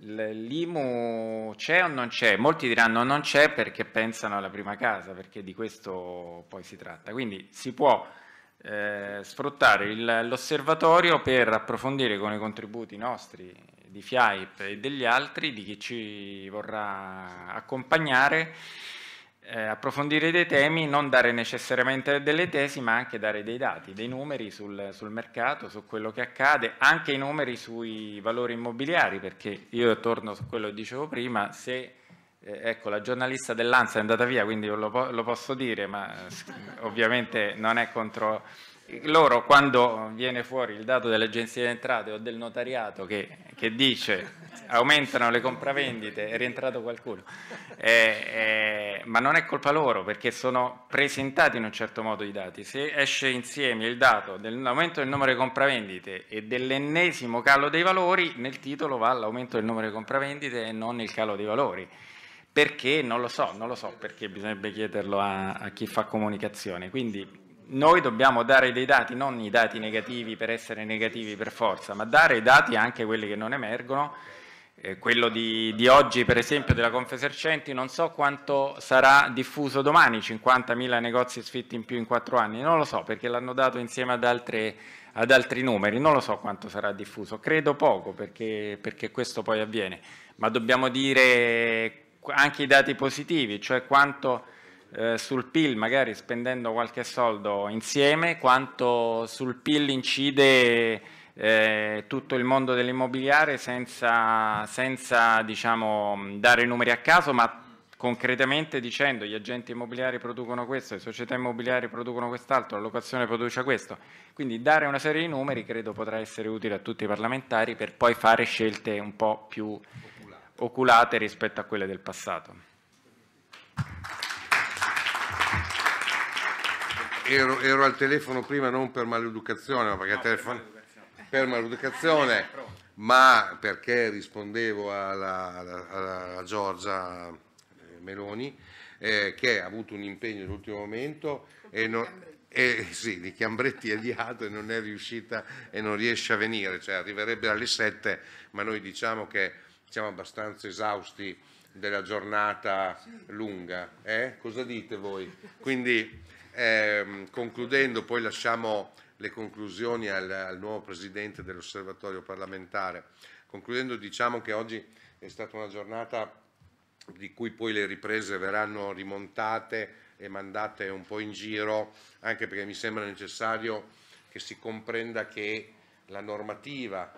C: L'IMU c'è o non c'è? Molti diranno non c'è perché pensano alla prima casa, perché di questo poi si tratta. Quindi si può eh, sfruttare l'osservatorio per approfondire con i contributi nostri di FIAIP e degli altri, di chi ci vorrà accompagnare, eh, approfondire dei temi, non dare necessariamente delle tesi, ma anche dare dei dati, dei numeri sul, sul, mercato, su quello che accade, anche i numeri sui valori immobiliari, perché io torno su quello che dicevo prima, se eh, ecco, la giornalista dell'Anza è andata via, quindi lo, lo posso dire, ma eh, ovviamente non è contro loro quando viene fuori il dato dell'agenzia di entrate o del notariato che, che dice aumentano le compravendite, è rientrato qualcuno, eh, eh, ma non è colpa loro perché sono presentati in un certo modo i dati, se esce insieme il dato dell'aumento del numero di compravendite e dell'ennesimo calo dei valori, nel titolo va l'aumento del numero di compravendite e non il calo dei valori. Perché? Non lo so, non lo so, perché bisognerebbe chiederlo a, a chi fa comunicazione. Quindi noi dobbiamo dare dei dati, non i dati negativi per essere negativi per forza, ma dare i dati anche quelli che non emergono. Eh, quello di, di, oggi, per esempio, della Confesercenti, non so quanto sarà diffuso domani, 50.000 negozi sfitti in più in quattro anni, non lo so, perché l'hanno dato insieme ad, altre, ad, altri numeri, non lo so quanto sarà diffuso, credo poco, perché, perché questo poi avviene, ma dobbiamo dire anche i dati positivi, cioè quanto eh, sul PIL magari spendendo qualche soldo insieme, quanto sul PIL incide eh, tutto il mondo dell'immobiliare senza, senza diciamo, dare numeri a caso, ma concretamente dicendo gli agenti immobiliari producono questo, le società immobiliari producono quest'altro, la locazione produce questo. Quindi dare una serie di numeri credo potrà essere utile a tutti i parlamentari per poi fare scelte un po' più oculate, oculate rispetto a quelle del passato
A: ero, ero, al telefono prima non per maleducazione, ma perché no, telefono, per maleducazione, eh, per ma perché rispondevo alla, alla, alla Giorgia eh, Meloni eh, che ha avuto un impegno all'ultimo momento e non... E, sì, di Chiambretti è liato e non è riuscita e non riesce a venire, cioè arriverebbe alle 7, ma noi diciamo che siamo abbastanza esausti della giornata lunga. Eh? Cosa dite voi? Quindi eh, concludendo, poi lasciamo le conclusioni al, al nuovo Presidente dell'Osservatorio parlamentare. Concludendo diciamo che oggi è stata una giornata di cui poi le riprese verranno rimontate e mandate un po' in giro, anche perché mi sembra necessario che si comprenda che la normativa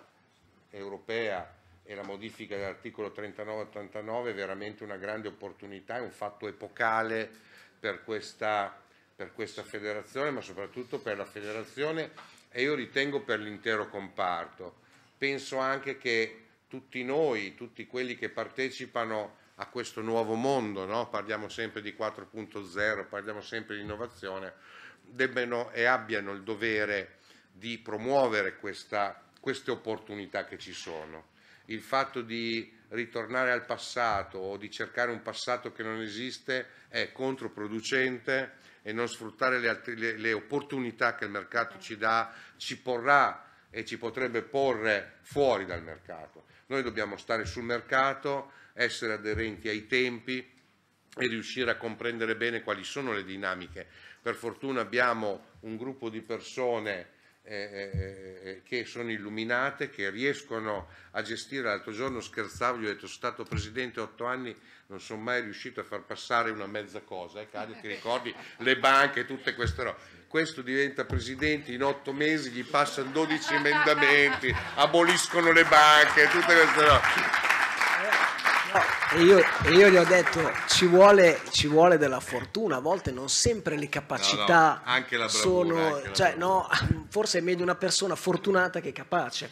A: europea e la modifica dell'articolo 3989 è veramente una grande opportunità, è un fatto epocale per questa per questa federazione, ma soprattutto per la federazione e io ritengo per l'intero comparto. Penso anche che tutti noi, tutti quelli che partecipano a questo nuovo mondo, no? parliamo sempre di 4.0, parliamo sempre di innovazione, debbano e abbiano il dovere di promuovere questa, queste opportunità che ci sono. Il fatto di ritornare al passato o di cercare un passato che non esiste è controproducente e non sfruttare le, altre, le, le opportunità che il mercato ci dà, ci porrà e ci potrebbe porre fuori dal mercato. Noi dobbiamo stare sul mercato, essere aderenti ai tempi e riuscire a comprendere bene quali sono le dinamiche. Per fortuna abbiamo un gruppo di persone eh, eh, eh, che sono illuminate, che riescono a gestire. L'altro giorno scherzavo, gli ho detto, sono stato presidente otto anni, non sono mai riuscito a far passare una mezza cosa, eh, Cadio, ti ricordi le banche, tutte queste robe. Questo diventa presidente, in otto mesi gli passano 12 emendamenti, aboliscono le banche, tutte queste robe.
B: E io, e io, gli ho detto, ci vuole, ci vuole, della fortuna, a volte non sempre le capacità no, no, bravura, sono... Cioè, no, forse è meglio una persona fortunata che capace.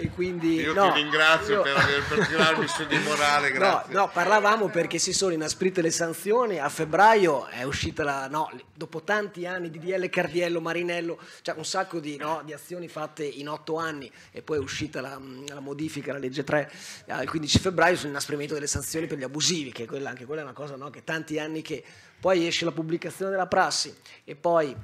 B: E quindi, io no, ti ringrazio
A: io...
I: per
B: aver per tirarmi
A: su di morale, grazie.
B: No, no, parlavamo perché si sono inasprite le sanzioni, a febbraio è uscita la, no, dopo tanti anni di DL Cardiello, Marinello, cioè un sacco di, no, di azioni fatte in otto anni e poi è uscita la, la modifica, la legge 3, il 15 febbraio sull'inasprimento delle sanzioni per gli abusivi, che quella, anche quella è una cosa no, che tanti anni che poi esce la pubblicazione della prassi e poi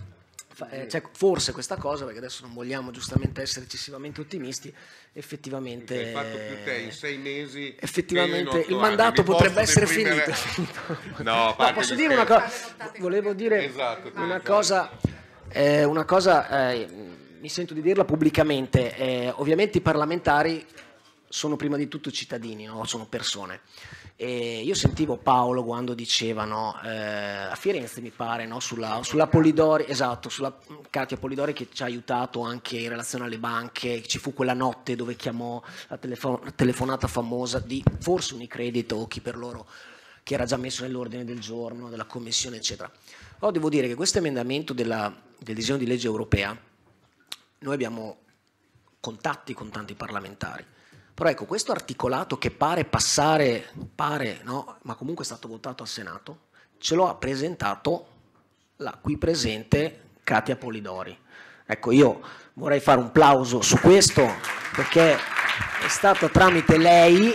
B: eh, cioè, forse questa cosa, perché adesso non vogliamo giustamente essere eccessivamente ottimisti, effettivamente... Hai fatto più te in sei mesi. Effettivamente il mandato anni. potrebbe essere deprimere... finito. no, no posso dire una cosa? Volevo dire esatto, una, Cosa, eh, una, cosa, eh, mi sento di dirla pubblicamente, eh, ovviamente i parlamentari sono prima di tutto cittadini, no? sono persone. E io sentivo Paolo quando diceva no, eh, a Firenze, mi pare, no, sulla, sulla, Polidori, esatto, sulla Katia Polidori che ci ha aiutato anche in relazione alle banche. Ci fu quella notte dove chiamò la telefon- telefonata famosa di forse Unicredit o chi per loro che era già messo nell'ordine del giorno della commissione, eccetera. Però devo dire che questo emendamento della, del disegno di legge europea, noi abbiamo contatti con tanti parlamentari però ecco, questo articolato che pare passare, pare, no? ma comunque è stato votato al Senato, ce lo ha presentato la qui presente Katia Polidori. Ecco, io vorrei fare un plauso su questo perché è stato tramite lei,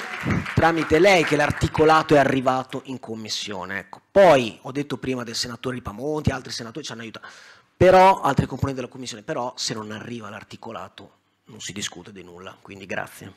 B: tramite lei che l'articolato è arrivato in commissione. Ecco. Poi ho detto prima del senatore Ripamonti, altri senatori ci hanno aiutato, però altri componenti della commissione, però se non arriva l'articolato non si discute di nulla, quindi grazie.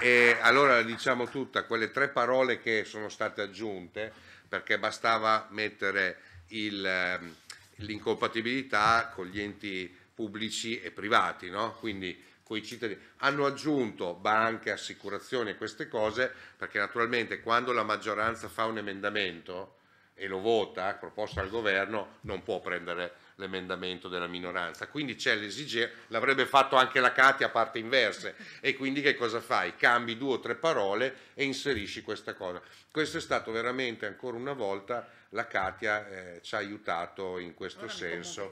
A: E allora diciamo tutta, quelle tre parole che sono state aggiunte, perché bastava mettere ehm, l'incompatibilità con gli enti pubblici e privati, no? quindi con i cittadini. Hanno aggiunto banche, assicurazioni e queste cose, perché naturalmente quando la maggioranza fa un emendamento, e lo vota, proposta al governo, non può prendere l'emendamento della minoranza. Quindi c'è l'esigenza, l'avrebbe fatto anche la Cati a parte inverse e quindi che cosa fai? Cambi due o tre parole e inserisci questa cosa. Questo è stato veramente ancora una volta la Katia eh, ci ha aiutato in questo Ora senso